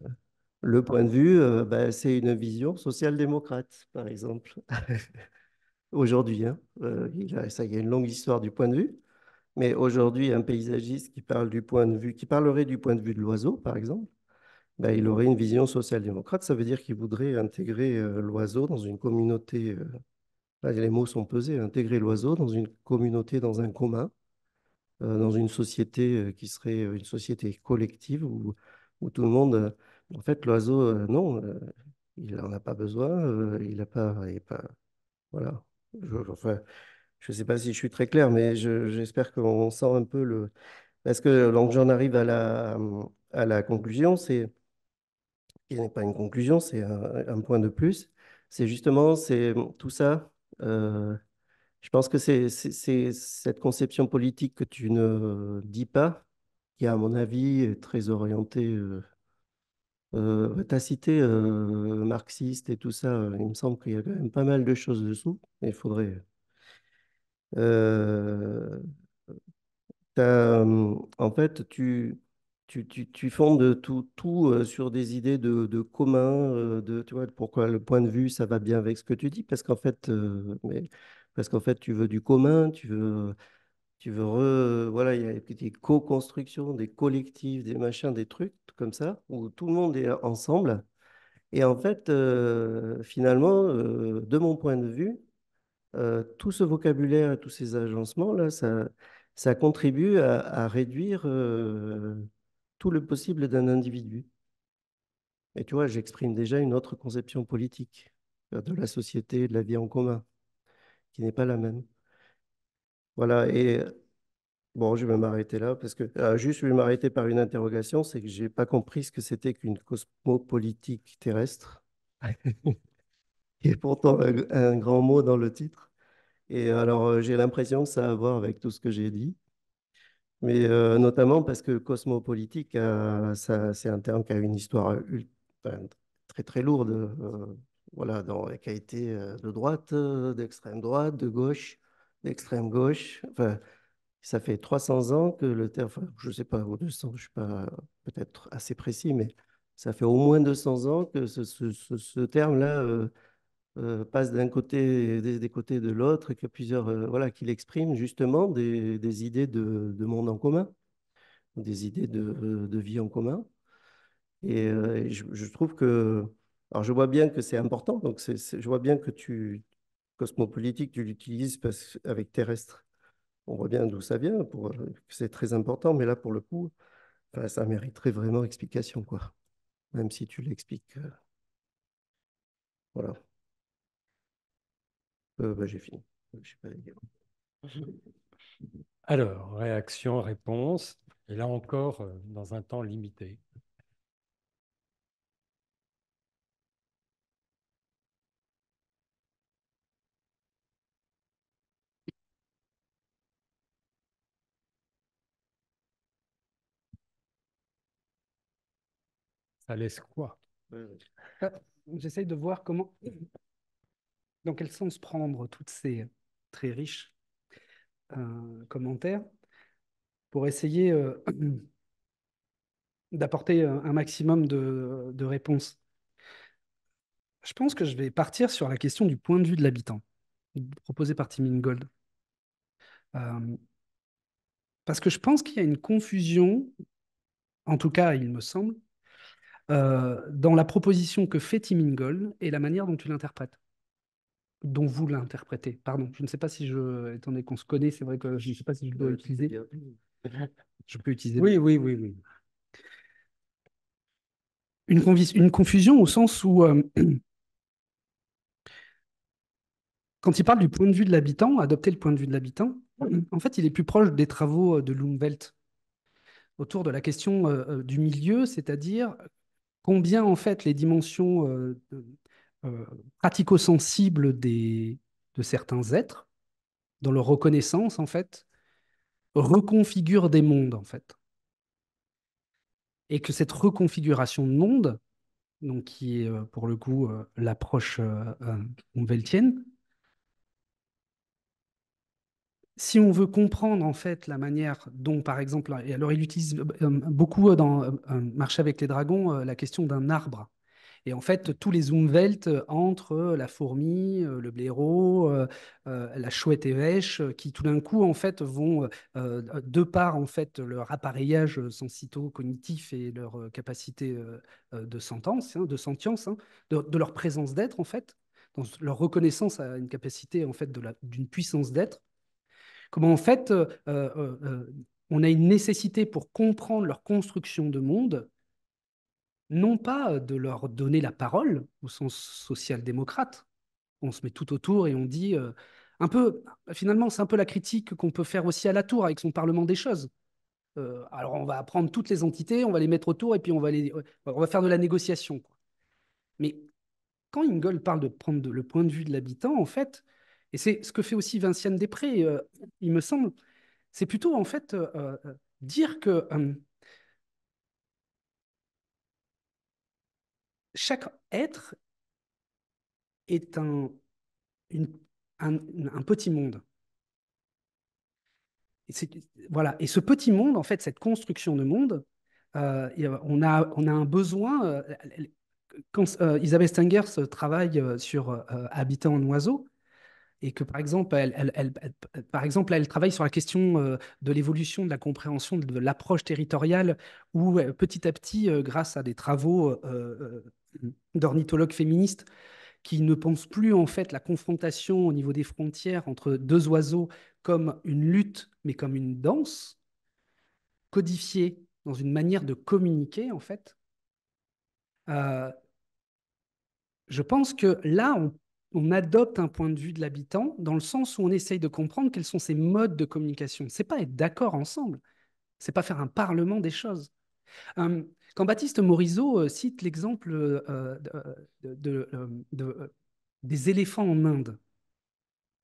le point de vue, euh, bah, c'est une vision social-démocrate, par exemple, aujourd'hui. Hein. Euh, ça y a une longue histoire du point de vue, mais aujourd'hui, un paysagiste qui parle du point de vue, qui parlerait du point de vue de l'oiseau, par exemple, bah, il aurait une vision social-démocrate. Ça veut dire qu'il voudrait intégrer l'oiseau dans une communauté les mots sont pesés, intégrer l'oiseau dans une communauté, dans un commun, euh, dans une société euh, qui serait euh, une société collective où, tout le monde... En fait, l'oiseau, non, il n'en a pas besoin, il n'a pas, Voilà. Je, ne sais pas si je suis très clair, mais j'espère qu'on sent un peu le... Parce que j'en arrive à la, conclusion, c'est n'est pas une conclusion, c'est un, point de plus. C'est justement c'est tout ça euh, je pense que c'est cette conception politique que tu ne dis pas, qui, à mon avis, est très orientée. Euh, euh tu as cité euh, marxiste et tout ça. Il me semble qu'il y a quand même pas mal de choses dessous. Il faudrait. en fait, tu, tu, tu, fondes tout, tout, euh, sur des idées de, de commun, euh, de tu vois, pourquoi le point de vue, ça va bien avec ce que tu dis, parce qu'en fait, euh, parce qu'en fait, tu veux du commun, tu veux, tu veux, voilà, il y a des co-constructions, des collectifs, des machins, des trucs comme ça, où tout le monde est ensemble. Et en fait, finalement, de mon point de vue, tout ce vocabulaire et tous ces agencements là, ça, ça contribue à, à réduire tout le possible d'un individu. Et tu vois, j'exprime déjà une autre conception politique de la société, de la vie en commun, qui n'est pas la même. Voilà, et bon, je vais m'arrêter là, parce que ah, juste, je vais m'arrêter par une interrogation, c'est que j'ai pas compris ce que c'était qu'une cosmopolitique terrestre, et pourtant un, grand mot dans le titre. Et alors, euh, j'ai l'impression que ça a à voir avec tout ce que j'ai dit mais euh, notamment parce que cosmopolitique, euh, c'est un terme qui a une histoire très très lourde, euh, voilà, qui a été de droite, d'extrême droite, de gauche, d'extrême gauche. Enfin, ça fait 300 ans que le terme, je ne sais pas, ou 200, je ne suis pas peut-être assez précis, mais ça fait au moins 200 ans que ce terme-là euh, passe d'un côté des, côtés de l'autre et que plusieurs euh, voilà qu'il exprime justement des, idées de, monde en commun, des idées de, euh, vie en commun. Et, je, trouve que alors je vois bien que c'est important, donc je vois bien que tu cosmopolitique tu l'utilises avec terrestre. On voit bien d'où ça vient, pour, c'est très important, mais là pour le coup, ça mériterait vraiment explication quoi même si tu l'expliques. Voilà. Euh, bah, j'ai fini. Alors, réaction, réponse. Et là encore, euh, dans un temps limité. Ça laisse quoi ah, J'essaye de voir comment dans quel sens prendre toutes ces très riches euh, commentaires pour essayer euh, d'apporter un maximum de, réponses Je pense que je vais partir sur la question du point de vue de l'habitant, proposé par Tim Ingold. Euh, parce que je pense qu'il y a une confusion, en tout cas il me semble, dans la proposition que fait Tim Ingold et la manière dont tu l'interprètes dont vous l'interprétez. Pardon, je ne sais pas si je, étant donné qu'on se connaît, c'est vrai que je ne sais pas si je dois euh, utiliser. Je peux utiliser. Oui, oui, oui, oui. Une, une confusion au sens où, euh, quand il parle du point de vue de l'habitant, adopter le point de vue de l'habitant, en fait, il est plus proche des travaux euh, de Lumwelt autour de la question du milieu, c'est-à-dire combien en fait les dimensions euh, pratico-sensible des, de certains êtres, dans leur reconnaissance, en fait, reconfigure des mondes, en fait. Et que cette reconfiguration de monde, donc qui est euh, pour le coup euh, l'approche tienne si on veut comprendre en fait la manière dont, par exemple, et alors il utilise beaucoup dans Marcher avec les dragons la question d'un arbre et en fait, tous les umwelt euh, entre euh, la fourmi, euh, le blaireau, la chouette évêche, qui tout d'un coup, en fait, vont, de par en fait, leur appareillage sensito-cognitif et leur capacité de sentence, hein, de sentience, hein, de, leur présence d'être, en fait, dans leur reconnaissance à une capacité en fait d'une puissance d'être, comment en fait on a une nécessité pour comprendre leur construction de monde non pas euh, de leur donner la parole au sens social-démocrate. On se met tout autour et on dit euh, un peu, finalement, c'est un peu la critique qu'on peut faire aussi à la tour avec son Parlement des choses. Euh, alors on va prendre toutes les entités, on va les mettre autour et puis on va, les, on va faire de la négociation. Mais quand Ingold parle de prendre le point de vue de l'habitant, en fait, et c'est ce que fait aussi Vinciane Després, il me semble, c'est plutôt en fait dire que chaque être est un, un, petit monde. Et voilà. Et ce petit monde, en fait, cette construction de monde, euh, on, a, on a un besoin. Euh, quand euh, Isabelle Stengers travaille sur habitants en oiseau, et que par exemple, elle, par exemple, elle travaille sur la question euh, de l'évolution de la compréhension de l'approche territoriale, où euh, petit à petit, euh, grâce à des travaux d'ornithologues féministes, qui ne pensent plus en fait la confrontation au niveau des frontières entre deux oiseaux comme une lutte, mais comme une danse, codifiée dans une manière de communiquer en fait. je pense que là, on on adopte un point de vue de l'habitant dans le sens où on essaye de comprendre quels sont ses modes de communication. C'est pas être d'accord ensemble, c'est pas faire un parlement des choses. Hum, quand Baptiste Morisot euh, cite l'exemple euh, euh, des éléphants en Inde,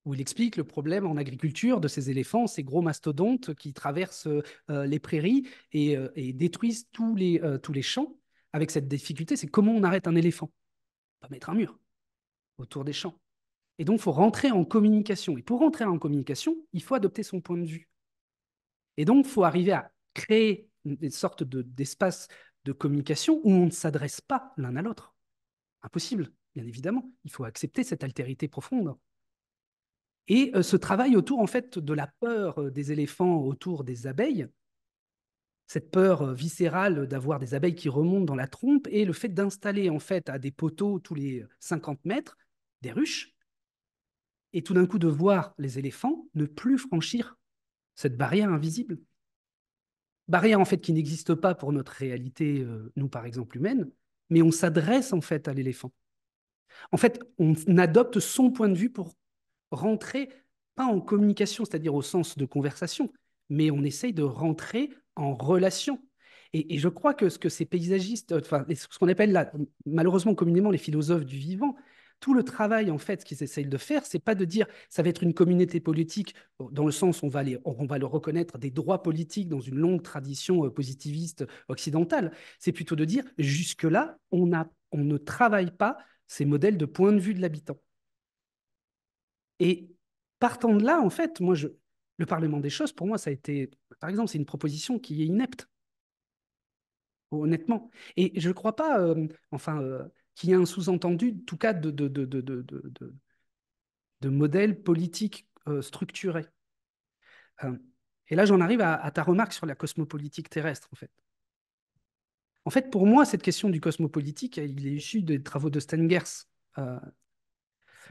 où il explique le problème en agriculture de ces éléphants, ces gros mastodontes qui traversent les prairies et, détruisent tous les, tous les champs, avec cette difficulté, c'est comment on arrête un éléphant Pas mettre un mur autour des champs. Et donc, il faut rentrer en communication. Et pour rentrer en communication, il faut adopter son point de vue. Et donc, il faut arriver à créer une sorte d'espace de, communication où on ne s'adresse pas l'un à l'autre. Impossible, bien évidemment. Il faut accepter cette altérité profonde. Et euh, ce travail autour, en fait, de la peur euh, des éléphants autour des abeilles, cette peur euh, viscérale d'avoir des abeilles qui remontent dans la trompe et le fait d'installer en fait à des poteaux tous les 50 mètres des ruches, et tout d'un coup de voir les éléphants ne plus franchir cette barrière invisible. Barrière en fait qui n'existe pas pour notre réalité, euh, nous par exemple humaine, mais on s'adresse en fait à l'éléphant. En fait, on adopte son point de vue pour rentrer, pas en communication, c'est-à-dire au sens de conversation, mais on essaye de rentrer en relation. Et, et je crois que ce que ces paysagistes, enfin, ce qu'on appelle là, malheureusement communément les philosophes du vivant, tout le travail, en fait, qu'ils essayent de faire, c'est pas de dire ça va être une communauté politique dans le sens on va, le on va reconnaître des droits politiques dans une longue tradition euh, positiviste occidentale. C'est plutôt de dire jusque-là, on, a, on ne travaille pas ces modèles de point de vue de l'habitant. Et partant de là, en fait, moi, je, le Parlement des choses, pour moi, ça a été, par exemple, c'est une proposition qui est inepte, honnêtement. Et je ne crois pas, euh, enfin, euh, qui a un sous-entendu, en tout cas, de, de, de, de, modèle politique euh, structuré. Hein. et là, j'en arrive à, ta remarque sur la cosmopolitique terrestre, en fait. En fait, pour moi, cette question du cosmopolitique, il est issu des travaux de Stengers. Euh,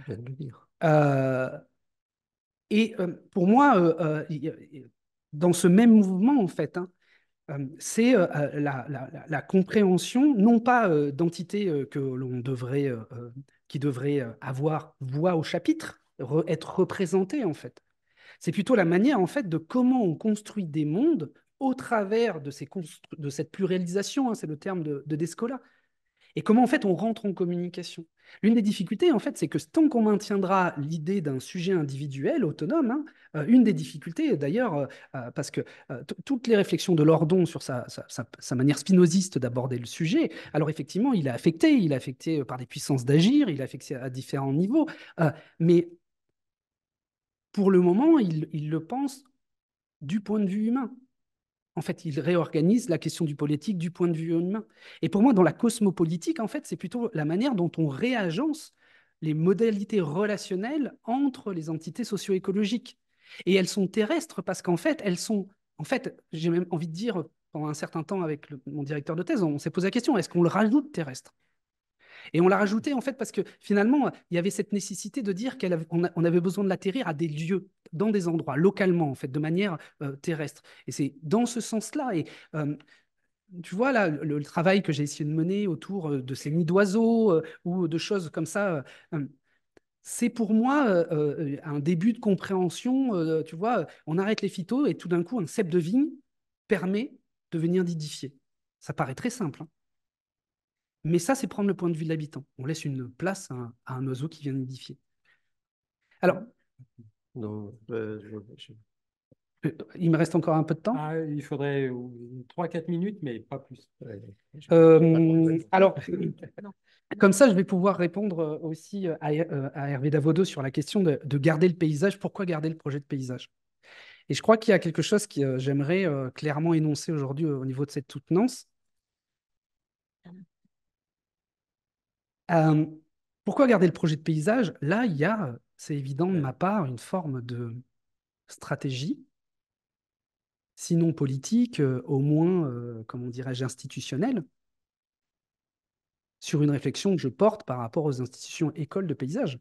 je de le dire. Euh, et euh, pour moi, dans ce même mouvement, en fait, hein, euh, c'est euh, euh, la, compréhension, non pas d'entités que l'on devrait, qui devraient avoir voix au chapitre, être représentées en fait. C'est plutôt la manière en fait de comment on construit des mondes au travers de, cette pluralisation, hein, c'est le terme de, de Descola, et comment en fait on rentre en communication. L'une des difficultés en fait, c'est que tant qu'on maintiendra l'idée d'un sujet individuel, autonome, hein, euh, une des difficultés d'ailleurs, euh, euh, parce que toutes les réflexions de Lordon sur sa, manière spinoziste d'aborder le sujet, alors effectivement, il est affecté, il est affecté par des puissances d'agir, il est affecté à différents niveaux, mais pour le moment, il le pense du point de vue humain. En fait, il réorganise la question du politique du point de vue humain. Et pour moi, dans la cosmopolitique, en fait, c'est plutôt la manière dont on réagence les modalités relationnelles entre les entités socio-écologiques. Et elles sont terrestres parce qu'en fait, elles sont, en fait, j'ai même envie de dire, pendant un certain temps avec mon directeur de thèse, on s'est posé la question, est-ce qu'on le rajoute terrestre et on l'a rajouté en fait parce que finalement, il y avait cette nécessité de dire qu'on avait besoin de l'atterrir à des lieux, dans des endroits, localement en fait, de manière euh, terrestre. Et c'est dans ce sens-là. Et euh, tu vois là le, travail que j'ai essayé de mener autour euh, de ces nids d'oiseaux ou de choses comme ça c'est pour moi un début de compréhension. tu vois, on arrête les phytos et tout d'un coup, un cep de vigne permet de venir didifier. Ça paraît très simple, hein. Mais ça, c'est prendre le point de vue de l'habitant. On laisse une place à un, oiseau qui vient nidifier. Alors. Euh, euh, il me reste encore un peu de temps. Ah, il faudrait 3-4 euh, minutes, mais pas plus. alors, comme ça, je vais pouvoir répondre aussi à, Hervé Davodo sur la question de, de, garder le paysage. Pourquoi garder le projet de paysage Et je crois qu'il y a quelque chose que j'aimerais clairement énoncer aujourd'hui au niveau de cette soutenance. Euh, pourquoi garder le projet de paysage Là, il y a, c'est évident de ma part, une forme de stratégie, sinon politique, euh, au moins, comme euh, comment dirais-je, institutionnelle, sur une réflexion que je porte par rapport aux institutions écoles de paysage.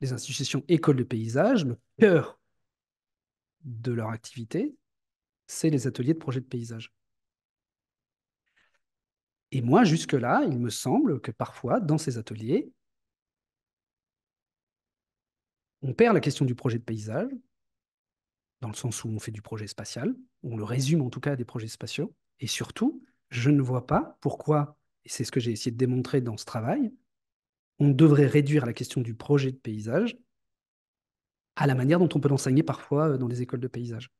Les institutions écoles de paysage, le cœur de leur activité, c'est les ateliers de projet de paysage. Et moi, jusque-là, il me semble que parfois, dans ces ateliers, on perd la question du projet de paysage, dans le sens où on fait du projet spatial, on le résume en tout cas à des projets spatiaux, et surtout, je ne vois pas pourquoi, et c'est ce que j'ai essayé de démontrer dans ce travail, on devrait réduire la question du projet de paysage à la manière dont on peut l'enseigner parfois euh, dans les écoles de paysage.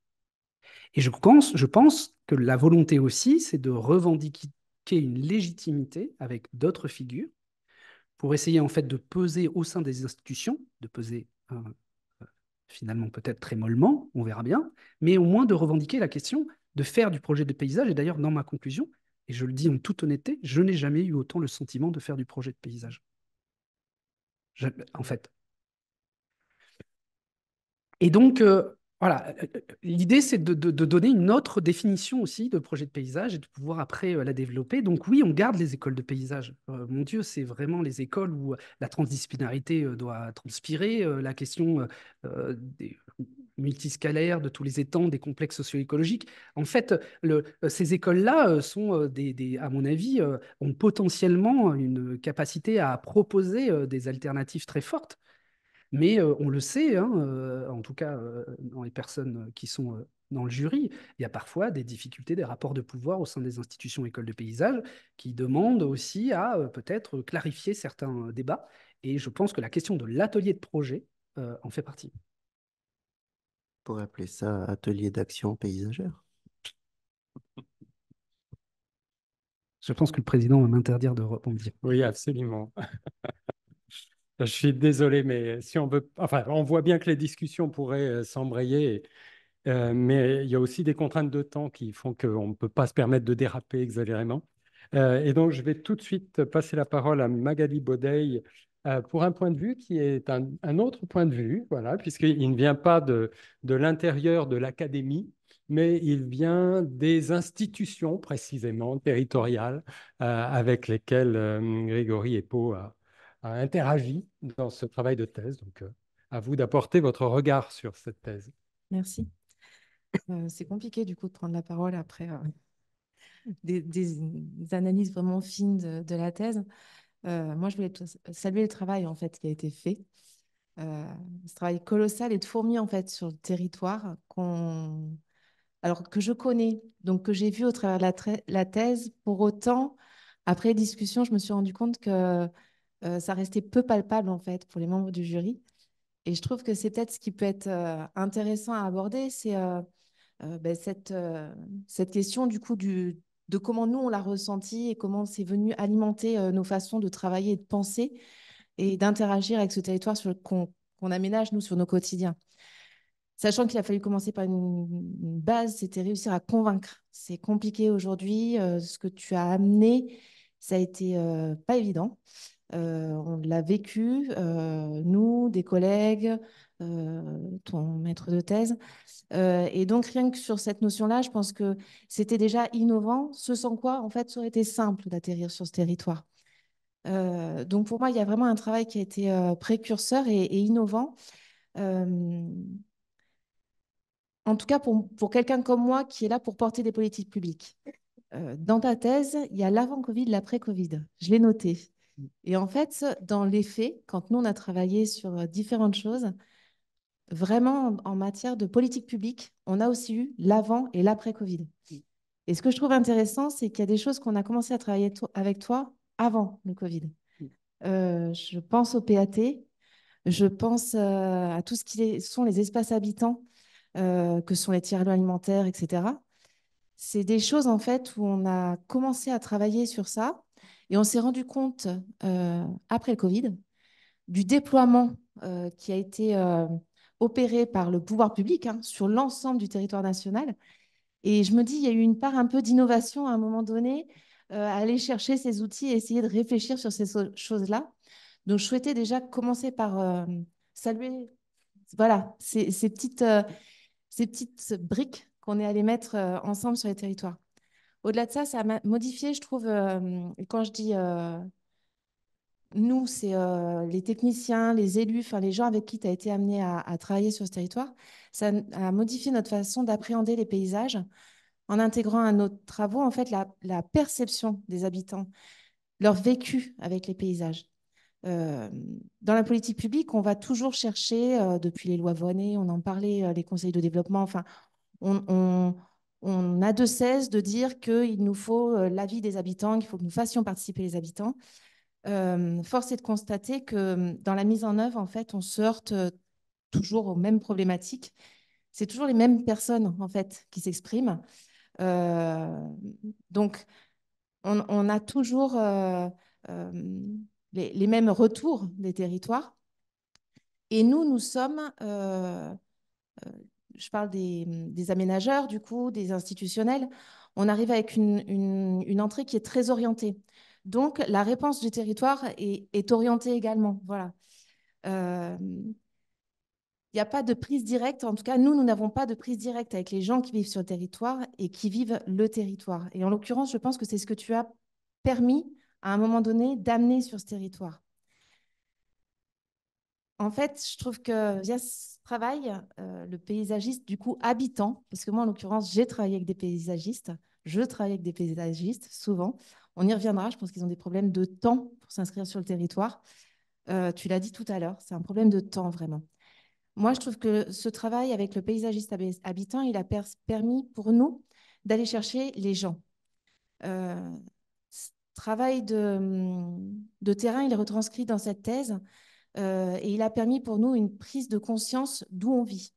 Et je pense, je pense que la volonté aussi, c'est de revendiquer, qu'est une légitimité avec d'autres figures pour essayer en fait de peser au sein des institutions, de peser hein, finalement peut-être très mollement, on verra bien, mais au moins de revendiquer la question de faire du projet de paysage. Et d'ailleurs, dans ma conclusion, et je le dis en toute honnêteté, je n'ai jamais eu autant le sentiment de faire du projet de paysage. en fait. Et donc, euh, voilà, euh, euh, l'idée c'est de, donner une autre définition aussi de projet de paysage et de pouvoir après euh, la développer. Donc oui, on garde les écoles de paysage. mon Dieu, c'est vraiment les écoles où la transdisciplinarité doit transpirer, la question euh, des multiscalaires, de tous les étangs, des complexes socio-écologiques. En fait, ces écoles-là sont, à mon avis, ont potentiellement une capacité à proposer des alternatives très fortes. Mais euh, on le sait, hein, euh, en tout cas euh, dans les personnes qui sont dans le jury, il y a parfois des difficultés, des rapports de pouvoir au sein des institutions écoles de paysage qui demandent aussi à peut-être clarifier certains débats. Et je pense que la question de l'atelier de projet en fait partie. On appeler ça atelier d'action paysagère. Je pense que le président va m'interdire de rebondir. Oui, absolument. Je suis désolé, mais si on veut, enfin, on voit bien que les discussions pourraient euh, s'embrayer, euh, mais il y a aussi des contraintes de temps qui font qu'on ne peut pas se permettre de déraper exagérément. Euh, et donc, je vais tout de suite passer la parole à Magali Bodeil pour un point de vue qui est un, autre point de vue, voilà, puisqu'il ne vient pas de, de l'intérieur de l'académie, mais il vient des institutions précisément territoriales avec lesquelles Grégory Epo a a interagi dans ce travail de thèse. Donc, euh, à vous d'apporter votre regard sur cette thèse. Merci. Euh, c'est compliqué du coup de prendre la parole après euh, des, analyses vraiment fines de, la thèse. moi, je voulais saluer le travail en fait qui a été fait, ce travail colossal et de fourmi en fait sur le territoire qu'on alors que je connais, donc que j'ai vu au travers de la, la, thèse. Pour autant, après discussion, je me suis rendu compte que euh, ça restait peu palpable en fait pour les membres du jury. Et je trouve que c'est peut-être ce qui peut être euh, intéressant à aborder, c'est euh, ben, cette, question du coup de comment nous on l'a ressenti et comment c'est venu alimenter nos façons de travailler et de penser et d'interagir avec ce territoire qu'on aménage nous sur nos quotidiens. Sachant qu'il a fallu commencer par une, une base, c'était réussir à convaincre. C'est compliqué aujourd'hui. ce que tu as amené, ça a été pas évident. Euh, on l'a vécu, euh, nous, des collègues, euh, ton maître de thèse. et donc, rien que sur cette notion-là, je pense que c'était déjà innovant, ce sans quoi, en fait, ça aurait été simple d'atterrir sur ce territoire. donc pour moi, il y a vraiment un travail qui a été précurseur et, innovant. en tout cas, pour, pour quelqu'un comme moi qui est là pour porter des politiques publiques. dans ta thèse, il y a l'avant-Covid, l'après-Covid. Je l'ai noté. Et en fait, dans les faits, quand nous, on a travaillé sur euh, différentes choses, vraiment en matière de politique publique, on a aussi eu l'avant et l'après-Covid. Et ce que je trouve intéressant, c'est qu'il y a des choses qu'on a commencé à travailler avec toi avant le Covid. Euh, je pense au PAT, je pense euh, à tout ce qui sont les espaces habitants, que sont les tiers alimentaires, etc. C'est des choses en fait où on a commencé à travailler sur ça et on s'est rendu compte, euh, après le Covid, du déploiement euh, qui a été euh, opéré par le pouvoir public hein, sur l'ensemble du territoire national. Et je me dis, il y a eu une part un peu d'innovation à un moment donné, à aller chercher ces outils et essayer de réfléchir sur ces choses-là. Donc, je souhaitais déjà commencer par saluer voilà, ces, ces petites, ces petites briques qu'on est allé mettre ensemble sur les territoires. Au-delà de ça, ça a modifié, je trouve, euh, quand je dis euh, nous, c'est euh, les techniciens, les élus, enfin les gens avec qui tu as été amené à, travailler sur ce territoire, ça a modifié notre façon d'appréhender les paysages en intégrant à nos travaux en fait la, perception des habitants, leur vécu avec les paysages. dans la politique publique, on va toujours chercher, depuis les lois Voinet, on en parlait, les conseils de développement, enfin, on, on a de cesse de dire qu'il nous faut euh, l'avis des habitants, qu'il faut que nous fassions participer les habitants. Euh, force est de constater que euh, dans la mise en œuvre, en fait, on se heurte toujours aux mêmes problématiques. C'est toujours les mêmes personnes, en fait, qui s'expriment. donc, on, a toujours les, mêmes retours des territoires. Et nous, nous sommes je parle des, aménageurs, du coup, des institutionnels, on arrive avec une, entrée qui est très orientée. Donc, la réponse du territoire est, orientée également. Voilà. Il euh, n'y a pas de prise directe, en tout cas, nous, nous n'avons pas de prise directe avec les gens qui vivent sur le territoire et qui vivent le territoire. Et en l'occurrence, je pense que c'est ce que tu as permis à un moment donné d'amener sur ce territoire. En fait, je trouve que travail, euh, le paysagiste, du coup, habitant, parce que moi, en l'occurrence, j'ai travaillé avec des paysagistes, je travaille avec des paysagistes, souvent. On y reviendra, je pense qu'ils ont des problèmes de temps pour s'inscrire sur le territoire. Euh, tu l'as dit tout à l'heure, c'est un problème de temps, vraiment. Moi, je trouve que ce travail avec le paysagiste habitant, il a permis pour nous d'aller chercher les gens. Euh, ce travail de, de terrain, il est retranscrit dans cette thèse. Euh, et il a permis pour nous une prise de conscience d'où on vit.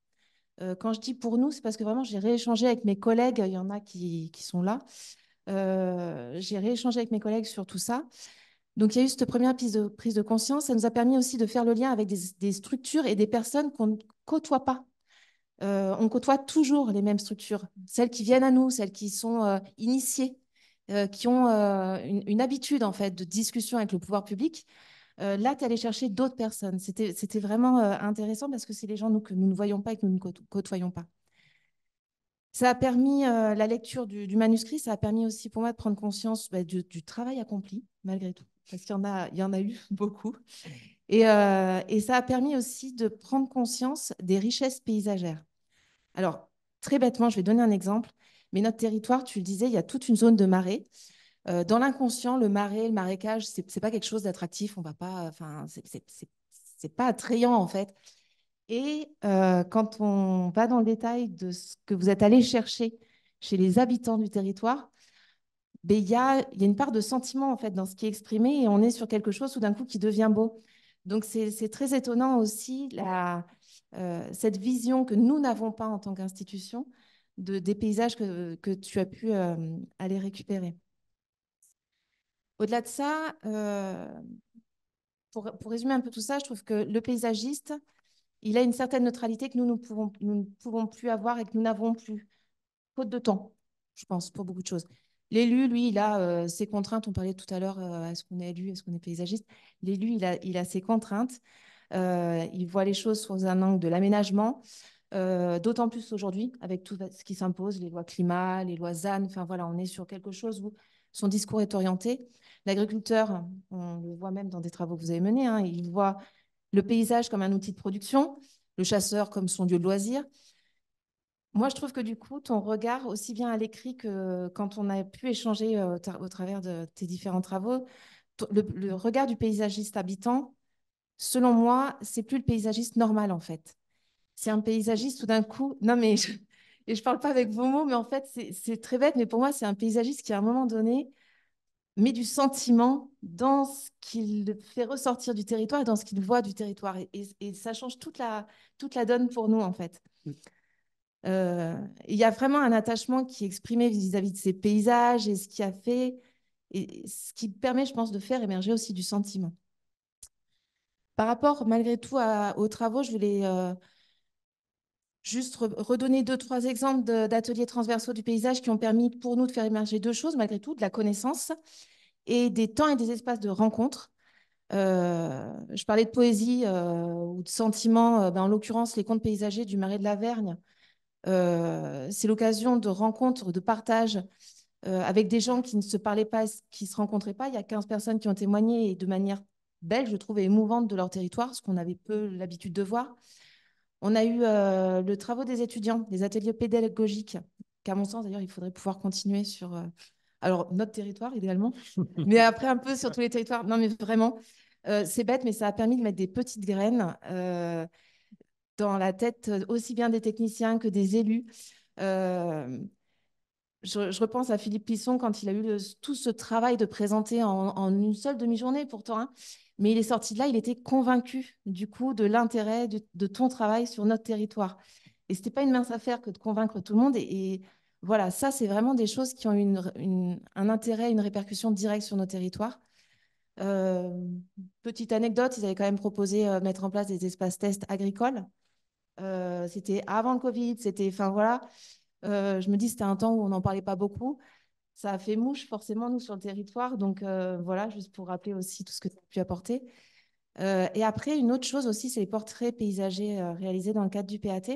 Euh, quand je dis pour nous, c'est parce que vraiment, j'ai rééchangé avec mes collègues, il y en a qui, sont là, euh, j'ai rééchangé avec mes collègues sur tout ça. Donc, il y a eu cette première prise de, conscience. Ça nous a permis aussi de faire le lien avec des, structures et des personnes qu'on ne côtoie pas. on côtoie toujours les mêmes structures, celles qui viennent à nous, celles qui sont initiées, qui ont une, une, habitude en fait de discussion avec le pouvoir public. Euh, là, tu allé chercher d'autres personnes. C'était vraiment euh, intéressant parce que c'est les gens que nous ne voyons pas et que nous ne côtoyons pas. Ça a permis euh, la lecture du, manuscrit, ça a permis aussi pour moi de prendre conscience bah, du, travail accompli, malgré tout, parce qu'il y, en a, eu beaucoup. Et, ça a permis aussi de prendre conscience des richesses paysagères. Alors, très bêtement, je vais donner un exemple, mais notre territoire, tu le disais, il y a toute une zone de marée euh, dans l'inconscient, le marais, le marécage, c'est n'est pas quelque chose d'attractif. On va pas, enfin, c'est pas attrayant en fait. Et euh, quand on va dans le détail de ce que vous êtes allé chercher chez les habitants du territoire, ben, il y, a, une part de sentiment en fait dans ce qui est exprimé et on est sur quelque chose tout d'un coup qui devient beau. Donc c'est très étonnant aussi la, euh, cette vision que nous n'avons pas en tant qu'institution de, des paysages que, tu as pu aller récupérer. Au-delà de ça, euh, pour, pour, résumer un peu tout ça, je trouve que le paysagiste, il a une certaine neutralité que nous, nous, pouvons, nous ne pouvons plus avoir et que nous n'avons plus. Faute de temps, je pense, pour beaucoup de choses. L'élu, lui, il a euh, ses contraintes. On parlait tout à l'heure, euh, est-ce qu'on est élu, est-ce qu'on est paysagiste L'élu, il a, il a ses contraintes. il voit les choses sous un angle de l'aménagement, d'autant plus aujourd'hui avec tout ce qui s'impose, les lois climat, les lois ZAN. Enfin voilà, on est sur quelque chose où son discours est orienté. L'agriculteur, on le voit même dans des travaux que vous avez menés, hein, il voit le paysage comme un outil de production, le chasseur comme son lieu de loisir. Moi, je trouve que du coup, ton regard, aussi bien à l'écrit que quand on a pu échanger euh, au travers de tes différents travaux, le, regard du paysagiste habitant, selon moi, c'est plus le paysagiste normal en fait. C'est un paysagiste tout d'un coup. Non, mais et je parle pas avec vos mots, mais en fait, c'est très bête, mais pour moi, c'est un paysagiste qui, à un moment donné, met du sentiment dans ce qu'il fait ressortir du territoire et dans ce qu'il voit du territoire. Et, ça change toute la, toute la donne pour nous, en fait. Mm. Euh, il y a vraiment un attachement qui est exprimé vis-à-vis de ces paysages et ce qui a fait, et ce qui permet, je pense, de faire émerger aussi du sentiment. Par rapport, malgré tout, aux travaux, je voulais... Euh, Juste redonner deux, trois exemples d'ateliers transversaux du paysage qui ont permis pour nous de faire émerger deux choses, malgré tout, de la connaissance et des temps et des espaces de rencontre. Euh, je parlais de poésie euh, ou de sentiments. Euh, ben, en l'occurrence, les contes paysagers du Marais de la Vergne, c'est l'occasion de rencontres, de partage avec des gens qui ne se parlaient pas, qui ne se rencontraient pas. Il y a 15 personnes qui ont témoigné de manière belle, je trouve, et émouvante de leur territoire, ce qu'on avait peu l'habitude de voir. On a eu euh, le travail des étudiants, des ateliers pédagogiques, qu'à mon sens, d'ailleurs, il faudrait pouvoir continuer sur, euh, alors, notre territoire, idéalement, mais après un peu sur tous les territoires. Non, mais vraiment, euh, c'est bête, mais ça a permis de mettre des petites graines dans la tête aussi bien des techniciens que des élus. Je, repense à Philippe Pisson quand il a eu tout ce travail de présenter en, une seule demi-journée, pourtant, hein, mais il est sorti de là, il était convaincu du coup de l'intérêt de, ton travail sur notre territoire. Et ce n'était pas une mince affaire que de convaincre tout le monde. Et, voilà, ça, c'est vraiment des choses qui ont eu un intérêt, une répercussion directe sur nos territoires. Euh, petite anecdote, ils avaient quand même proposé euh, mettre en place des espaces tests agricoles. Euh, c'était avant le Covid, c'était, enfin voilà. je me dis, c'était un temps où on n'en parlait pas beaucoup ça a fait mouche forcément, nous, sur le territoire. Donc euh, voilà, juste pour rappeler aussi tout ce que tu as pu apporter. Euh, et après, une autre chose aussi, c'est les portraits paysagers euh, réalisés dans le cadre du PAT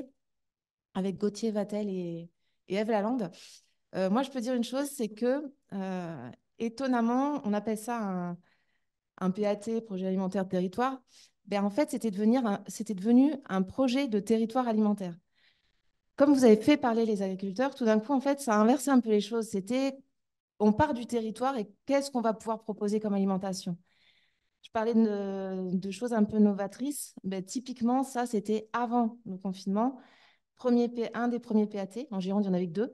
avec Gauthier Vatel et, et Eve Lalande. moi, je peux dire une chose, c'est que étonnamment, on appelle ça un, PAT, projet alimentaire de territoire. Ben, en fait, c'était devenu un projet de territoire alimentaire comme vous avez fait parler les agriculteurs, tout d'un coup, en fait, ça a inversé un peu les choses. C'était on part du territoire et qu'est-ce qu'on va pouvoir proposer comme alimentation Je parlais de, choses un peu novatrices. Ben, typiquement, ça, c'était avant le confinement. Premier, un des premiers PAT, en Gironde, il y en avait que deux.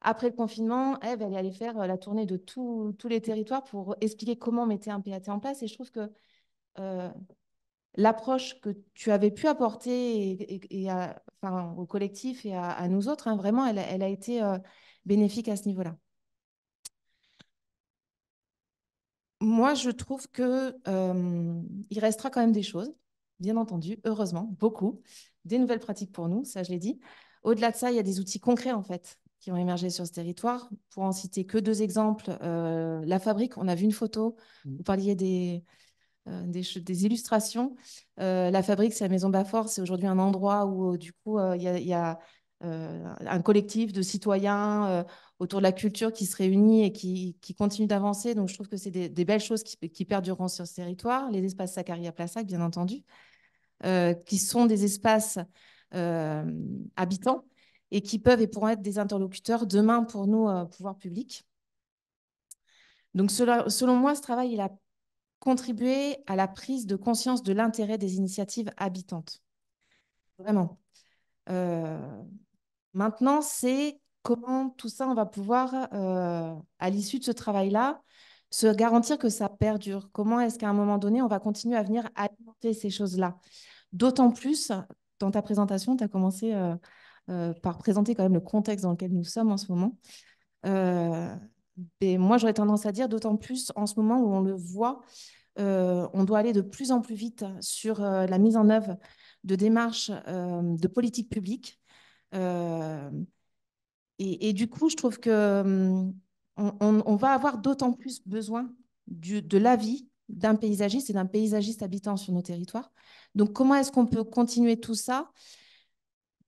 Après le confinement, Eve, elle est allée faire euh, la tournée de tous les territoires pour expliquer comment mettait un PAT en place. Et je trouve que euh, l'approche que tu avais pu apporter et, au collectif et à, nous autres, hein, vraiment, elle, a été euh, bénéfique à ce niveau-là. moi, je trouve qu'il euh, restera quand même des choses, bien entendu, heureusement, beaucoup, des nouvelles pratiques pour nous, ça je l'ai dit. Au-delà de ça, il y a des outils concrets en fait qui ont émergé sur ce territoire. Pour en citer que deux exemples, euh, la fabrique, on a vu une photo, mm. vous parliez des, euh, illustrations. la fabrique, c'est la maison Baffort, c'est aujourd'hui un endroit où du coup, il y a euh, un collectif de citoyens euh, autour de la culture qui se réunit et qui, qui continue d'avancer. Donc, je trouve que c'est des, belles choses qui, qui, perdureront sur ce territoire. Les espaces sacaria Plasac, bien entendu, euh, qui sont des espaces habitants et qui peuvent et pourront être des interlocuteurs demain pour nos pouvoirs publics. Donc, selon, moi, ce travail, il a contribué à la prise de conscience de l'intérêt des initiatives habitantes. Vraiment. Maintenant, c'est comment tout ça, on va pouvoir, euh, à l'issue de ce travail-là, se garantir que ça perdure. Comment est-ce qu'à un moment donné, on va continuer à venir alimenter ces choses-là D'autant plus, dans ta présentation, tu as commencé euh, euh, par présenter quand même le contexte dans lequel nous sommes en ce moment. moi, j'aurais tendance à dire, d'autant plus en ce moment où on le voit, on doit aller de plus en plus vite sur la mise en œuvre de démarches de politique publique euh, et, du coup, je trouve que hum, on, va avoir d'autant plus besoin de l'avis d'un paysagiste et d'un paysagiste habitant sur nos territoires. Donc, comment est-ce qu'on peut continuer tout ça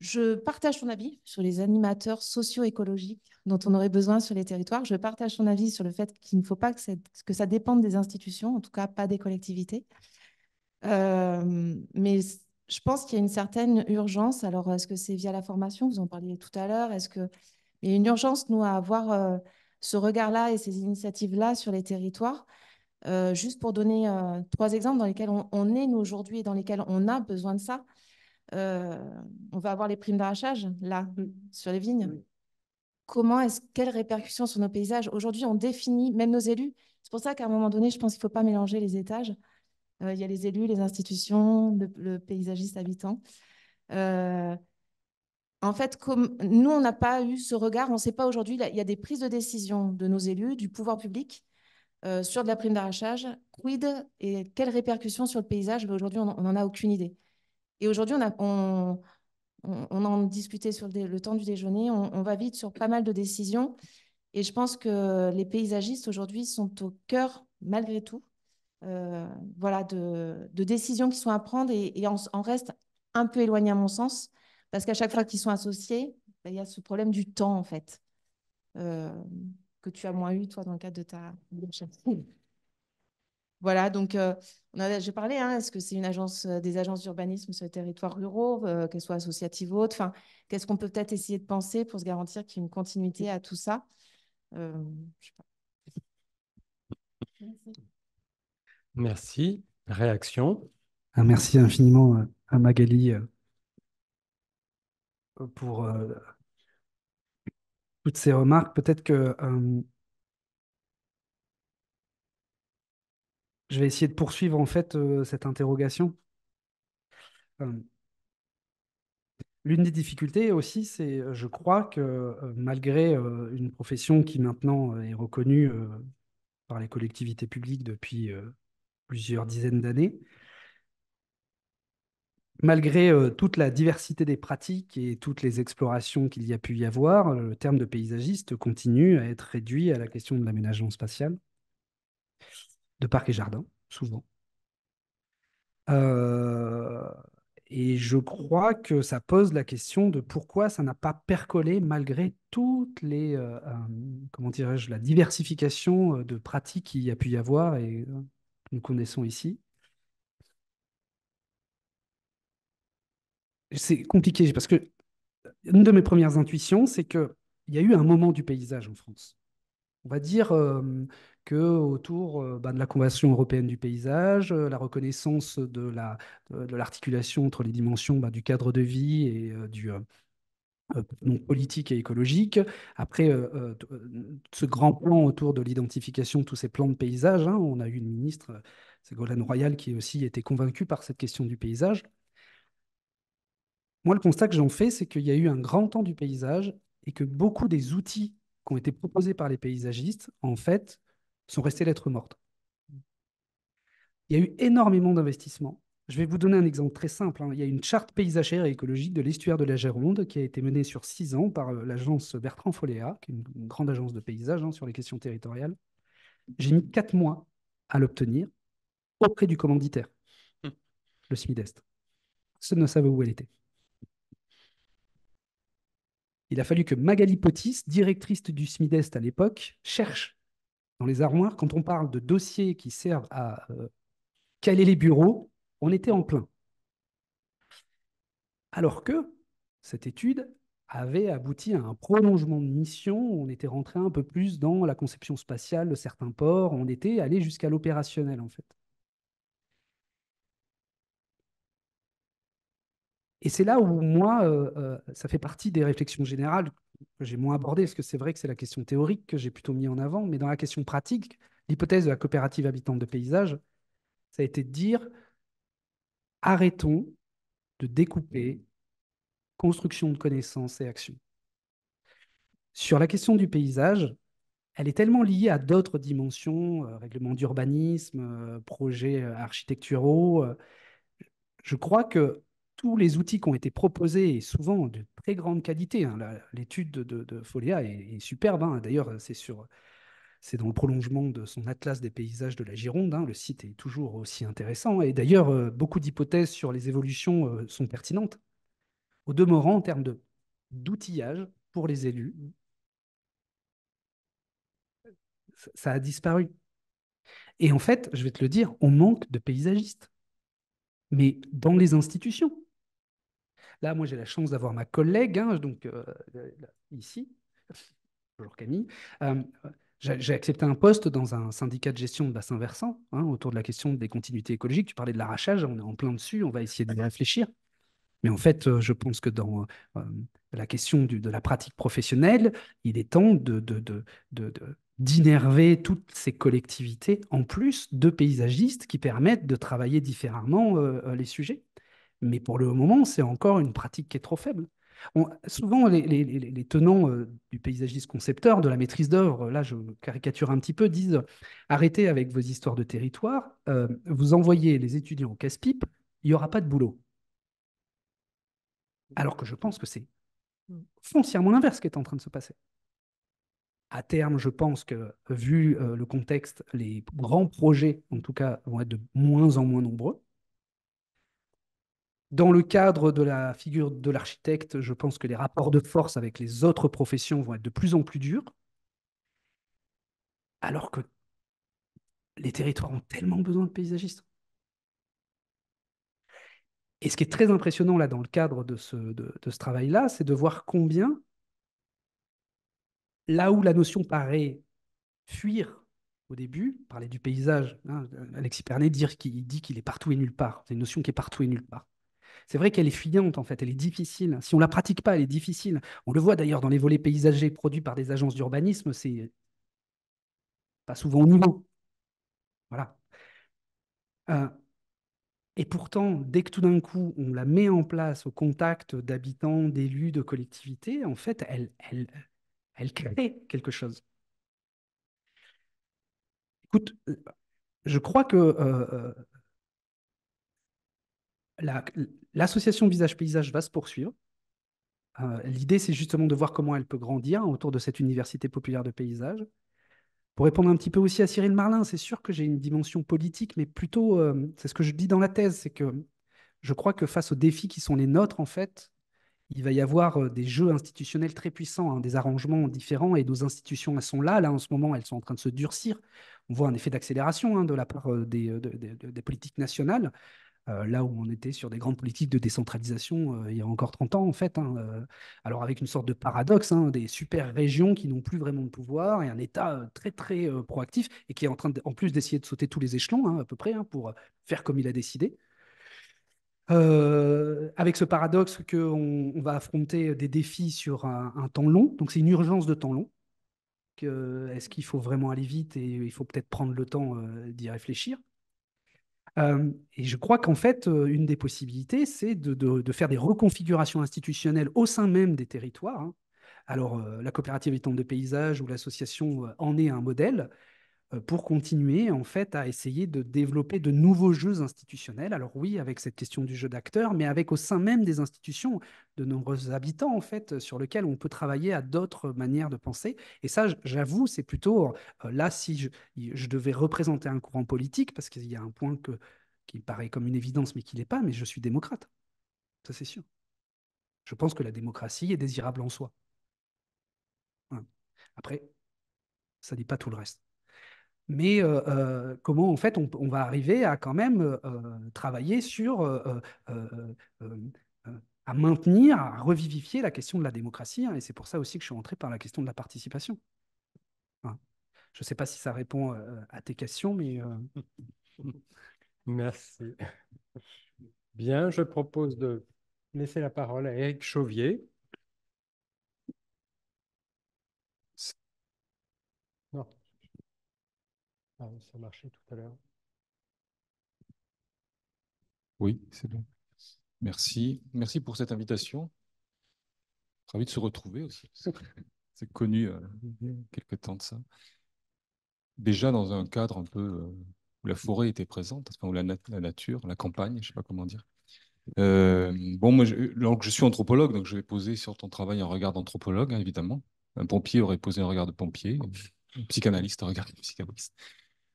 Je partage ton avis sur les animateurs socio-écologiques dont on aurait besoin sur les territoires. Je partage son avis sur le fait qu'il ne faut pas que, que ça dépende des institutions, en tout cas pas des collectivités. Euh, mais je pense qu'il y a une certaine urgence. Alors, est-ce que c'est via la formation Vous en parliez tout à l'heure. Est-ce qu'il y a une urgence, nous, à avoir euh, ce regard-là et ces initiatives-là sur les territoires euh, Juste pour donner euh, trois exemples dans lesquels on, est, nous, aujourd'hui, et dans lesquels on a besoin de ça. on va avoir les primes d'arrachage, là, mm. sur les vignes. Comment est-ce, quelles répercussions sur nos paysages Aujourd'hui, on définit, même nos élus. C'est pour ça qu'à un moment donné, je pense qu'il ne faut pas mélanger les étages il y a les élus, les institutions, le, paysagiste habitant. Euh, en fait, comme nous, on n'a pas eu ce regard, on ne sait pas aujourd'hui, il y a des prises de décision de nos élus, du pouvoir public, euh, sur de la prime d'arrachage, quid et quelles répercussions sur le paysage. Aujourd'hui, on n'en a aucune idée. Et aujourd'hui, on, on, on, en discutait sur le temps du déjeuner, on, va vite sur pas mal de décisions. Et je pense que les paysagistes aujourd'hui sont au cœur, malgré tout, euh, voilà, de, de, décisions qui sont à prendre et, et on, reste un peu éloigné à mon sens, parce qu'à chaque fois qu'ils sont associés, bah, il y a ce problème du temps, en fait, euh, que tu as moins eu, toi, dans le cadre de ta... Voilà, donc euh, j'ai parlé, hein, est-ce que c'est une agence des agences d'urbanisme sur les territoires ruraux, qu'elles soient associatives ou autres enfin, Qu'est-ce qu'on peut peut-être essayer de penser pour se garantir qu'il y ait une continuité à tout ça euh, je sais pas. Merci. Réaction ah, Merci infiniment euh, à Magali euh, pour euh, toutes ces remarques. Peut-être que je vais essayer de poursuivre en fait cette interrogation. L'une des difficultés aussi, c'est, je crois, que malgré une profession qui maintenant est reconnue par les collectivités publiques depuis plusieurs dizaines d'années. Malgré euh, toute la diversité des pratiques et toutes les explorations qu'il y a pu y avoir, euh, le terme de paysagiste continue à être réduit à la question de l'aménagement spatial, de parcs et jardins, souvent. Euh, et je crois que ça pose la question de pourquoi ça n'a pas percolé malgré toutes les la diversification de pratiques qu'il y a pu y avoir et nous connaissons ici. C'est compliqué parce que une de mes premières intuitions, c'est qu'il y a eu un moment du paysage en France. On va dire euh, que autour euh, ben, de la Convention européenne du paysage, euh, la reconnaissance de l'articulation la, entre les dimensions ben, du cadre de vie et du, euh, politique et écologique. Après, euh, euh, ce grand plan autour de l'identification de tous ces plans de paysage, hein, on a eu une ministre, Ségolène Royal, qui aussi était convaincue par cette question du paysage. Moi, le constat que j'en fais, c'est qu'il y a eu un grand temps du paysage et que beaucoup des outils qui ont été proposés par les paysagistes, en fait, sont restés lettres mortes. Il y a eu énormément d'investissements je vais vous donner un exemple très simple. Hein. Il y a une charte paysagère et écologique de l'estuaire de la Gironde qui a été menée sur six ans par euh, l'agence Bertrand Foléa, qui est une, grande agence de paysage hein, sur les questions territoriales. J'ai mis quatre mois à l'obtenir auprès du commanditaire, le hum. le SMIDEST. Personne ne savait où elle était. Il a fallu que Magali Potis, directrice du SMIDEST à l'époque, cherche dans les armoires, quand on parle de dossiers qui servent à euh, caler les bureaux, on était en plein. Alors que cette étude avait abouti à un prolongement de mission, on était rentré un peu plus dans la conception spatiale de certains ports, on était allé jusqu'à l'opérationnel en fait. Et c'est là où moi, euh, euh, ça fait partie des réflexions générales que j'ai moins abordées, parce que c'est vrai que c'est la question théorique que j'ai plutôt mis en avant, mais dans la question pratique, l'hypothèse de la coopérative habitante de paysage, ça a été de dire arrêtons de découper construction de connaissances et actions. Sur la question du paysage, elle est tellement liée à d'autres dimensions, euh, règlements d'urbanisme, euh, projets euh, architecturaux. je crois que tous les outils qui ont été proposés, et souvent de très grande qualité, hein, l'étude de, Folia est, superbe, hein. d'ailleurs c'est sur c'est dans le prolongement de son atlas des paysages de la Gironde. Hein, le site est toujours aussi intéressant. Et d'ailleurs, euh, beaucoup d'hypothèses sur les évolutions euh, sont pertinentes. Au demeurant, en termes d'outillage pour les élus, ça a disparu. Et en fait, je vais te le dire, on manque de paysagistes, mais dans les institutions. Là, moi, j'ai la chance d'avoir ma collègue, hein, donc euh, ici, bonjour Camille, j'ai accepté un poste dans un syndicat de gestion de bassin versant hein, autour de la question des continuités écologiques. Tu parlais de l'arrachage, on est en plein dessus, on va essayer de réfléchir. Mais en fait, euh, je pense que dans euh, la question de la pratique professionnelle, il est temps de, toutes ces collectivités, en plus de paysagistes qui permettent de travailler différemment euh, les sujets. Mais pour le moment, c'est encore une pratique qui est trop faible souvent, les, tenants euh, du paysagiste concepteur, de la maîtrise d'œuvre, là je caricature un petit peu, disent arrêtez avec vos histoires de territoire, euh, vous envoyez les étudiants au casse-pipe, il n'y aura pas de boulot. Alors que je pense que c'est foncièrement l'inverse qui est en train de se passer. À terme, je pense que, vu euh, le contexte, les grands projets, en tout cas, vont être de moins en moins nombreux. Dans le cadre de la figure de l'architecte, je pense que les rapports de force avec les autres professions vont être de plus en plus durs, alors que les territoires ont tellement besoin de paysagistes. Et ce qui est très impressionnant là dans le cadre de ce, de, ce travail-là, c'est de voir combien, là où la notion paraît fuir au début, parler du paysage, hein, Alexis Pernet dire qu'il dit qu'il est partout et nulle part, c'est une notion qui est partout et nulle part c'est vrai qu'elle est fuyante en fait, elle est difficile. Si on ne la pratique pas, elle est difficile. On le voit d'ailleurs dans les volets paysagers produits par des agences d'urbanisme, c'est pas souvent au niveau. Voilà. Euh, et pourtant, dès que tout d'un coup, on la met en place au contact d'habitants, d'élus, de collectivités, en fait, elle, elle, elle crée quelque chose. Écoute, euh, je crois que euh, l'association visage-paysage va se poursuivre. Euh, l'idée, c'est justement de voir comment elle peut grandir autour de cette université populaire de paysage. Pour répondre un petit peu aussi à Cyril Marlin, c'est sûr que j'ai une dimension politique, mais plutôt, euh, c'est ce que je dis dans la thèse, c'est que je crois que face aux défis qui sont les nôtres, en fait, il va y avoir euh, des jeux institutionnels très puissants, hein, des arrangements différents, et nos institutions, elles sont là. Là, en ce moment, elles sont en train de se durcir. On voit un effet d'accélération hein, de la part des, politiques nationales. Euh, là où on était sur des grandes politiques de décentralisation euh, il y a encore 30 ans, en fait. Hein, euh, alors, avec une sorte de paradoxe, hein, des super régions qui n'ont plus vraiment de pouvoir et un État très, très proactif et qui est en train, en plus, d'essayer de sauter tous les échelons, hein, à peu près, pour faire comme il a décidé. avec ce paradoxe qu'on on va affronter des défis sur un, temps long. Donc c'est une urgence de temps long. Est-ce qu'il faut vraiment aller vite et il faut peut-être prendre le temps d'y réfléchir euh, et je crois qu'en fait, euh, une des possibilités, c'est de, faire des reconfigurations institutionnelles au sein même des territoires. Hein. Alors, euh, la coopérative étant de paysage ou l'association en est un modèle, euh, pour continuer en fait à essayer de développer de nouveaux jeux institutionnels. Alors oui, avec cette question du jeu d'acteur, mais avec au sein même des institutions de nombreux habitants en fait euh, sur lesquels on peut travailler à d'autres manières de penser. Et ça, j'avoue, c'est plutôt euh, là si je, devais représenter un courant politique parce qu'il y a un point qui paraît comme une évidence mais qui n'est pas. Mais je suis démocrate, ça c'est sûr. Je pense que la démocratie est désirable en soi. Après, ça ne dit pas tout le reste mais comment en fait on, va arriver à quand même travailler sur à maintenir, à revivifier la question de la démocratie, hein, et c'est pour ça aussi que je suis entré par la question de la participation. Hein. Je ne sais pas si ça répond à tes questions, mais merci. Bien, je propose de laisser la parole à Eric Chauvier. Ça ah, ça marchait tout à l'heure. Oui, c'est bon. Merci. Merci pour cette invitation. Ravi de se retrouver aussi. C'est connu euh, a quelques temps de ça. Déjà dans un cadre un peu euh, où la forêt était présente, où la, nature, la campagne, je ne sais pas comment dire. Euh, bon, moi, je, alors je suis anthropologue, donc je vais poser sur ton travail un regard d'anthropologue, hein, évidemment. Un pompier aurait posé un regard de pompier, un psychanalyste un regard de psychanalyste.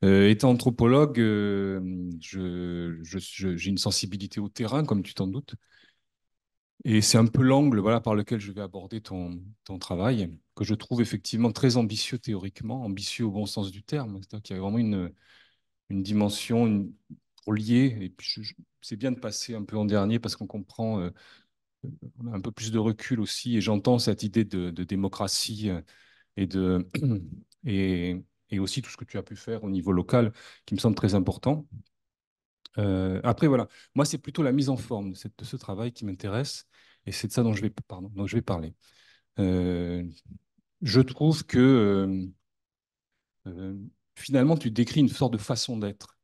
Euh, étant anthropologue, euh, j'ai une sensibilité au terrain, comme tu t'en doutes. Et c'est un peu l'angle voilà, par lequel je vais aborder ton, travail, que je trouve effectivement très ambitieux théoriquement, ambitieux au bon sens du terme. cest y a vraiment une, dimension reliée. Et puis c'est bien de passer un peu en dernier parce qu'on comprend, euh, un peu plus de recul aussi. Et j'entends cette idée de, de démocratie et de. Et, et aussi tout ce que tu as pu faire au niveau local, qui me semble très important. Euh, après, voilà, moi, c'est plutôt la mise en forme de, ce travail qui m'intéresse, et c'est de ça dont je vais, pardon, dont je vais parler. Euh, je trouve que euh, finalement, tu décris une sorte de façon d'être,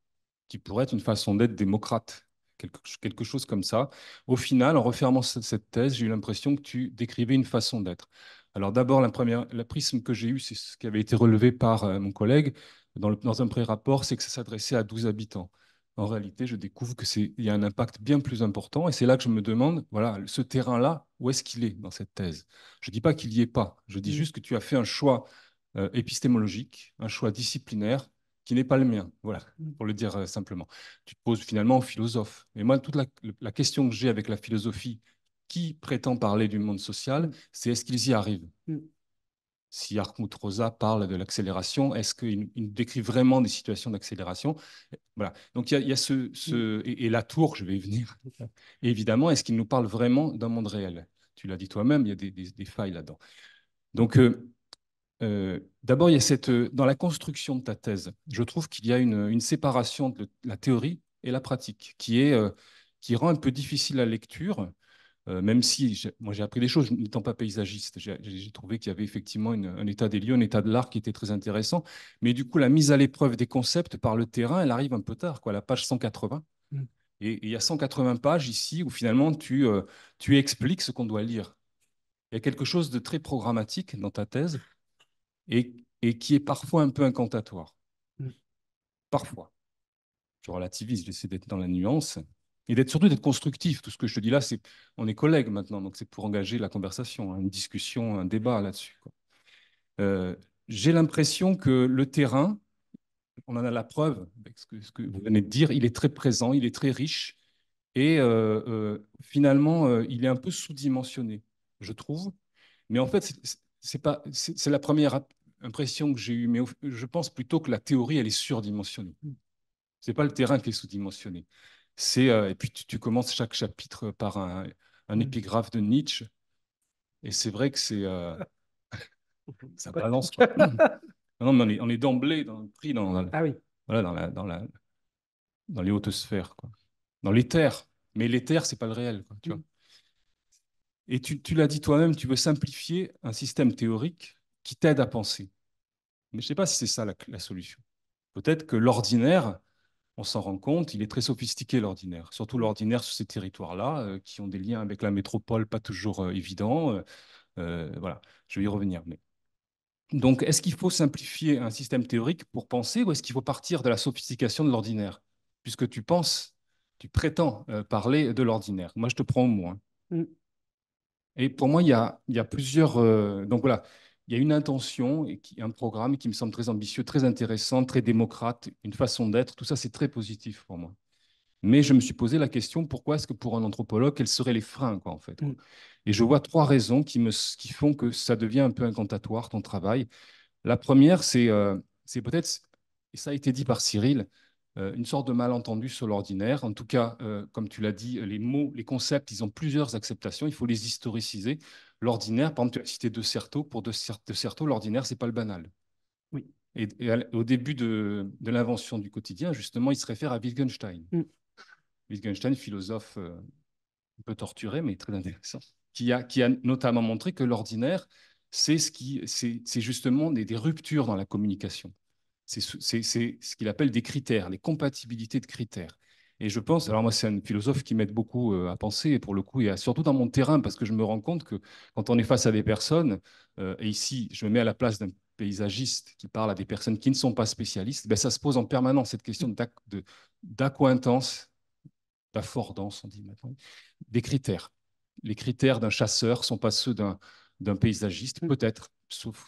qui pourrait être une façon d'être démocrate, quelque, chose comme ça. Au final, en refermant cette thèse, j'ai eu l'impression que tu décrivais une façon d'être. Alors d'abord, la première, la prisme que j'ai eu, c'est ce qui avait été relevé par euh, mon collègue dans, le, dans un pré-rapport, c'est que ça s'adressait à 12 habitants. En réalité, je découvre qu'il y a un impact bien plus important et c'est là que je me demande, voilà, ce terrain-là, où est-ce qu'il est dans cette thèse Je ne dis pas qu'il n'y est pas, je dis mm. juste que tu as fait un choix euh, épistémologique, un choix disciplinaire qui n'est pas le mien, voilà, mm. pour le dire euh, simplement. Tu te poses finalement en philosophe. Et moi, toute la question que j'ai avec la philosophie qui prétend parler du monde social, c'est est-ce qu'ils y arrivent mm. Si Arkmut Rosa parle de l'accélération, est-ce qu'il décrit vraiment des situations d'accélération Voilà. Donc il y, a, ce, mm. Et, la tour, je vais y venir. Et évidemment, est-ce qu'il nous parle vraiment d'un monde réel Tu l'as dit toi-même, il y a des, failles là-dedans. Donc euh, euh, d'abord, il y a cette euh, dans la construction de ta thèse, je trouve qu'il y a une, séparation de la théorie et la pratique qui est qui rend un peu difficile la lecture euh, même si moi j'ai appris des choses, n'étant pas paysagiste, j'ai trouvé qu'il y avait effectivement un état des lieux, un état de l'art qui était très intéressant. Mais du coup, la mise à l'épreuve des concepts par le terrain, elle arrive un peu tard, quoi, la page 180. Mm. Et il y a 180 pages ici où finalement euh, tu, expliques ce qu'on doit lire. Il y a quelque chose de très programmatique dans ta thèse et, qui est parfois un peu incantatoire. Mm. Parfois. Je relativise, j'essaie d'être dans la nuance, et surtout d'être constructif. Tout ce que je te dis là, c'est on est collègues maintenant, donc c'est pour engager la conversation, une discussion, un débat là-dessus. Euh, j'ai l'impression que le terrain, on en a la preuve avec ce que, vous venez de dire, il est très présent, il est très riche, et euh, euh, finalement, il est un peu sous-dimensionné, je trouve. Mais en fait, c'est pas, c'est la première impression que j'ai eue, mais je pense plutôt que la théorie, elle est surdimensionnée. C'est pas le terrain qui est sous-dimensionné. C'est euh, et puis tu, commences chaque chapitre par un, mmh. épigraphe de Nietzsche. Et c'est vrai que c'est euh, ça balance. Quoi. non, mais on est, d'emblée dans, pris dans, dans, ah oui. voilà, dans, la, dans, la, dans les hautes sphères, quoi. dans l'éther. Mais l'éther, c'est pas le réel. Quoi, tu vois mmh. et tu, tu l'as dit toi-même, tu veux simplifier un système théorique qui t'aide à penser. Mais je ne sais pas si c'est ça la solution. Peut-être que l'ordinaire, on s'en rend compte, il est très sophistiqué l'ordinaire, surtout l'ordinaire sur ces territoires-là, euh, qui ont des liens avec la métropole pas toujours euh, évidents. Euh, voilà, je vais y revenir. Donc, est-ce qu'il faut simplifier un système théorique pour penser ou est-ce qu'il faut partir de la sophistication de l'ordinaire Puisque tu penses, tu prétends parler de l'ordinaire. Moi, je te prends au moins. Hein. Mm. Et pour moi, il y a, il y a plusieurs... donc voilà, il y a une intention et un programme qui me semble très ambitieux, très intéressant, très démocrate, une façon d'être. Tout ça, c'est très positif pour moi. Mais je me suis posé la question pourquoi est-ce que pour un anthropologue, quels seraient les freins, quoi, en fait mm. Et je vois trois raisons qui, me, qui font que ça devient un peu incantatoire ton travail. La première, c'est euh, c'est peut-être, et ça a été dit par Cyril, euh, une sorte de malentendu sur l'ordinaire. En tout cas, euh, comme tu l'as dit, euh, les mots, les concepts, ils ont plusieurs acceptations. Il faut les historiciser. L'ordinaire, par exemple, tu as cité De Certeau. Pour De Certeau, l'ordinaire, c'est pas le banal. Oui. Et, au début de, l'invention du quotidien, justement, il se réfère à Wittgenstein. Mm. Wittgenstein, philosophe un peu torturé, mais très intéressant, qui a, notamment montré que l'ordinaire, c'est ce justement des, ruptures dans la communication c'est ce qu'il appelle des critères, les compatibilités de critères. Et je pense, alors moi c'est un philosophe qui m'aide beaucoup euh, à penser, et pour le coup, et surtout dans mon terrain, parce que je me rends compte que quand on est face à des personnes, euh, et ici je me mets à la place d'un paysagiste qui parle à des personnes qui ne sont pas spécialistes, ben, ça se pose en permanence cette question d'accointance, d'affordance, on dit maintenant, des critères. Les critères d'un chasseur ne sont pas ceux d'un paysagiste, mmh. peut-être,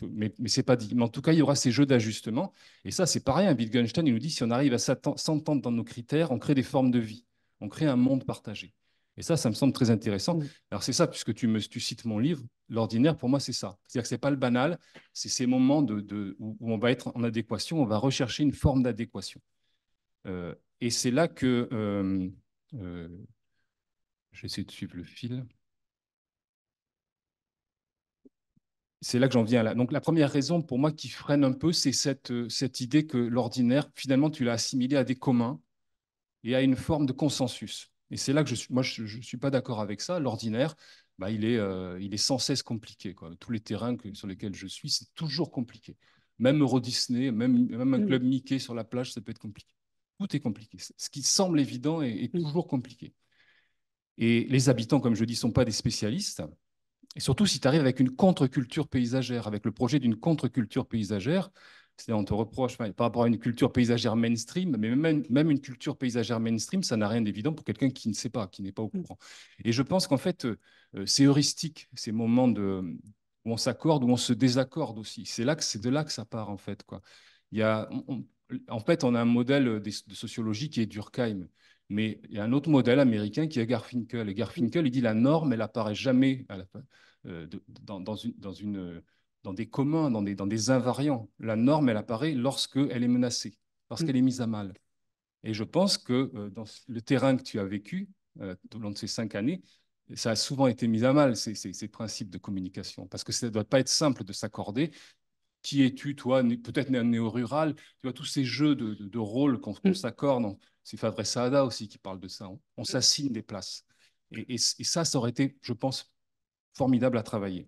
mais, mais c'est pas dit. Mais en tout cas, il y aura ces jeux d'ajustement. Et ça, c'est pareil. Wittgenstein, il nous dit si on arrive à s'entendre dans nos critères, on crée des formes de vie, on crée un monde partagé. Et ça, ça me semble très intéressant. Alors c'est ça, puisque tu me tu cites mon livre, l'ordinaire pour moi c'est ça. C'est-à-dire que c'est pas le banal, c'est ces moments de, où, on va être en adéquation, on va rechercher une forme d'adéquation. Euh, et c'est là que euh, euh, Je euh, j'essaie de suivre le fil. c'est là que j'en viens là. Donc la première raison pour moi qui freine un peu, c'est cette, euh, cette idée que l'ordinaire, finalement, tu l'as assimilé à des communs et à une forme de consensus. Et c'est là que je suis, moi, je ne suis pas d'accord avec ça. L'ordinaire, bah, il, est, euh, il est sans cesse compliqué. Quoi. Tous les terrains sur lesquels je suis, c'est toujours compliqué. Même Euro Disney, même, même un mm. club Mickey sur la plage, ça peut être compliqué. Tout est compliqué. Ce qui semble évident est, est mm. toujours compliqué. Et les habitants, comme je dis, ne sont pas des spécialistes. Et surtout, si tu arrives avec une contre-culture paysagère, avec le projet d'une contre-culture paysagère, c'est-à-dire on te reproche par rapport à une culture paysagère mainstream, mais même, même une culture paysagère mainstream, ça n'a rien d'évident pour quelqu'un qui ne sait pas, qui n'est pas au mm. courant. Et je pense qu'en fait, euh, c'est heuristique, ces moments de, où on s'accorde, où on se désaccorde aussi. C'est de là que ça part en fait. Quoi. Il y a, en fait, on a un modèle euh, de, sociologie qui est Durkheim, mais il y a un autre modèle américain qui est Garfinkel. Et Garfinkel, il dit la norme, elle apparaît jamais dans, des communs, dans des, invariants. La norme, elle apparaît lorsque elle est menacée, qu'elle mm. est mise à mal. Et je pense que euh, dans le terrain que tu as vécu euh, au long de ces cinq années, ça a souvent été mis à mal, ces, ces principes de communication, parce que ça ne doit pas être simple de s'accorder qui es-tu, toi, peut-être néo-rural, tu vois, tous ces jeux de, de, rôle qu'on mmh. s'accorde, c'est Fabrice Saada aussi qui parle de ça, hein. on, mmh. s'assigne des places. Et, ça, ça aurait été, je pense, formidable à travailler.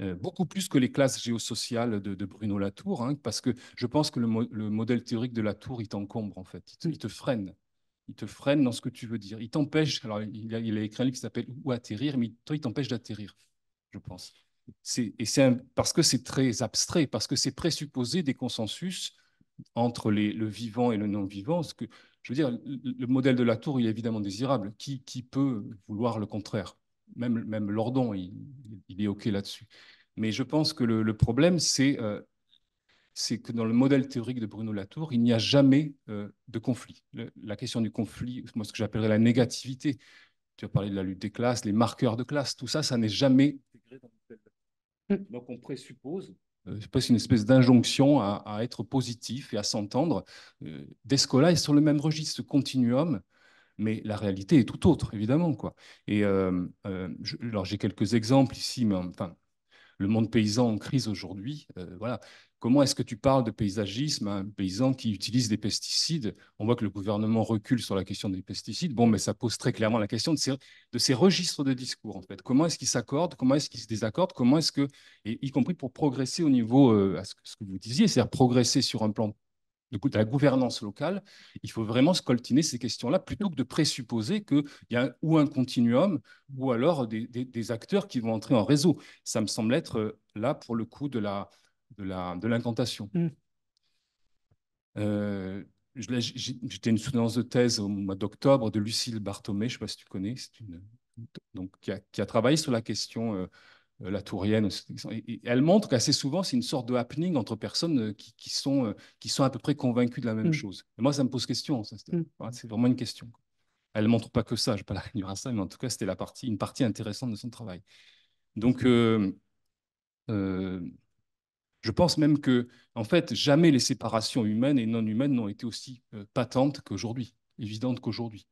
Euh, beaucoup plus que les classes géosociales de, de Bruno Latour, hein, parce que je pense que le, modèle théorique de Latour, il t'encombre en fait, il mmh. te, freine. Il te freine dans ce que tu veux dire. Il t'empêche, alors il a, il a, écrit un livre qui s'appelle Où atterrir, mais toi, il t'empêche d'atterrir, je pense et c'est parce que c'est très abstrait, parce que c'est présupposé des consensus entre les, le vivant et le non-vivant. je veux dire, le, modèle de la tour, il est évidemment désirable. Qui, qui peut vouloir le contraire Même, même Lordon, il, est OK là-dessus. Mais je pense que le, problème, euh, c'est que dans le modèle théorique de Bruno Latour, il n'y a jamais euh, de conflit. la question du conflit, moi, ce que j'appellerais la négativité, tu as parlé de la lutte des classes, les marqueurs de classe, tout ça, ça n'est jamais intégré dans le modèle Mm. Donc on présuppose euh, c'est une espèce d'injonction à, être positif et à s'entendre. Euh, Descola est sur le même registre, continuum, mais la réalité est tout autre, évidemment. Quoi. Et euh, alors j'ai quelques exemples ici, mais enfin, le monde paysan en crise aujourd'hui, voilà, Comment est-ce que tu parles de paysagisme un hein, paysan qui utilise des pesticides On voit que le gouvernement recule sur la question des pesticides. Bon, mais ça pose très clairement la question de ces, de ces registres de discours, en fait. Comment est-ce qu'ils s'accordent Comment est-ce qu'ils se désaccordent Comment est-ce que, y compris pour progresser au niveau, euh, à ce, que vous disiez, c'est-à-dire progresser sur un plan de la gouvernance locale, il faut vraiment scoltiner ces questions-là plutôt que de présupposer qu'il y a ou un continuum ou alors des, acteurs qui vont entrer en réseau. Ça me semble être euh, là, pour le coup, de la, de l'incantation. De mm. euh, J'étais une soutenance de thèse au mois d'octobre de Lucille Barthomé, je ne sais pas si tu connais, une, donc, qui a, travaillé sur la question euh, la tourienne. Et, elle montre qu'assez souvent, c'est une sorte de happening entre personnes euh, qui, sont, qui sont à peu près convaincues de la même mm. chose. Et moi, ça me pose question. Mm. C'est vraiment une question. Elle ne montre pas que ça, je ne vais pas la à ça, mais en tout cas, c'était partie, une partie intéressante de son travail. Donc, je pense même que, en fait, jamais les séparations humaines et non humaines n'ont été aussi euh, patentes qu'aujourd'hui, évidentes qu'aujourd'hui.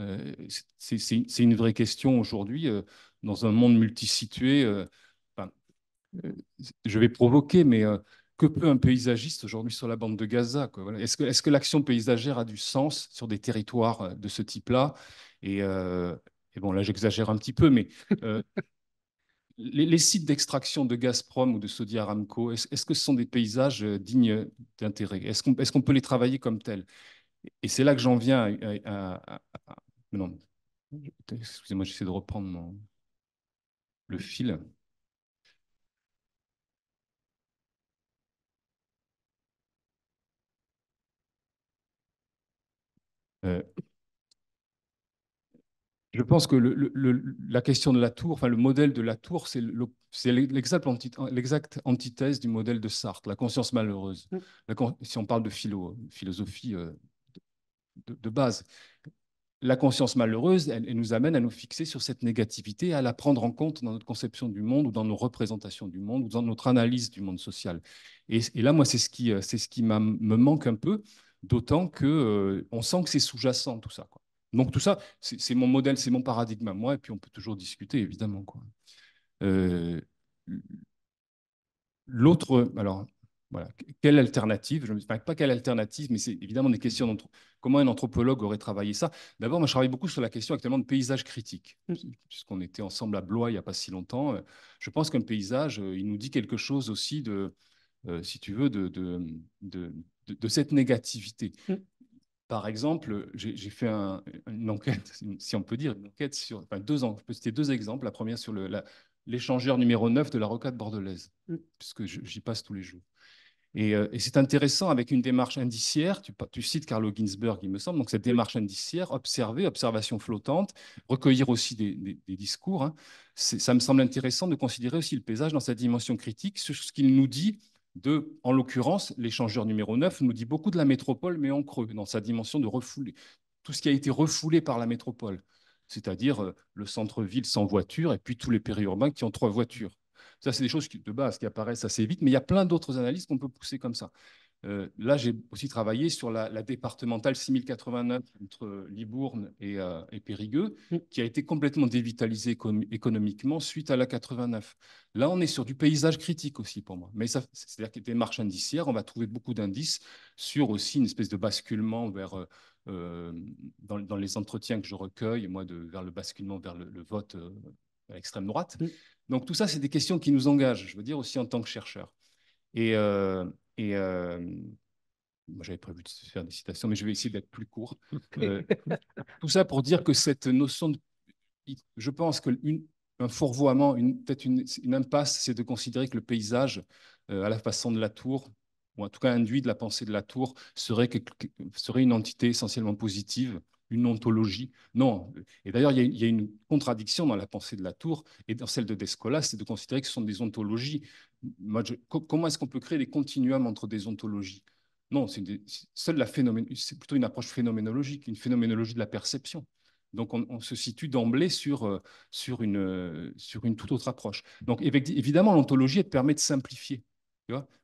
Euh, c'est une vraie question aujourd'hui euh, dans un monde multisitué. je vais provoquer, mais que peut un paysagiste aujourd'hui sur la bande de Gaza Est-ce que, est l'action paysagère a du sens sur des territoires de ce type-là et, et, bon, là, j'exagère un petit peu, mais les, sites d'extraction de Gazprom ou de Saudi Aramco, est-ce que ce sont des paysages euh, dignes d'intérêt Est-ce qu'on peut les travailler comme tels Et c'est là que j'en viens à... excusez-moi, j'essaie de reprendre le fil. Euh, je pense que le, la question de la tour, enfin le modèle de la tour, c'est l'exacte antithèse du modèle de Sartre, la conscience malheureuse. Mm. si on parle de philo, philosophie euh, de, base, la conscience malheureuse, elle, nous amène à nous fixer sur cette négativité, à la prendre en compte dans notre conception du monde ou dans nos représentations du monde ou dans notre analyse du monde social. Et, là, moi, c'est ce qui, euh, ce qui me manque un peu, d'autant que euh, on sent que c'est sous-jacent tout ça. Quoi. Donc tout ça, c'est mon modèle, c'est mon paradigme à moi, et puis on peut toujours discuter, évidemment. Euh, l'autre, alors voilà, quelle alternative Je ne sais pas quelle alternative, mais c'est évidemment des questions comment un anthropologue aurait travaillé ça. D'abord, moi, je travaille beaucoup sur la question actuellement de paysage critique, mm. puisqu'on était ensemble à Blois il n'y a pas si longtemps. Euh, je pense qu'un paysage, euh, il nous dit quelque chose aussi de, si tu veux, de, de, de, de cette négativité. Mm. Par exemple, j'ai fait une enquête, si on peut dire, une enquête sur enfin, deux ans. Je peux citer deux exemples. La première sur l'échangeur numéro 9 de la rocade bordelaise, mm. puisque j'y passe tous les jours. Euh, et, c'est intéressant avec une démarche indiciaire, tu, tu, cites Carlo Ginzburg, il me semble, donc cette démarche indiciaire, observer, observation flottante, recueillir aussi des, discours, hein. ça me semble intéressant de considérer aussi le paysage dans sa dimension critique, sur ce qu'il nous dit en l'occurrence, l'échangeur numéro 9 nous dit beaucoup de la métropole, mais en creux, dans sa dimension de refouler. Tout ce qui a été refoulé par la métropole, c'est-à-dire euh, le centre-ville sans voiture et puis tous les périurbains qui ont trois voitures. Ça, c'est des choses de base qui apparaissent assez vite, mais il y a plein d'autres analyses qu'on peut pousser comme ça. Euh, là, j'ai aussi travaillé sur la, départementale 6089 entre Libourne et, euh, Périgueux, mm. qui a été complètement dévitalisée économiquement suite à la 89. Là, on est sur du paysage critique aussi pour moi. Mais c'est-à-dire qu'il y a des marches indiciaires, on va trouver beaucoup d'indices sur aussi une espèce de basculement vers, euh, dans, les entretiens que je recueille, moi, vers le basculement vers le, vote à l'extrême droite. Mm. Donc tout ça, c'est des questions qui nous engagent, je veux dire, aussi en tant que chercheur. Et, et j'avais prévu de faire des citations, mais je vais essayer d'être plus court. tout ça pour dire que cette notion de. Je pense que un fourvoiement, peut-être une, impasse, c'est de considérer que le paysage, euh, à la façon de la tour, ou en tout cas induit de la pensée de la tour, serait, serait une entité essentiellement positive, une ontologie. Non. Et d'ailleurs, il, y, a une contradiction dans la pensée de la tour et dans celle de Descola, c'est de considérer que ce sont des ontologies. comment est-ce qu'on peut créer des continuums entre des ontologies Non, c'est c'est plutôt une approche phénoménologique, une phénoménologie de la perception. Donc, on, se situe d'emblée sur, euh, sur, une, euh, sur une toute autre approche. Donc, évidemment, l'ontologie, elle permet de simplifier.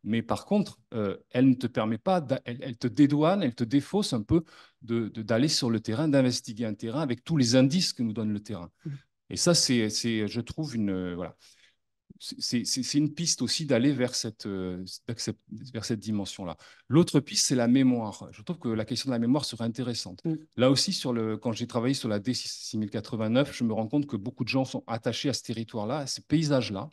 Mais par contre, euh, elle ne te permet pas, elle, te dédouane, elle te défausse un peu d'aller de, d'aller sur le terrain, d'investiguer un terrain avec tous les indices que nous donne le terrain. Mm-hmm. Et ça, c'est, je trouve, une, euh, voilà, c'est une piste aussi d'aller vers cette, euh, vers cette dimension-là. L'autre piste, c'est la mémoire. Je trouve que la question de la mémoire serait intéressante. Mm. Là aussi, sur le, quand j'ai travaillé sur la D6089, je me rends compte que beaucoup de gens sont attachés à ce territoire-là, à ces paysages-là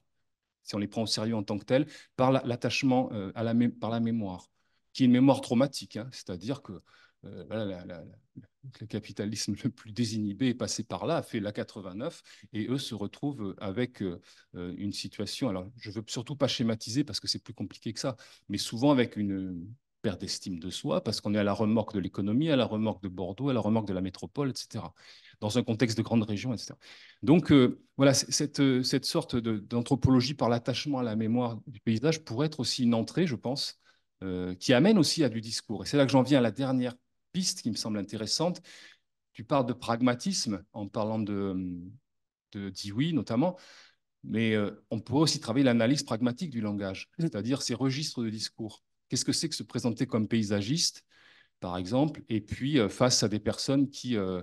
si on les prend au sérieux en tant que tels, par l'attachement euh, à la, par la mémoire, qui est une mémoire traumatique, hein. c'est-à-dire que euh, le capitalisme le plus désinhibé est passé par là, a fait la 89, et eux se retrouvent avec euh, une situation. Alors, je ne veux surtout pas schématiser parce que c'est plus compliqué que ça, mais souvent avec une, perte d'estime de soi, parce qu'on est à la remorque de l'économie, à la remorque de Bordeaux, à la remorque de la métropole, etc., dans un contexte de grande région, etc. Donc euh, voilà, cette, euh, cette sorte d'anthropologie par l'attachement à la mémoire du paysage pourrait être aussi une entrée, je pense, euh, qui amène aussi à du discours. Et c'est là que j'en viens à la dernière piste qui me semble intéressante. Tu parles de pragmatisme en parlant de, de notamment. Mais on pourrait aussi travailler l'analyse pragmatique du langage, mmh. c'est-à-dire ces registres de discours. Qu'est-ce que c'est que se présenter comme paysagiste, par exemple, et puis euh, face à des personnes qui, euh,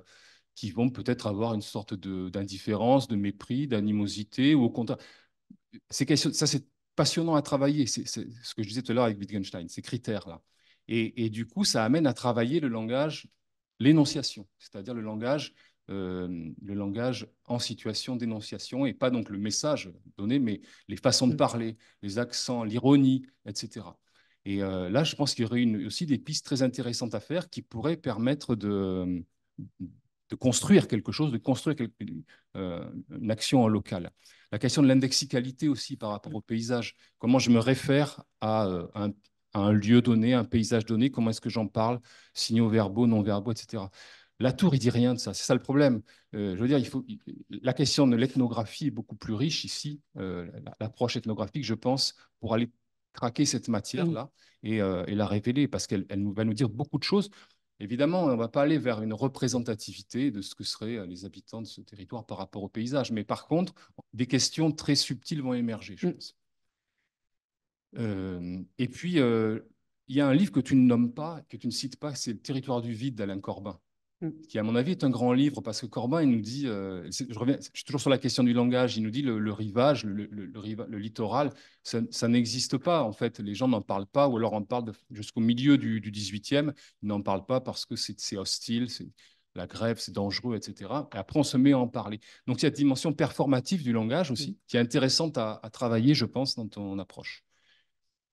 qui vont peut-être avoir une sorte d'indifférence, de, mépris, d'animosité, ou au contraire. ça, c'est passionnant à travailler. C'est ce que je disais tout à l'heure avec Wittgenstein, ces critères-là. Et, du coup, ça amène à travailler le langage, l'énonciation, c'est-à-dire le langage euh, le langage en situation d'énonciation et pas donc le message donné, mais les façons de mmh. parler, les accents, l'ironie, etc. Et euh, là, je pense qu'il y aurait une, aussi des pistes très intéressantes à faire qui pourraient permettre de, de construire quelque chose, de construire euh, une action locale. La question de l'indexicalité aussi par rapport au paysage. Comment je me réfère euh, à, un, lieu donné, un paysage donné Comment est-ce que j'en parle Signaux verbaux, non verbaux, etc. La tour, il dit rien de ça. C'est ça le problème. je veux dire, il faut, la question de l'ethnographie est beaucoup plus riche ici. L'approche ethnographique, je pense, pour aller craquer cette matière-là mm. euh, et, la révéler parce qu'elle va nous dire beaucoup de choses. Évidemment, on ne va pas aller vers une représentativité de ce que seraient euh, les habitants de ce territoire par rapport au paysage, mais par contre, des questions très subtiles vont émerger, je mm. pense. Euh, et puis, il y a un livre que tu ne nommes pas, que tu ne cites pas, c'est Le territoire du vide d'Alain Corbin. Mmh. qui à mon avis est un grand livre parce que Corbin il nous dit, euh, je reviens, je suis toujours sur la question du langage, il nous dit le, rivage, le, le, littoral, ça, n'existe pas en fait, les gens n'en parlent pas ou alors en parle jusqu'au milieu du, du 18e, ils n'en parlent pas parce que c'est hostile, c'est la grève, c'est dangereux, etc. Et après on se met à en parler. Donc il y a une dimension performative du langage aussi mmh. qui est intéressante à, travailler, je pense, dans ton approche.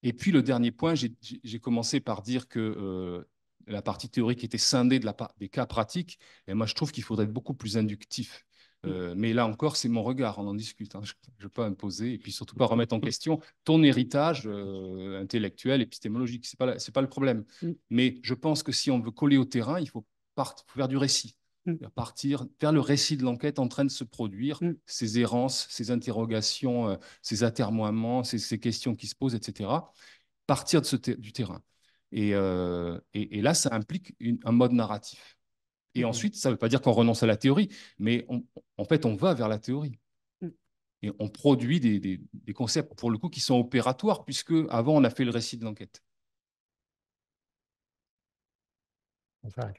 Et puis le dernier point, j'ai commencé par dire que euh, la partie théorique était scindée de la des cas pratiques. Et moi, je trouve qu'il faudrait être beaucoup plus inductif. Mm. Euh, mais là encore, c'est mon regard, on en discute. Hein, je ne veux pas imposer et puis surtout pas remettre en mm. question ton héritage euh, intellectuel, épistémologique. Ce n'est pas, pas, le problème. Mm. Mais je pense que si on veut coller au terrain, il faut, faire du récit. Partir, faire le récit de l'enquête en train de se produire, ses errances, ses interrogations, euh, ses ces atermoiements, ces, questions qui se posent, etc. Partir de ce du terrain. Euh, et, là, ça implique un mode narratif. Et mmh. ensuite, ça ne veut pas dire qu'on renonce à la théorie, mais en fait, on va vers la théorie. Mmh. Et on produit des, concepts, pour le coup, qui sont opératoires, puisque avant, on a fait le récit de l'enquête. On Très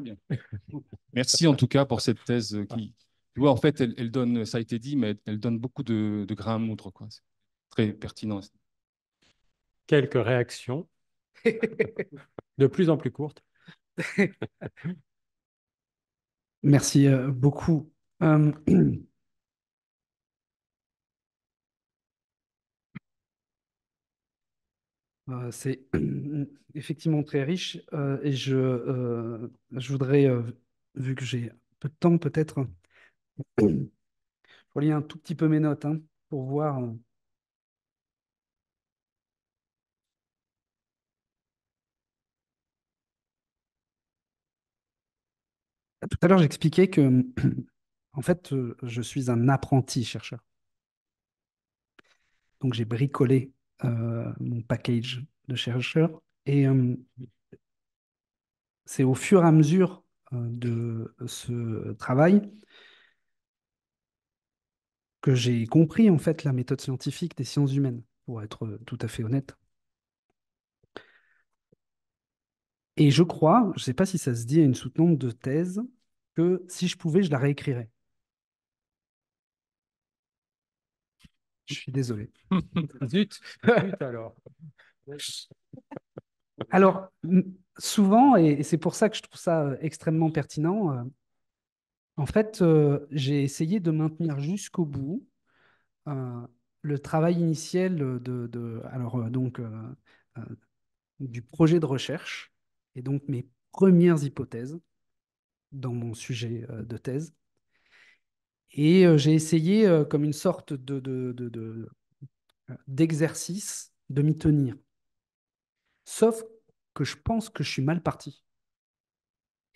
bien. Merci en tout cas pour cette thèse qui, tu vois, en fait, elle, donne, ça a été dit, mais elle donne beaucoup de, grains à moudre. Quoi. Très pertinent. Quelques réactions de plus en plus courte. Merci euh, beaucoup. Hum. Euh, c'est effectivement très riche euh, et je, voudrais, vu que j'ai peu de temps peut-être, je un tout petit peu mes notes hein, pour voir Tout à l'heure, j'expliquais que, en fait, euh, je suis un apprenti chercheur. Donc, j'ai bricolé euh, mon package de chercheur et euh, c'est au fur et à mesure de ce travail que j'ai compris en fait la méthode scientifique des sciences humaines, pour être tout à fait honnête. Et je crois, je ne sais pas si ça se dit à une soutenante de thèse, que si je pouvais, je la réécrirais. Je suis désolé. Zut, Zut alors. alors, souvent, et c'est pour ça que je trouve ça euh, extrêmement pertinent, euh, en fait, euh, j'ai essayé de maintenir jusqu'au bout le travail initial de, alors, du projet de recherche et donc mes premières hypothèses dans mon sujet euh, de thèse. Et euh, j'ai essayé euh, comme une sorte de, d'exercice de, m'y tenir. Sauf que je pense que je suis mal parti.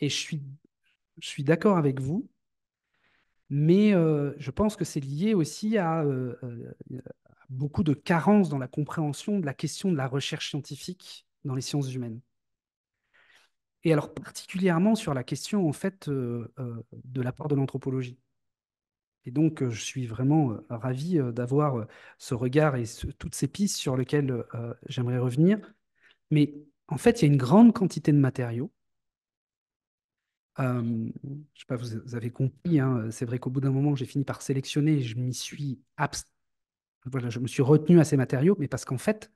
Et je suis, suis d'accord avec vous, mais je pense que c'est lié aussi à, à beaucoup de carences dans la compréhension de la question de la recherche scientifique dans les sciences humaines et alors particulièrement sur la question en fait euh, euh, de la part de l'anthropologie. Et donc, euh, je suis vraiment ravi d'avoir ce regard et toutes ces pistes sur lesquelles j'aimerais revenir. Mais en fait, il y a une grande quantité de matériaux. je ne sais pas, vous avez compris, hein, c'est vrai qu'au bout d'un moment, j'ai fini par sélectionner, je m'y suis voilà, je me suis retenu à ces matériaux, mais parce qu'en fait,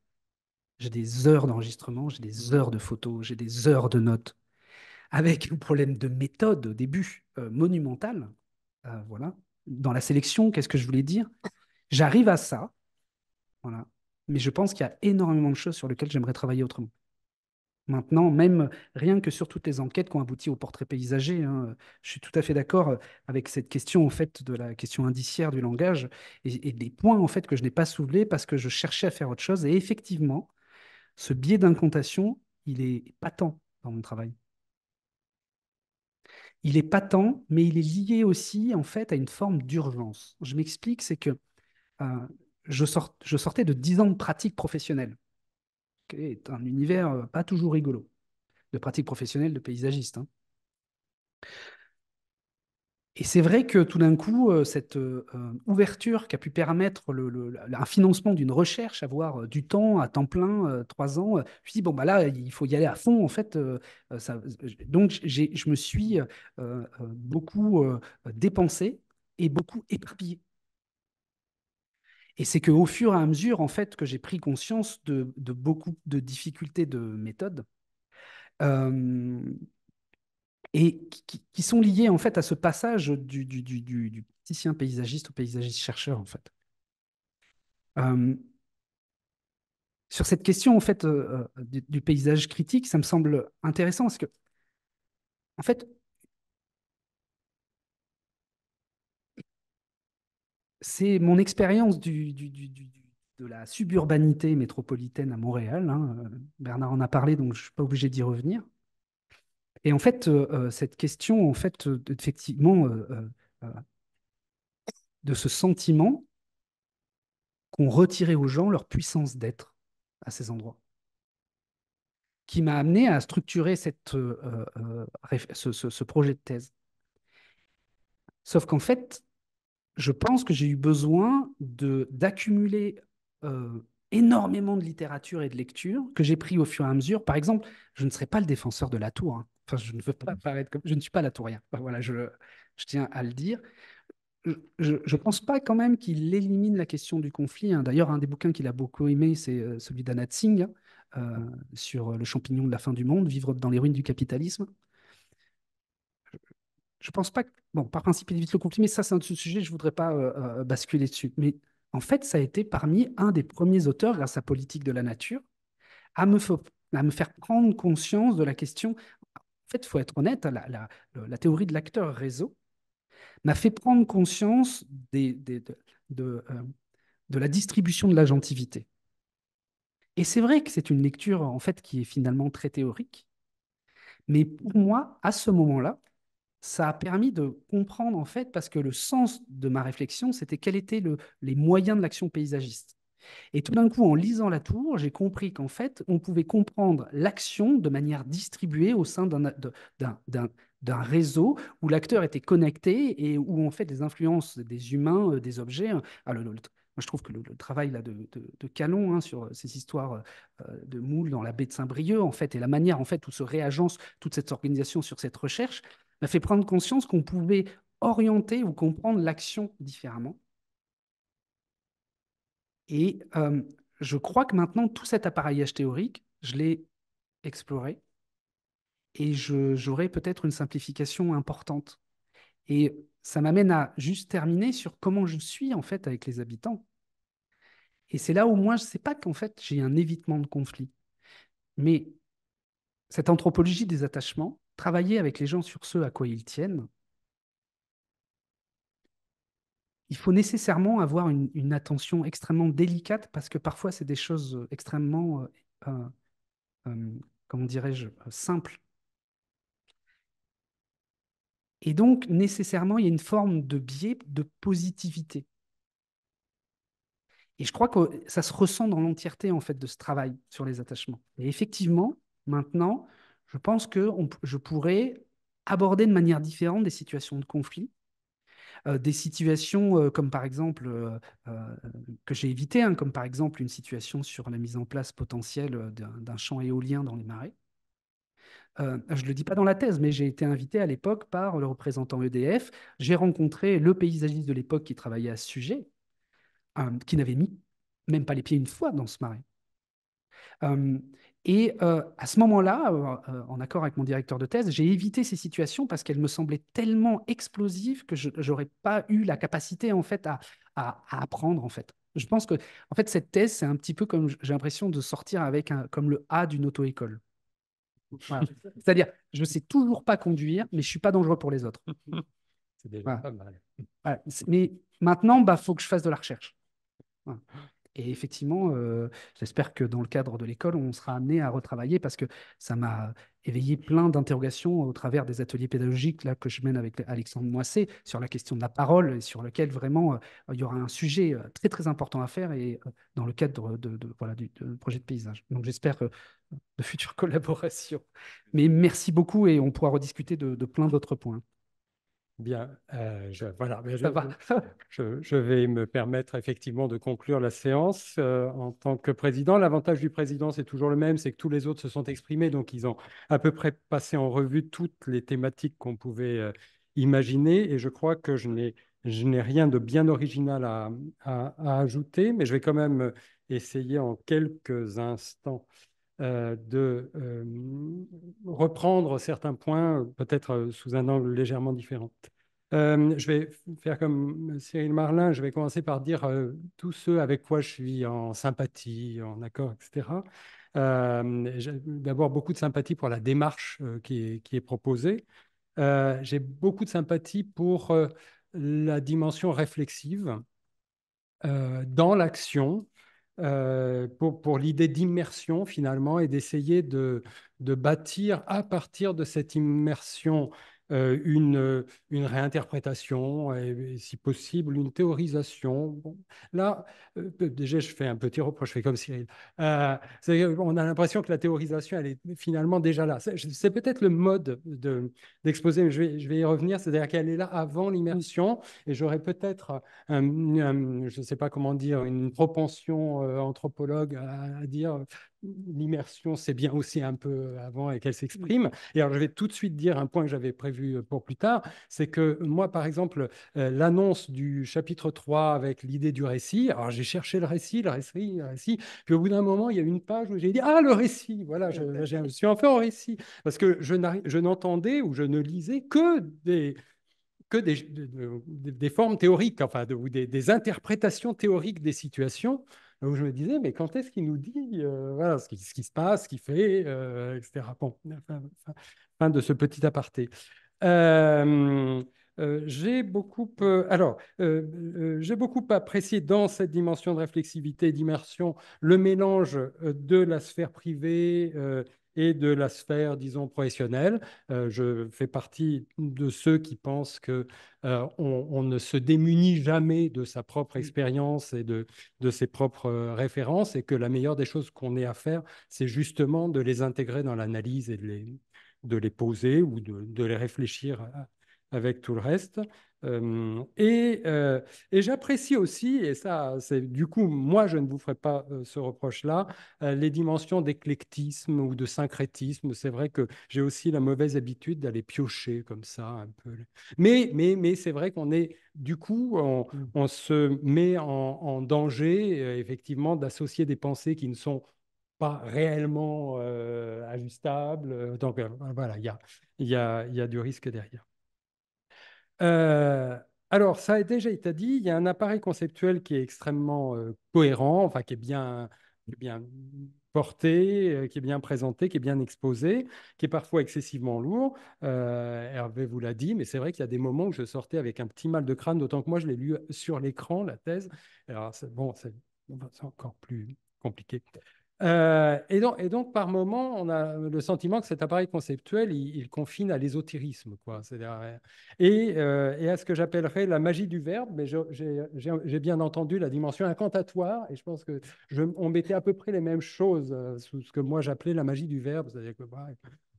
j'ai des heures d'enregistrement, j'ai des heures de photos, j'ai des heures de notes, avec le problème de méthode au début euh, monumental. Euh, voilà. Dans la sélection, qu'est-ce que je voulais dire J'arrive à ça. Voilà. Mais je pense qu'il y a énormément de choses sur lesquelles j'aimerais travailler autrement. Maintenant, même rien que sur toutes les enquêtes qui ont abouti au portrait paysager, hein, je suis tout à fait d'accord avec cette question en fait de la question indiciaire du langage et, des points en fait que je n'ai pas soulevés parce que je cherchais à faire autre chose. Et effectivement, ce biais d'incantation, il est patent dans mon travail il est patent, mais il est lié aussi en fait à une forme d'urgence. Je m'explique, c'est que euh, je, sortais de dix ans de pratique professionnelle, qui est un univers euh, pas toujours rigolo, de pratique professionnelle de paysagiste. Hein. Et c'est vrai que tout d'un coup, euh, cette euh, euh, ouverture qui a pu permettre un financement d'une recherche, avoir du temps à temps plein, trois ans, je me suis dit, bon, bah là, il faut y aller à fond, en fait. donc, je me suis beaucoup dépensé et beaucoup éparpillé. Et c'est qu'au fur et à mesure, en fait, que j'ai pris conscience de, de, beaucoup de difficultés de méthode, et qui, sont liées en fait à ce passage du, du, praticien paysagiste au paysagiste chercheur en fait. Euh, sur cette question en fait euh, euh, du, paysage critique, ça me semble intéressant parce que en fait c'est mon expérience du, de la suburbanité métropolitaine à Montréal. Hein, Bernard en a parlé, donc je ne suis pas obligé d'y revenir. Et en fait, euh, euh, cette question, en fait, euh, effectivement, de ce sentiment qu'on retirait aux gens leur puissance d'être à ces endroits, qui m'a amené à structurer cette, ce, projet de thèse. Sauf qu'en fait, je pense que j'ai eu besoin d'accumuler énormément de littérature et de lecture que j'ai pris au fur et à mesure. Par exemple, je ne serai pas le défenseur de la tour. Hein. Enfin, je ne veux pas paraître comme. Je ne suis pas la voilà, je, je, tiens à le dire. Je ne pense pas quand même qu'il élimine la question du conflit. Hein. D'ailleurs, un des bouquins qu'il a beaucoup aimé, c'est euh, celui d'Anat Singh hein, euh, sur euh, le champignon de la fin du monde, Vivre dans les ruines du capitalisme je pense pas que, bon, par principe, il évite le conflit, mais ça, c'est un sujet, je ne voudrais pas basculer dessus. Mais en fait, ça a été parmi un des premiers auteurs, grâce à Politique de la Nature, à me, à me faire prendre conscience de la question en fait, il faut être honnête, hein, la, théorie de l'acteur réseau m'a fait prendre conscience des, de, de, euh, de, la distribution de l'agentivité. Et c'est vrai que c'est une lecture en fait qui est finalement très théorique, mais pour moi, à ce moment-là, ça a permis de comprendre en fait parce que le sens de ma réflexion, c'était quels étaient les moyens de l'action paysagiste. Et tout d'un coup, en lisant la tour, j'ai compris qu'en fait, on pouvait comprendre l'action de manière distribuée au sein d'un réseau où l'acteur était connecté et où en fait les influences des humains, euh, des objets. Euh, ah, le, moi, je trouve que le, travail là, de, de, Calon hein, sur euh, ces histoires de moules dans la baie de Saint-Brieuc, en fait, et la manière en fait où se réagence toute cette organisation sur cette recherche, m'a fait prendre conscience qu'on pouvait orienter ou comprendre l'action différemment et je crois que maintenant, tout cet appareillage théorique, je l'ai exploré et j'aurai peut-être une simplification importante. Et ça m'amène à juste terminer sur comment je suis en fait avec les habitants. Et c'est là où moi, je ne sais pas qu'en fait, j'ai un évitement de conflit. Mais cette anthropologie des attachements, travailler avec les gens sur ce à quoi ils tiennent, il faut nécessairement avoir une, attention extrêmement délicate parce que parfois c'est des choses euh, extrêmement, euh, euh, comment dirais-je, simples. Et donc nécessairement il y a une forme de biais de positivité. Et je crois que ça se ressent dans l'entièreté en fait de ce travail sur les attachements. Et effectivement, maintenant, je pense que je pourrais aborder de manière différente des situations de conflit euh, des situations euh, comme par exemple, euh, que j'ai évité, hein, comme par exemple une situation sur la mise en place potentielle d'un champ éolien dans les marais. je ne le dis pas dans la thèse, mais j'ai été invité à l'époque par le représentant EDF. J'ai rencontré le paysagiste de l'époque qui travaillait à ce sujet, qui n'avait mis même pas les pieds une fois dans ce marais et à ce moment-là, en accord avec mon directeur de thèse, j'ai évité ces situations parce qu'elles me semblaient tellement explosives que je n'aurais pas eu la capacité en fait à, apprendre en fait. Je pense que, en fait, cette thèse, c'est un petit peu comme j'ai l'impression de sortir avec un, comme le A d'une auto-école. C'est-à-dire, je ne sais toujours pas conduire, mais je ne suis pas dangereux pour les autres. Mais maintenant, il bah, faut que je fasse de la recherche. Et effectivement, euh, j'espère que dans le cadre de l'école, on sera amené à retravailler parce que ça m'a éveillé plein d'interrogations au travers des ateliers pédagogiques là, que je mène avec Alexandre Moisset sur la question de la parole et sur lequel vraiment euh, il y aura un sujet euh, très très important à faire et dans le cadre de, du projet de paysage. Donc j'espère de futures collaborations. Mais merci beaucoup et on pourra rediscuter de plein d'autres points. Bien, euh, je, voilà, je, vais me permettre effectivement de conclure la séance euh, en tant que président. L'avantage du président, c'est toujours le même, c'est que tous les autres se sont exprimés, donc ils ont à peu près passé en revue toutes les thématiques qu'on pouvait euh, imaginer, et je crois que je n'ai, rien de bien original à, ajouter, mais je vais quand même essayer en quelques instants euh, de euh, reprendre certains points, peut-être euh, sous un angle légèrement différent. je vais faire comme Cyril Marlin, je vais commencer par dire tous ceux avec quoi je suis en sympathie, en accord, etc. j'ai D'abord, beaucoup de sympathie pour la démarche qui, est, proposée. J'ai beaucoup de sympathie pour la dimension réflexive dans l'action euh, pour, l'idée d'immersion finalement et d'essayer de, de bâtir à partir de cette immersion euh, euh, une, réinterprétation et, si possible, une théorisation. là, euh, déjà, je fais un petit reproche, je fais comme Cyril. on a l'impression que la théorisation, elle est finalement déjà là. C'est peut-être le mode d'exposer, mais je vais, y revenir, c'est-à-dire qu'elle est là avant l'immersion et j'aurais peut-être, je ne sais pas comment dire, une propension anthropologue à dire l'immersion, c'est bien aussi un peu euh, avant et qu'elle s'exprime. Et alors, je vais tout de suite dire un point que j'avais prévu euh, pour plus tard, c'est que moi, par exemple, euh, l'annonce du chapitre 3 avec l'idée du récit, alors j'ai cherché le récit, le récit, le récit, puis au bout d'un moment, il y a une page où j'ai dit, ah, le récit, voilà, je, suis enfin au récit, parce que je n'entendais ou je ne lisais que des que des, des, formes théoriques, enfin, ou des, des, interprétations théoriques des situations, où je me disais, mais quand est-ce qu'il nous dit euh, voilà, ce, qui, se passe, ce qu'il fait, euh, etc. Bon, euh, fin, de ce petit aparté. j'ai beaucoup, alors, j'ai beaucoup apprécié dans cette dimension de réflexivité, et d'immersion, le mélange de la sphère privée et de la sphère, disons, professionnelle. Euh, je fais partie de ceux qui pensent que euh, on, ne se démunit jamais de sa propre mmh. expérience et de, ses propres euh, références, et que la meilleure des choses qu'on ait à faire, c'est justement de les intégrer dans l'analyse et de les, poser ou de, les réfléchir avec tout le reste et, j'apprécie aussi, et ça, c'est du coup, moi, je ne vous ferai pas ce reproche-là, les dimensions d'éclectisme ou de syncrétisme. C'est vrai que j'ai aussi la mauvaise habitude d'aller piocher comme ça un peu. Mais, mais, mais c'est vrai qu'on est, du coup, on, mmh. se met en, danger, effectivement, d'associer des pensées qui ne sont pas réellement ajustables. Donc, voilà, il y a, y a du risque derrière. Euh, alors, ça a déjà été dit, il y a un appareil conceptuel qui est extrêmement euh, cohérent, enfin, qui est bien, bien porté, euh, qui est bien présenté, qui est bien exposé, qui est parfois excessivement lourd. Hervé vous l'a dit, mais c'est vrai qu'il y a des moments où je sortais avec un petit mal de crâne, d'autant que moi, je l'ai lu sur l'écran, la thèse. Alors, bon, c'est encore plus compliqué. Euh, et, donc, et, donc, par moment, on a le sentiment que cet appareil conceptuel, il, confine à l'ésotérisme. Quoi. Euh, et, euh, et, à ce que j'appellerais la magie du verbe, mais j'ai, bien entendu la dimension incantatoire, et je pense que je, on mettait à peu près les mêmes choses sous ce que moi j'appelais la magie du verbe, c'est-à-dire que bah,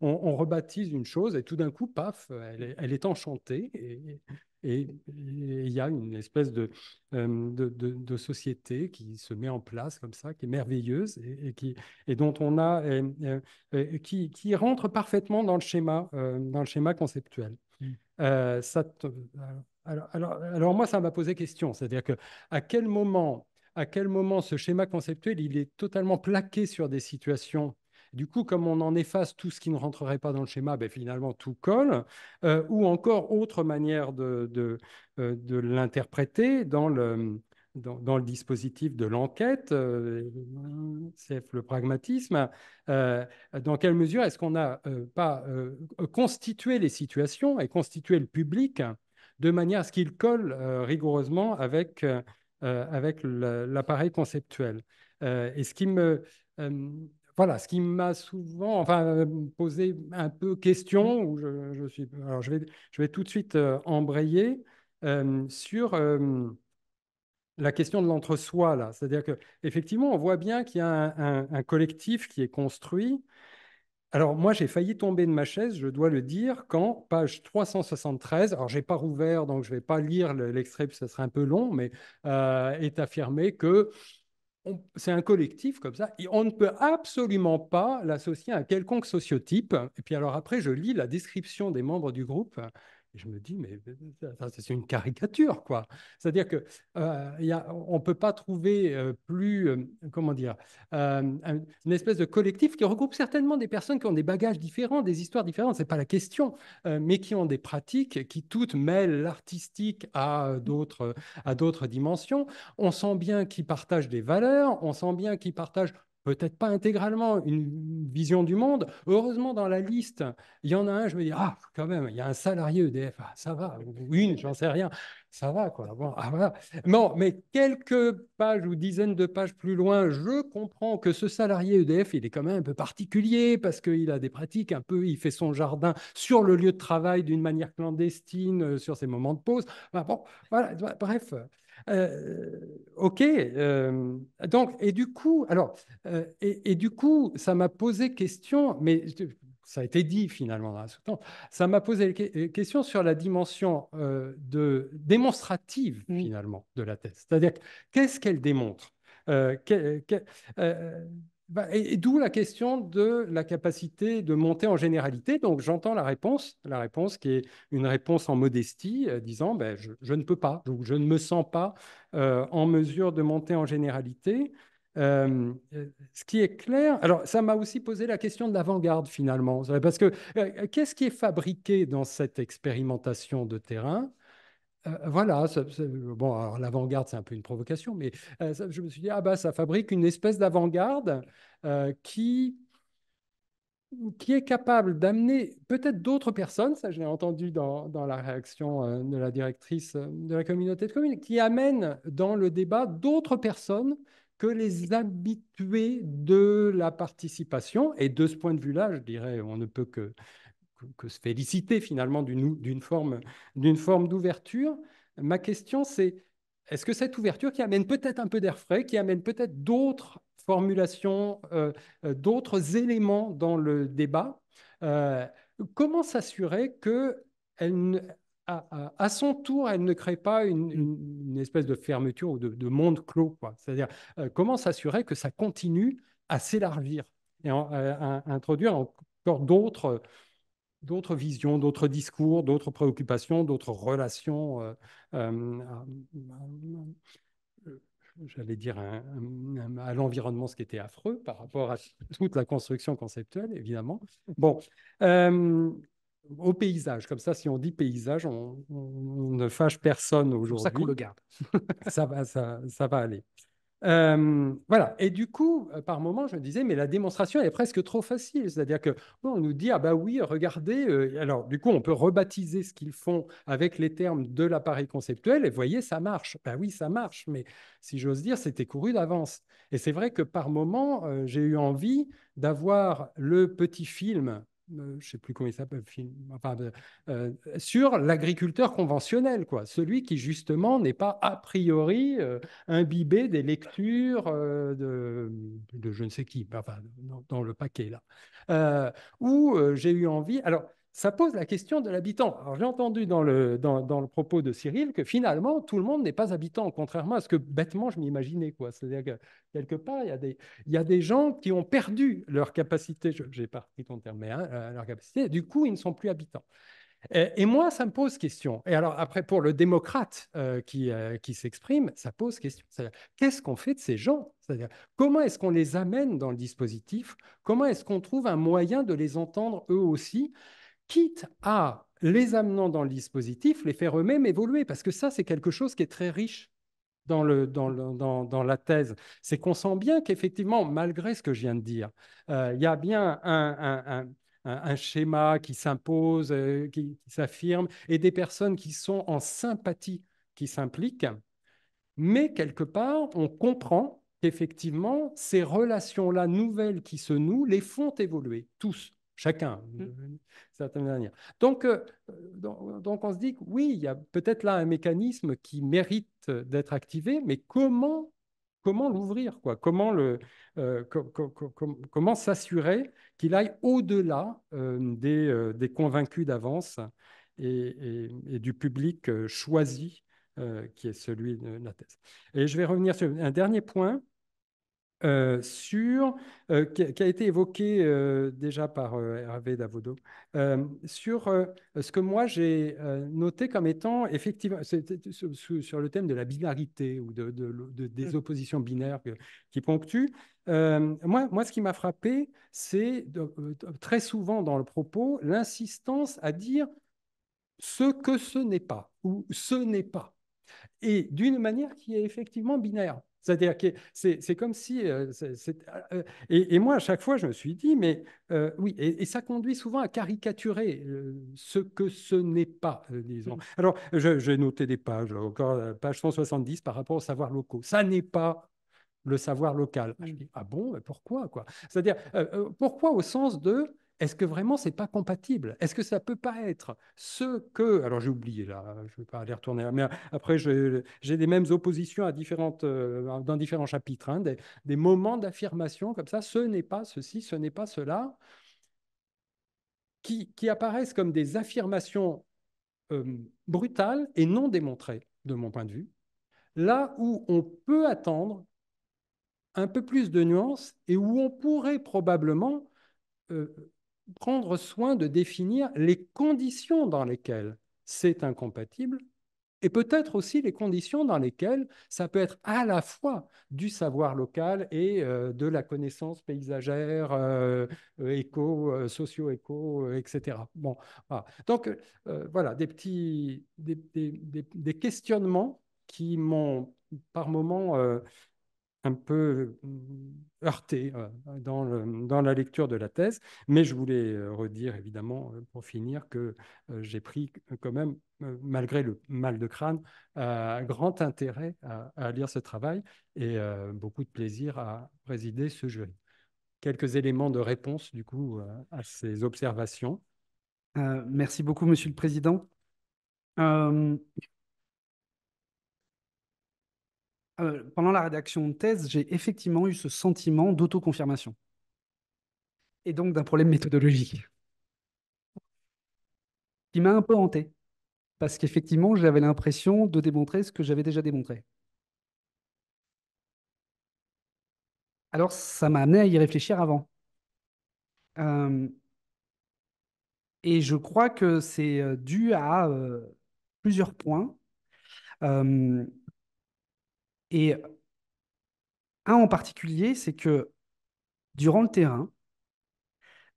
on, rebaptise une chose, et tout d'un coup, paf, elle est, elle est enchantée, et, et il y a une espèce de, de, société qui se met en place comme ça, qui est merveilleuse et, et qui, et dont on a qui, qui, rentre parfaitement dans le schéma, dans le schéma conceptuel. Mmh. Euh, ça alors, alors, alors, moi, ça m'a posé question, c'est-à-dire que à quel moment, à quel moment ce schéma conceptuel, il est totalement plaqué sur des situations du coup, comme on en efface tout ce qui ne rentrerait pas dans le schéma, ben finalement, tout colle. Euh, ou encore, autre manière de, euh, l'interpréter dans le, dispositif de l'enquête, euh, c'est le pragmatisme, dans quelle mesure est-ce qu'on n'a pas constitué les situations et constitué le public de manière à ce qu'il colle rigoureusement avec, avec l'appareil conceptuel. et ce qui me voilà, ce qui m'a souvent enfin, euh, posé un peu question, où je, suis, alors je, vais, je vais tout de suite euh, embrayer euh, sur la question de l'entre-soi. là. C'est-à-dire qu'effectivement, on voit bien qu'il y a un, collectif qui est construit. Alors moi, j'ai failli tomber de ma chaise, je dois le dire, quand page 373, alors j'ai pas rouvert, donc je vais pas lire l'extrait, ça serait un peu long, mais est affirmé que c'est un collectif comme ça, et on ne peut absolument pas l'associer à quelconque sociotype. Et puis alors après, je lis la description des membres du groupe, je me dis, mais c'est une caricature, quoi. C'est-à-dire que euh, y on ne peut pas trouver euh, plus, euh, comment dire, une espèce de collectif qui regroupe certainement des personnes qui ont des bagages différents, des histoires différentes, ce n'est pas la question, mais qui ont des pratiques qui toutes mêlent l'artistique à d'autres dimensions. On sent bien qu'ils partagent des valeurs, on sent bien qu'ils partagent peut-être pas intégralement une vision du monde. Heureusement, dans la liste, il y en a un, je me dis, ah, quand même, il y a un salarié EDF, ah, ça va, ou une, j'en sais rien, ça va, quoi. Bon, ah, mais quelques pages ou dizaines de pages plus loin, je comprends que ce salarié EDF, il est quand même un peu particulier parce qu'il a des pratiques un peu, il fait son jardin sur le lieu de travail d'une manière clandestine, euh, sur ses moments de pause. bon, voilà, bref. Euh, ok, euh, donc, et du coup, alors, euh, et, du coup, ça m'a posé question, mais ça a été dit finalement dans un sous temps, ça m'a posé question sur la dimension de, démonstrative finalement de la thèse. C'est-à-dire, qu'est-ce qu'elle démontre bah, et, d'où la question de la capacité de monter en généralité. Donc j'entends la réponse, la réponse qui est une réponse en modestie, euh, disant ben, je, ne peux pas, donc je ne me sens pas euh, en mesure de monter en généralité. Euh, ce qui est clair, alors ça m'a aussi posé la question de l'avant-garde finalement, parce que qu'est-ce qui est fabriqué dans cette expérimentation de terrain euh, voilà, bon, l'avant-garde, c'est un peu une provocation, mais euh, je me suis dit, ah bah, ça fabrique une espèce d'avant-garde euh, qui, qui est capable d'amener peut-être d'autres personnes, ça je l'ai entendu dans, dans, la réaction de la directrice de la communauté de communes, qui amène dans le débat d'autres personnes que les habitués de la participation. Et de ce point de vue-là, je dirais, on ne peut que, que se féliciter finalement d'une forme d'ouverture. Ma question, c'est est-ce que cette ouverture qui amène peut-être un peu d'air frais, qui amène peut-être d'autres formulations, euh, euh, d'autres éléments dans le débat, euh, comment s'assurer que elle, à, son tour, elle ne crée pas une, espèce de fermeture ou de, monde clos C'est-à-dire, comment s'assurer que ça continue à s'élargir et à introduire encore d'autres d'autres visions, d'autres discours, d'autres préoccupations, d'autres relations. Euh, euh, euh, j'allais dire, à l'environnement, ce qui était affreux par rapport à toute la construction conceptuelle, évidemment. Bon, au paysage, comme ça, si on dit paysage, on, ne fâche personne aujourd'hui. ça qu'on le garde. ça, va, ça, ça va aller. Euh, voilà. Et du coup, euh, par moment, je me disais, mais la démonstration, est presque trop facile. C'est-à-dire que on nous dit, ah bah oui, regardez. Euh, alors, du coup, on peut rebaptiser ce qu'ils font avec les termes de l'appareil conceptuel. Et voyez, ça marche. Bah oui, ça marche. Mais si j'ose dire, c'était couru d'avance. Et c'est vrai que par moment, j'ai eu envie d'avoir le petit film euh, je sais plus comment il s'appelle, euh, sur l'agriculteur conventionnel, quoi, celui qui justement n'est pas a priori euh, imbibé des lectures de, je ne sais qui, enfin, dans, le paquet là, où j'ai eu envie. Alors, ça pose la question de l'habitant. Alors j'ai entendu dans le, dans, le propos de Cyril que finalement, tout le monde n'est pas habitant, contrairement à ce que bêtement je m'imaginais. C'est-à-dire que quelque part, il y, a des, il y a des gens qui ont perdu leur capacité, j'ai pas pris ton terme, mais hein, euh, leur capacité, du coup, ils ne sont plus habitants. Et, moi, ça me pose question. Et alors après, pour le démocrate euh, qui, euh, qui s'exprime, ça pose question. qu'est-ce qu'on fait de ces gens C'est-à-dire, comment est-ce qu'on les amène dans le dispositif Comment est-ce qu'on trouve un moyen de les entendre eux aussi quitte à les amener dans le dispositif, les faire eux-mêmes évoluer, parce que ça, c'est quelque chose qui est très riche dans, le, dans, la thèse. C'est qu'on sent bien qu'effectivement, malgré ce que je viens de dire, euh, il y a bien un, schéma qui s'impose, euh, qui, qui s'affirme, et des personnes qui sont en sympathie, qui s'impliquent. Mais quelque part, on comprend qu'effectivement, ces relations-là nouvelles qui se nouent les font évoluer, tous chacun, mm. d'une certaine manière. Euh, donc, donc, on se dit que oui, il y a peut-être là un mécanisme qui mérite d'être activé, mais comment comment l'ouvrir quoi Comment le euh, comment s'assurer qu'il aille au-delà euh, des, des, convaincus d'avance et, et, du public choisi qui est celui de la thèse. Et je vais revenir sur un dernier point euh, sur, euh, qui, a été évoqué euh, déjà par Hervé Davodo, sur ce que moi j'ai noté comme étant effectivement sur, le thème de la binarité ou des mm. oppositions binaires qui ponctuent. moi, ce qui m'a frappé, c'est très souvent dans le propos l'insistance à dire ce que ce n'est pas ou ce n'est pas, et d'une manière qui est effectivement binaire. C'est-à-dire que c'est comme si... Euh, euh, euh, et, moi, à chaque fois, je me suis dit, mais oui, et, ça conduit souvent à caricaturer ce que ce n'est pas, disons. Mmh. Alors, j'ai noté des pages, encore page 170 par rapport au savoir locaux. Ça n'est pas le savoir local. Ah, je mmh. dis, ah bon, mais pourquoi quoi C'est-à-dire, pourquoi au sens de est-ce que vraiment c'est pas compatible Est-ce que ça peut pas être ce que alors j'ai oublié là, je vais pas aller retourner mais après j'ai des mêmes oppositions euh, dans différents chapitres, hein, des, moments d'affirmation comme ça. Ce n'est pas ceci, ce n'est pas cela, qui, apparaissent comme des affirmations euh, brutales et non démontrées de mon point de vue. Là où on peut attendre un peu plus de nuances et où on pourrait probablement euh, prendre soin de définir les conditions dans lesquelles c'est incompatible et peut-être aussi les conditions dans lesquelles ça peut être à la fois du savoir local et euh, de la connaissance paysagère, euh, euh, éco, socio-éco, etc. Bon, Donc, voilà, des petits des, des, questionnements qui m'ont par moments un peu euh, heurté euh, dans, la lecture de la thèse, mais je voulais euh, redire évidemment pour finir que j'ai pris quand même, malgré le mal de crâne, un grand intérêt à, lire ce travail et beaucoup de plaisir à présider ce jury. Quelques éléments de réponse du coup à ces observations. merci beaucoup, Monsieur le Président. Euh, pendant la rédaction de thèse, j'ai effectivement eu ce sentiment d'autoconfirmation. Et donc d'un problème méthodologique. Qui m'a un peu hanté. Parce qu'effectivement, j'avais l'impression de démontrer ce que j'avais déjà démontré. Alors, ça m'a amené à y réfléchir avant. Euh, et je crois que c'est euh, dû à plusieurs points. Et un en particulier, c'est que durant le terrain,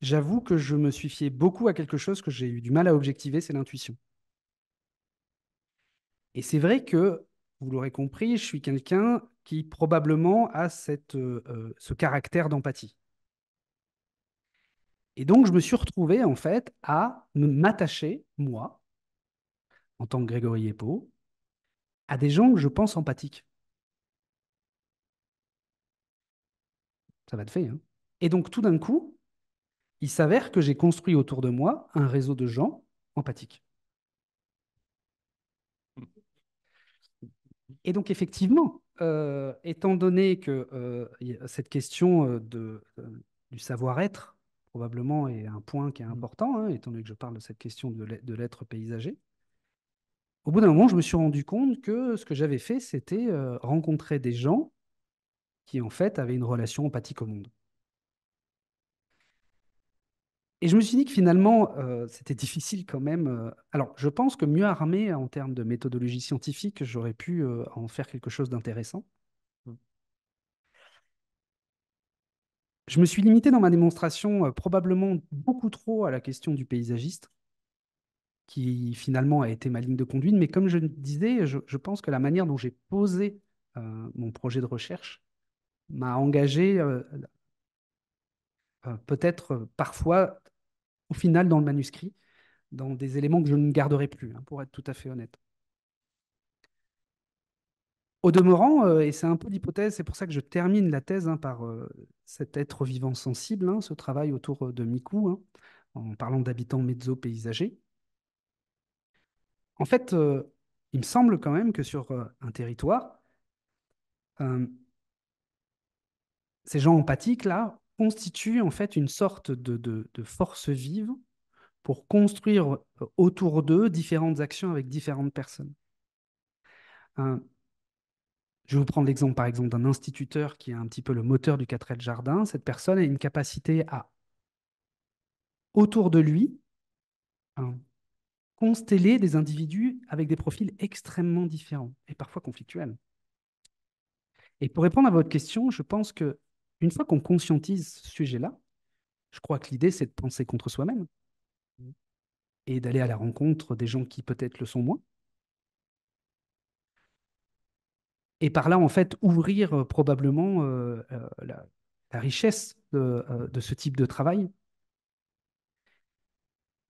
j'avoue que je me suis fié beaucoup à quelque chose que j'ai eu du mal à objectiver, c'est l'intuition. Et c'est vrai que, vous l'aurez compris, je suis quelqu'un qui probablement a cette, euh, euh, ce caractère d'empathie. Et donc, je me suis retrouvé, en fait, à m'attacher, moi, en tant que Grégory Epo, à des gens que je pense empathiques. ça va de faire. Hein. Et donc tout d'un coup, il s'avère que j'ai construit autour de moi un réseau de gens empathiques. Et donc effectivement, euh, étant donné que euh, cette question euh, de, du savoir-être, probablement, est un point qui est mmh. important, hein, étant donné que je parle de cette question de l'être paysager, au bout d'un moment, je me suis rendu compte que ce que j'avais fait, c'était rencontrer des gens qui en fait avait une relation empathique au monde. Et je me suis dit que finalement, euh, c'était difficile quand même. Euh, alors, je pense que mieux armé en termes de méthodologie scientifique, j'aurais pu euh, en faire quelque chose d'intéressant. Je me suis limité dans ma démonstration probablement beaucoup trop à la question du paysagiste, qui finalement a été ma ligne de conduite. Mais comme je disais, je pense que la manière dont j'ai posé mon projet de recherche m'a engagé euh, euh, peut-être euh, parfois au final dans le manuscrit, dans des éléments que je ne garderai plus, hein, pour être tout à fait honnête. Au demeurant, et c'est un peu l'hypothèse, c'est pour ça que je termine la thèse hein, par cet être vivant sensible, hein, ce travail autour de Miku, en parlant d'habitants mezzo-paysagers. En fait, il me semble quand même que sur un territoire, ces gens empathiques là constituent en fait une sorte de, force vive pour construire euh, autour d'eux différentes actions avec différentes personnes. Hein. je vais vous prendre l'exemple par exemple d'un instituteur qui est un petit peu le moteur du 4 jardin. Cette personne a une capacité à, autour de lui, hein, consteller des individus avec des profils extrêmement différents et parfois conflictuels. Et pour répondre à votre question, je pense que une fois qu'on conscientise ce sujet-là, je crois que l'idée, c'est de penser contre soi-même mm. et d'aller à la rencontre des gens qui peut-être le sont moins. Et par là, en fait, ouvrir euh, probablement euh, euh, la, richesse de, ce type de travail.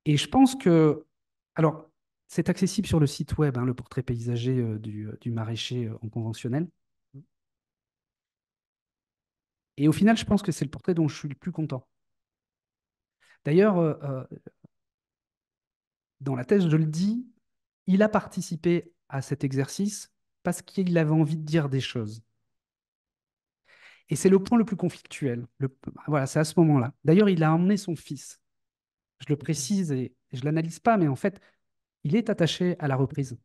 Et je pense que, alors, c'est accessible sur le site web, hein, le portrait paysager du, maraîcher en conventionnel. Et au final, je pense que c'est le portrait dont je suis le plus content. D'ailleurs, euh, euh, dans la thèse, je le dis, il a participé à cet exercice parce qu'il avait envie de dire des choses. Et c'est le point le plus conflictuel. Bah, voilà, c'est à ce moment-là. D'ailleurs, il a emmené son fils. Je le précise et je ne l'analyse pas, mais en fait, il est attaché à la reprise.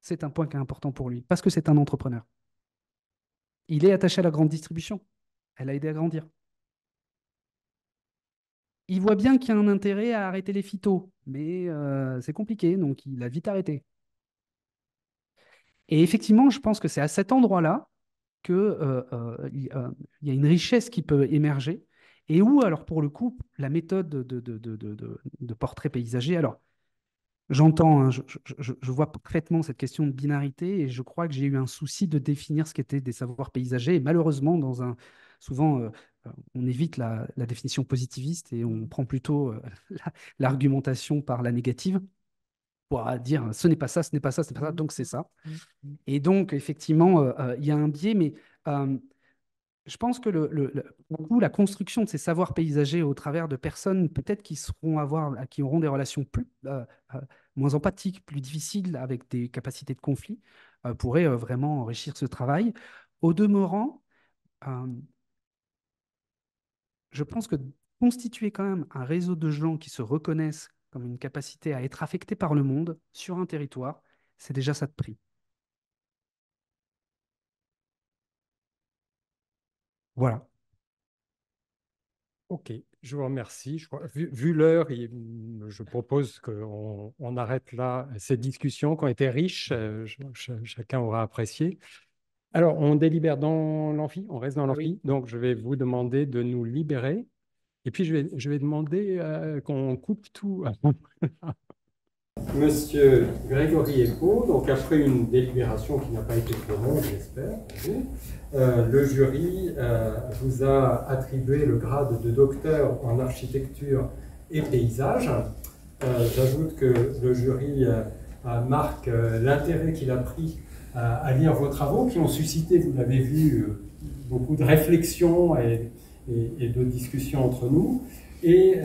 C'est un point qui est important pour lui, parce que c'est un entrepreneur il est attaché à la grande distribution. Elle a aidé à grandir. Il voit bien qu'il y a un intérêt à arrêter les phytos, mais euh, c'est compliqué, donc il a vite arrêté. Et effectivement, je pense que c'est à cet endroit-là qu'il euh, euh, y a une richesse qui peut émerger, et où, alors pour le coup, la méthode de, portrait paysager, alors J'entends, hein, je, vois parfaitement cette question de binarité et je crois que j'ai eu un souci de définir ce qu'étaient des savoirs paysagers. malheureusement, dans un, souvent, euh, euh, on évite la, définition positiviste et on prend plutôt euh, l'argumentation par la négative pour dire ce n'est pas ça, ce n'est pas ça, ce n'est pas ça, donc c'est ça. Mmh. Et donc, effectivement, il y a un biais, mais je pense que le, le, la construction de ces savoirs paysagers au travers de personnes peut-être qui, seront avoir, qui auront des relations plus, euh, euh, moins empathiques, plus difficiles, avec des capacités de conflit, euh, pourrait vraiment enrichir ce travail. Au demeurant, je pense que constituer quand même un réseau de gens qui se reconnaissent comme une capacité à être affectés par le monde sur un territoire, c'est déjà ça de prix. Voilà. Ok, je vous remercie. Je vu, l'heure, mmh, je propose qu'on on arrête là cette discussion, qui ont été riches. Euh, chacun aura apprécié. Alors, on délibère dans l'amphi, on reste dans l'amphi. Donc, je vais vous demander de nous libérer. Et puis, je vais, je vais demander euh, qu'on coupe tout. Monsieur Grégory Eco, donc après une délibération qui n'a pas été trop longue, j'espère, euh, le jury euh, vous a attribué le grade de docteur en architecture et paysage. Euh, j'ajoute que le jury marque l'intérêt qu'il a pris à lire vos travaux qui ont suscité, vous l'avez vu, beaucoup de réflexions et, de discussions entre nous. Et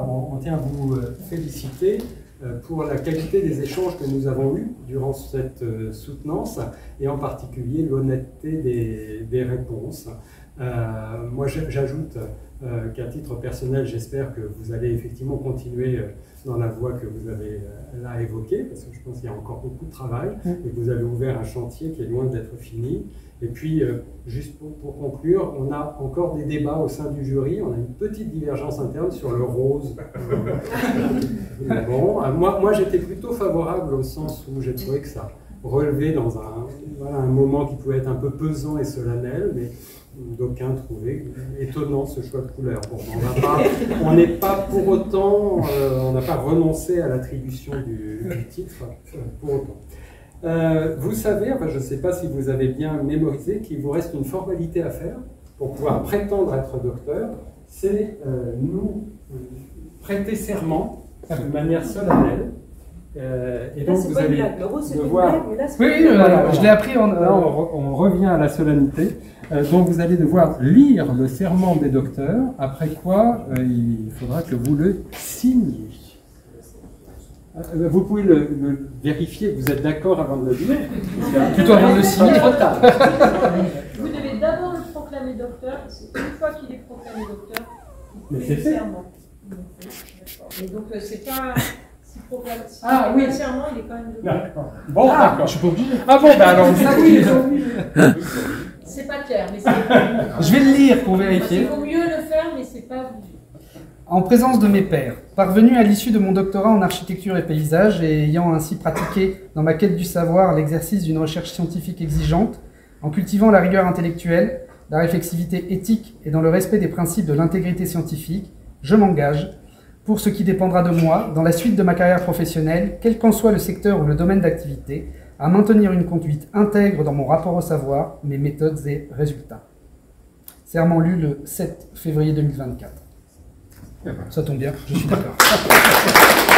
on, on, tient à vous féliciter euh, pour la qualité des échanges que nous avons eus durant cette euh, soutenance et en particulier l'honnêteté des, réponses. Euh, moi, j'ajoute euh, qu'à titre personnel, j'espère que vous allez effectivement continuer euh, dans la voie que vous avez euh, là évoquée, parce que je pense qu'il y a encore beaucoup de travail mm. et que vous avez ouvert un chantier qui est loin d'être fini. Et puis, juste pour, conclure, on a encore des débats au sein du jury. On a une petite divergence interne sur le rose. bon, moi, moi j'étais plutôt favorable au sens où j'ai trouvé que ça relevait dans un, voilà, un moment qui pouvait être un peu pesant et solennel, mais d'aucuns trouvaient étonnant ce choix de couleur. on n'est pas pour autant, euh, on n'a pas renoncé à l'attribution du, titre euh, pour autant. Euh, vous savez, je ne sais pas si vous avez bien mémorisé, qu'il vous reste une formalité à faire pour pouvoir prétendre être docteur, c'est nous prêter serment de manière solennelle et là, donc, vous pas allez Le rose, oui, je l'ai appris. on, revient à la solennité. Euh, donc vous allez devoir lire le serment des docteurs, après quoi euh, il faudra que vous le signiez. Euh, vous pouvez le, vérifier, vous êtes d'accord avant de le dire Plutôt avant de le signer. Vous devez d'abord le proclamer docteur, c'est une fois qu'il est proclamé docteur, vous fait le serment. Et donc c'est pas. Si ah oui, serment, il est quand même. Bon, ah, d'accord. Je suis pas obligé. Ah bon, ben bah alors. Ah oui, c'est pas clair, mais c'est. Je vais le lire pour vérifier. Il vaut mieux le faire, mais c'est pas En présence de mes pères, parvenu à l'issue de mon doctorat en architecture et paysage et ayant ainsi pratiqué dans ma quête du savoir l'exercice d'une recherche scientifique exigeante, en cultivant la rigueur intellectuelle, la réflexivité éthique et dans le respect des principes de l'intégrité scientifique, je m'engage, pour ce qui dépendra de moi, dans la suite de ma carrière professionnelle, quel qu'en soit le secteur ou le domaine d'activité, à maintenir une conduite intègre dans mon rapport au savoir, mes méthodes et résultats. Serment lu le 7 février 2024. Eh ben. Ça tombe bien, je suis d'accord.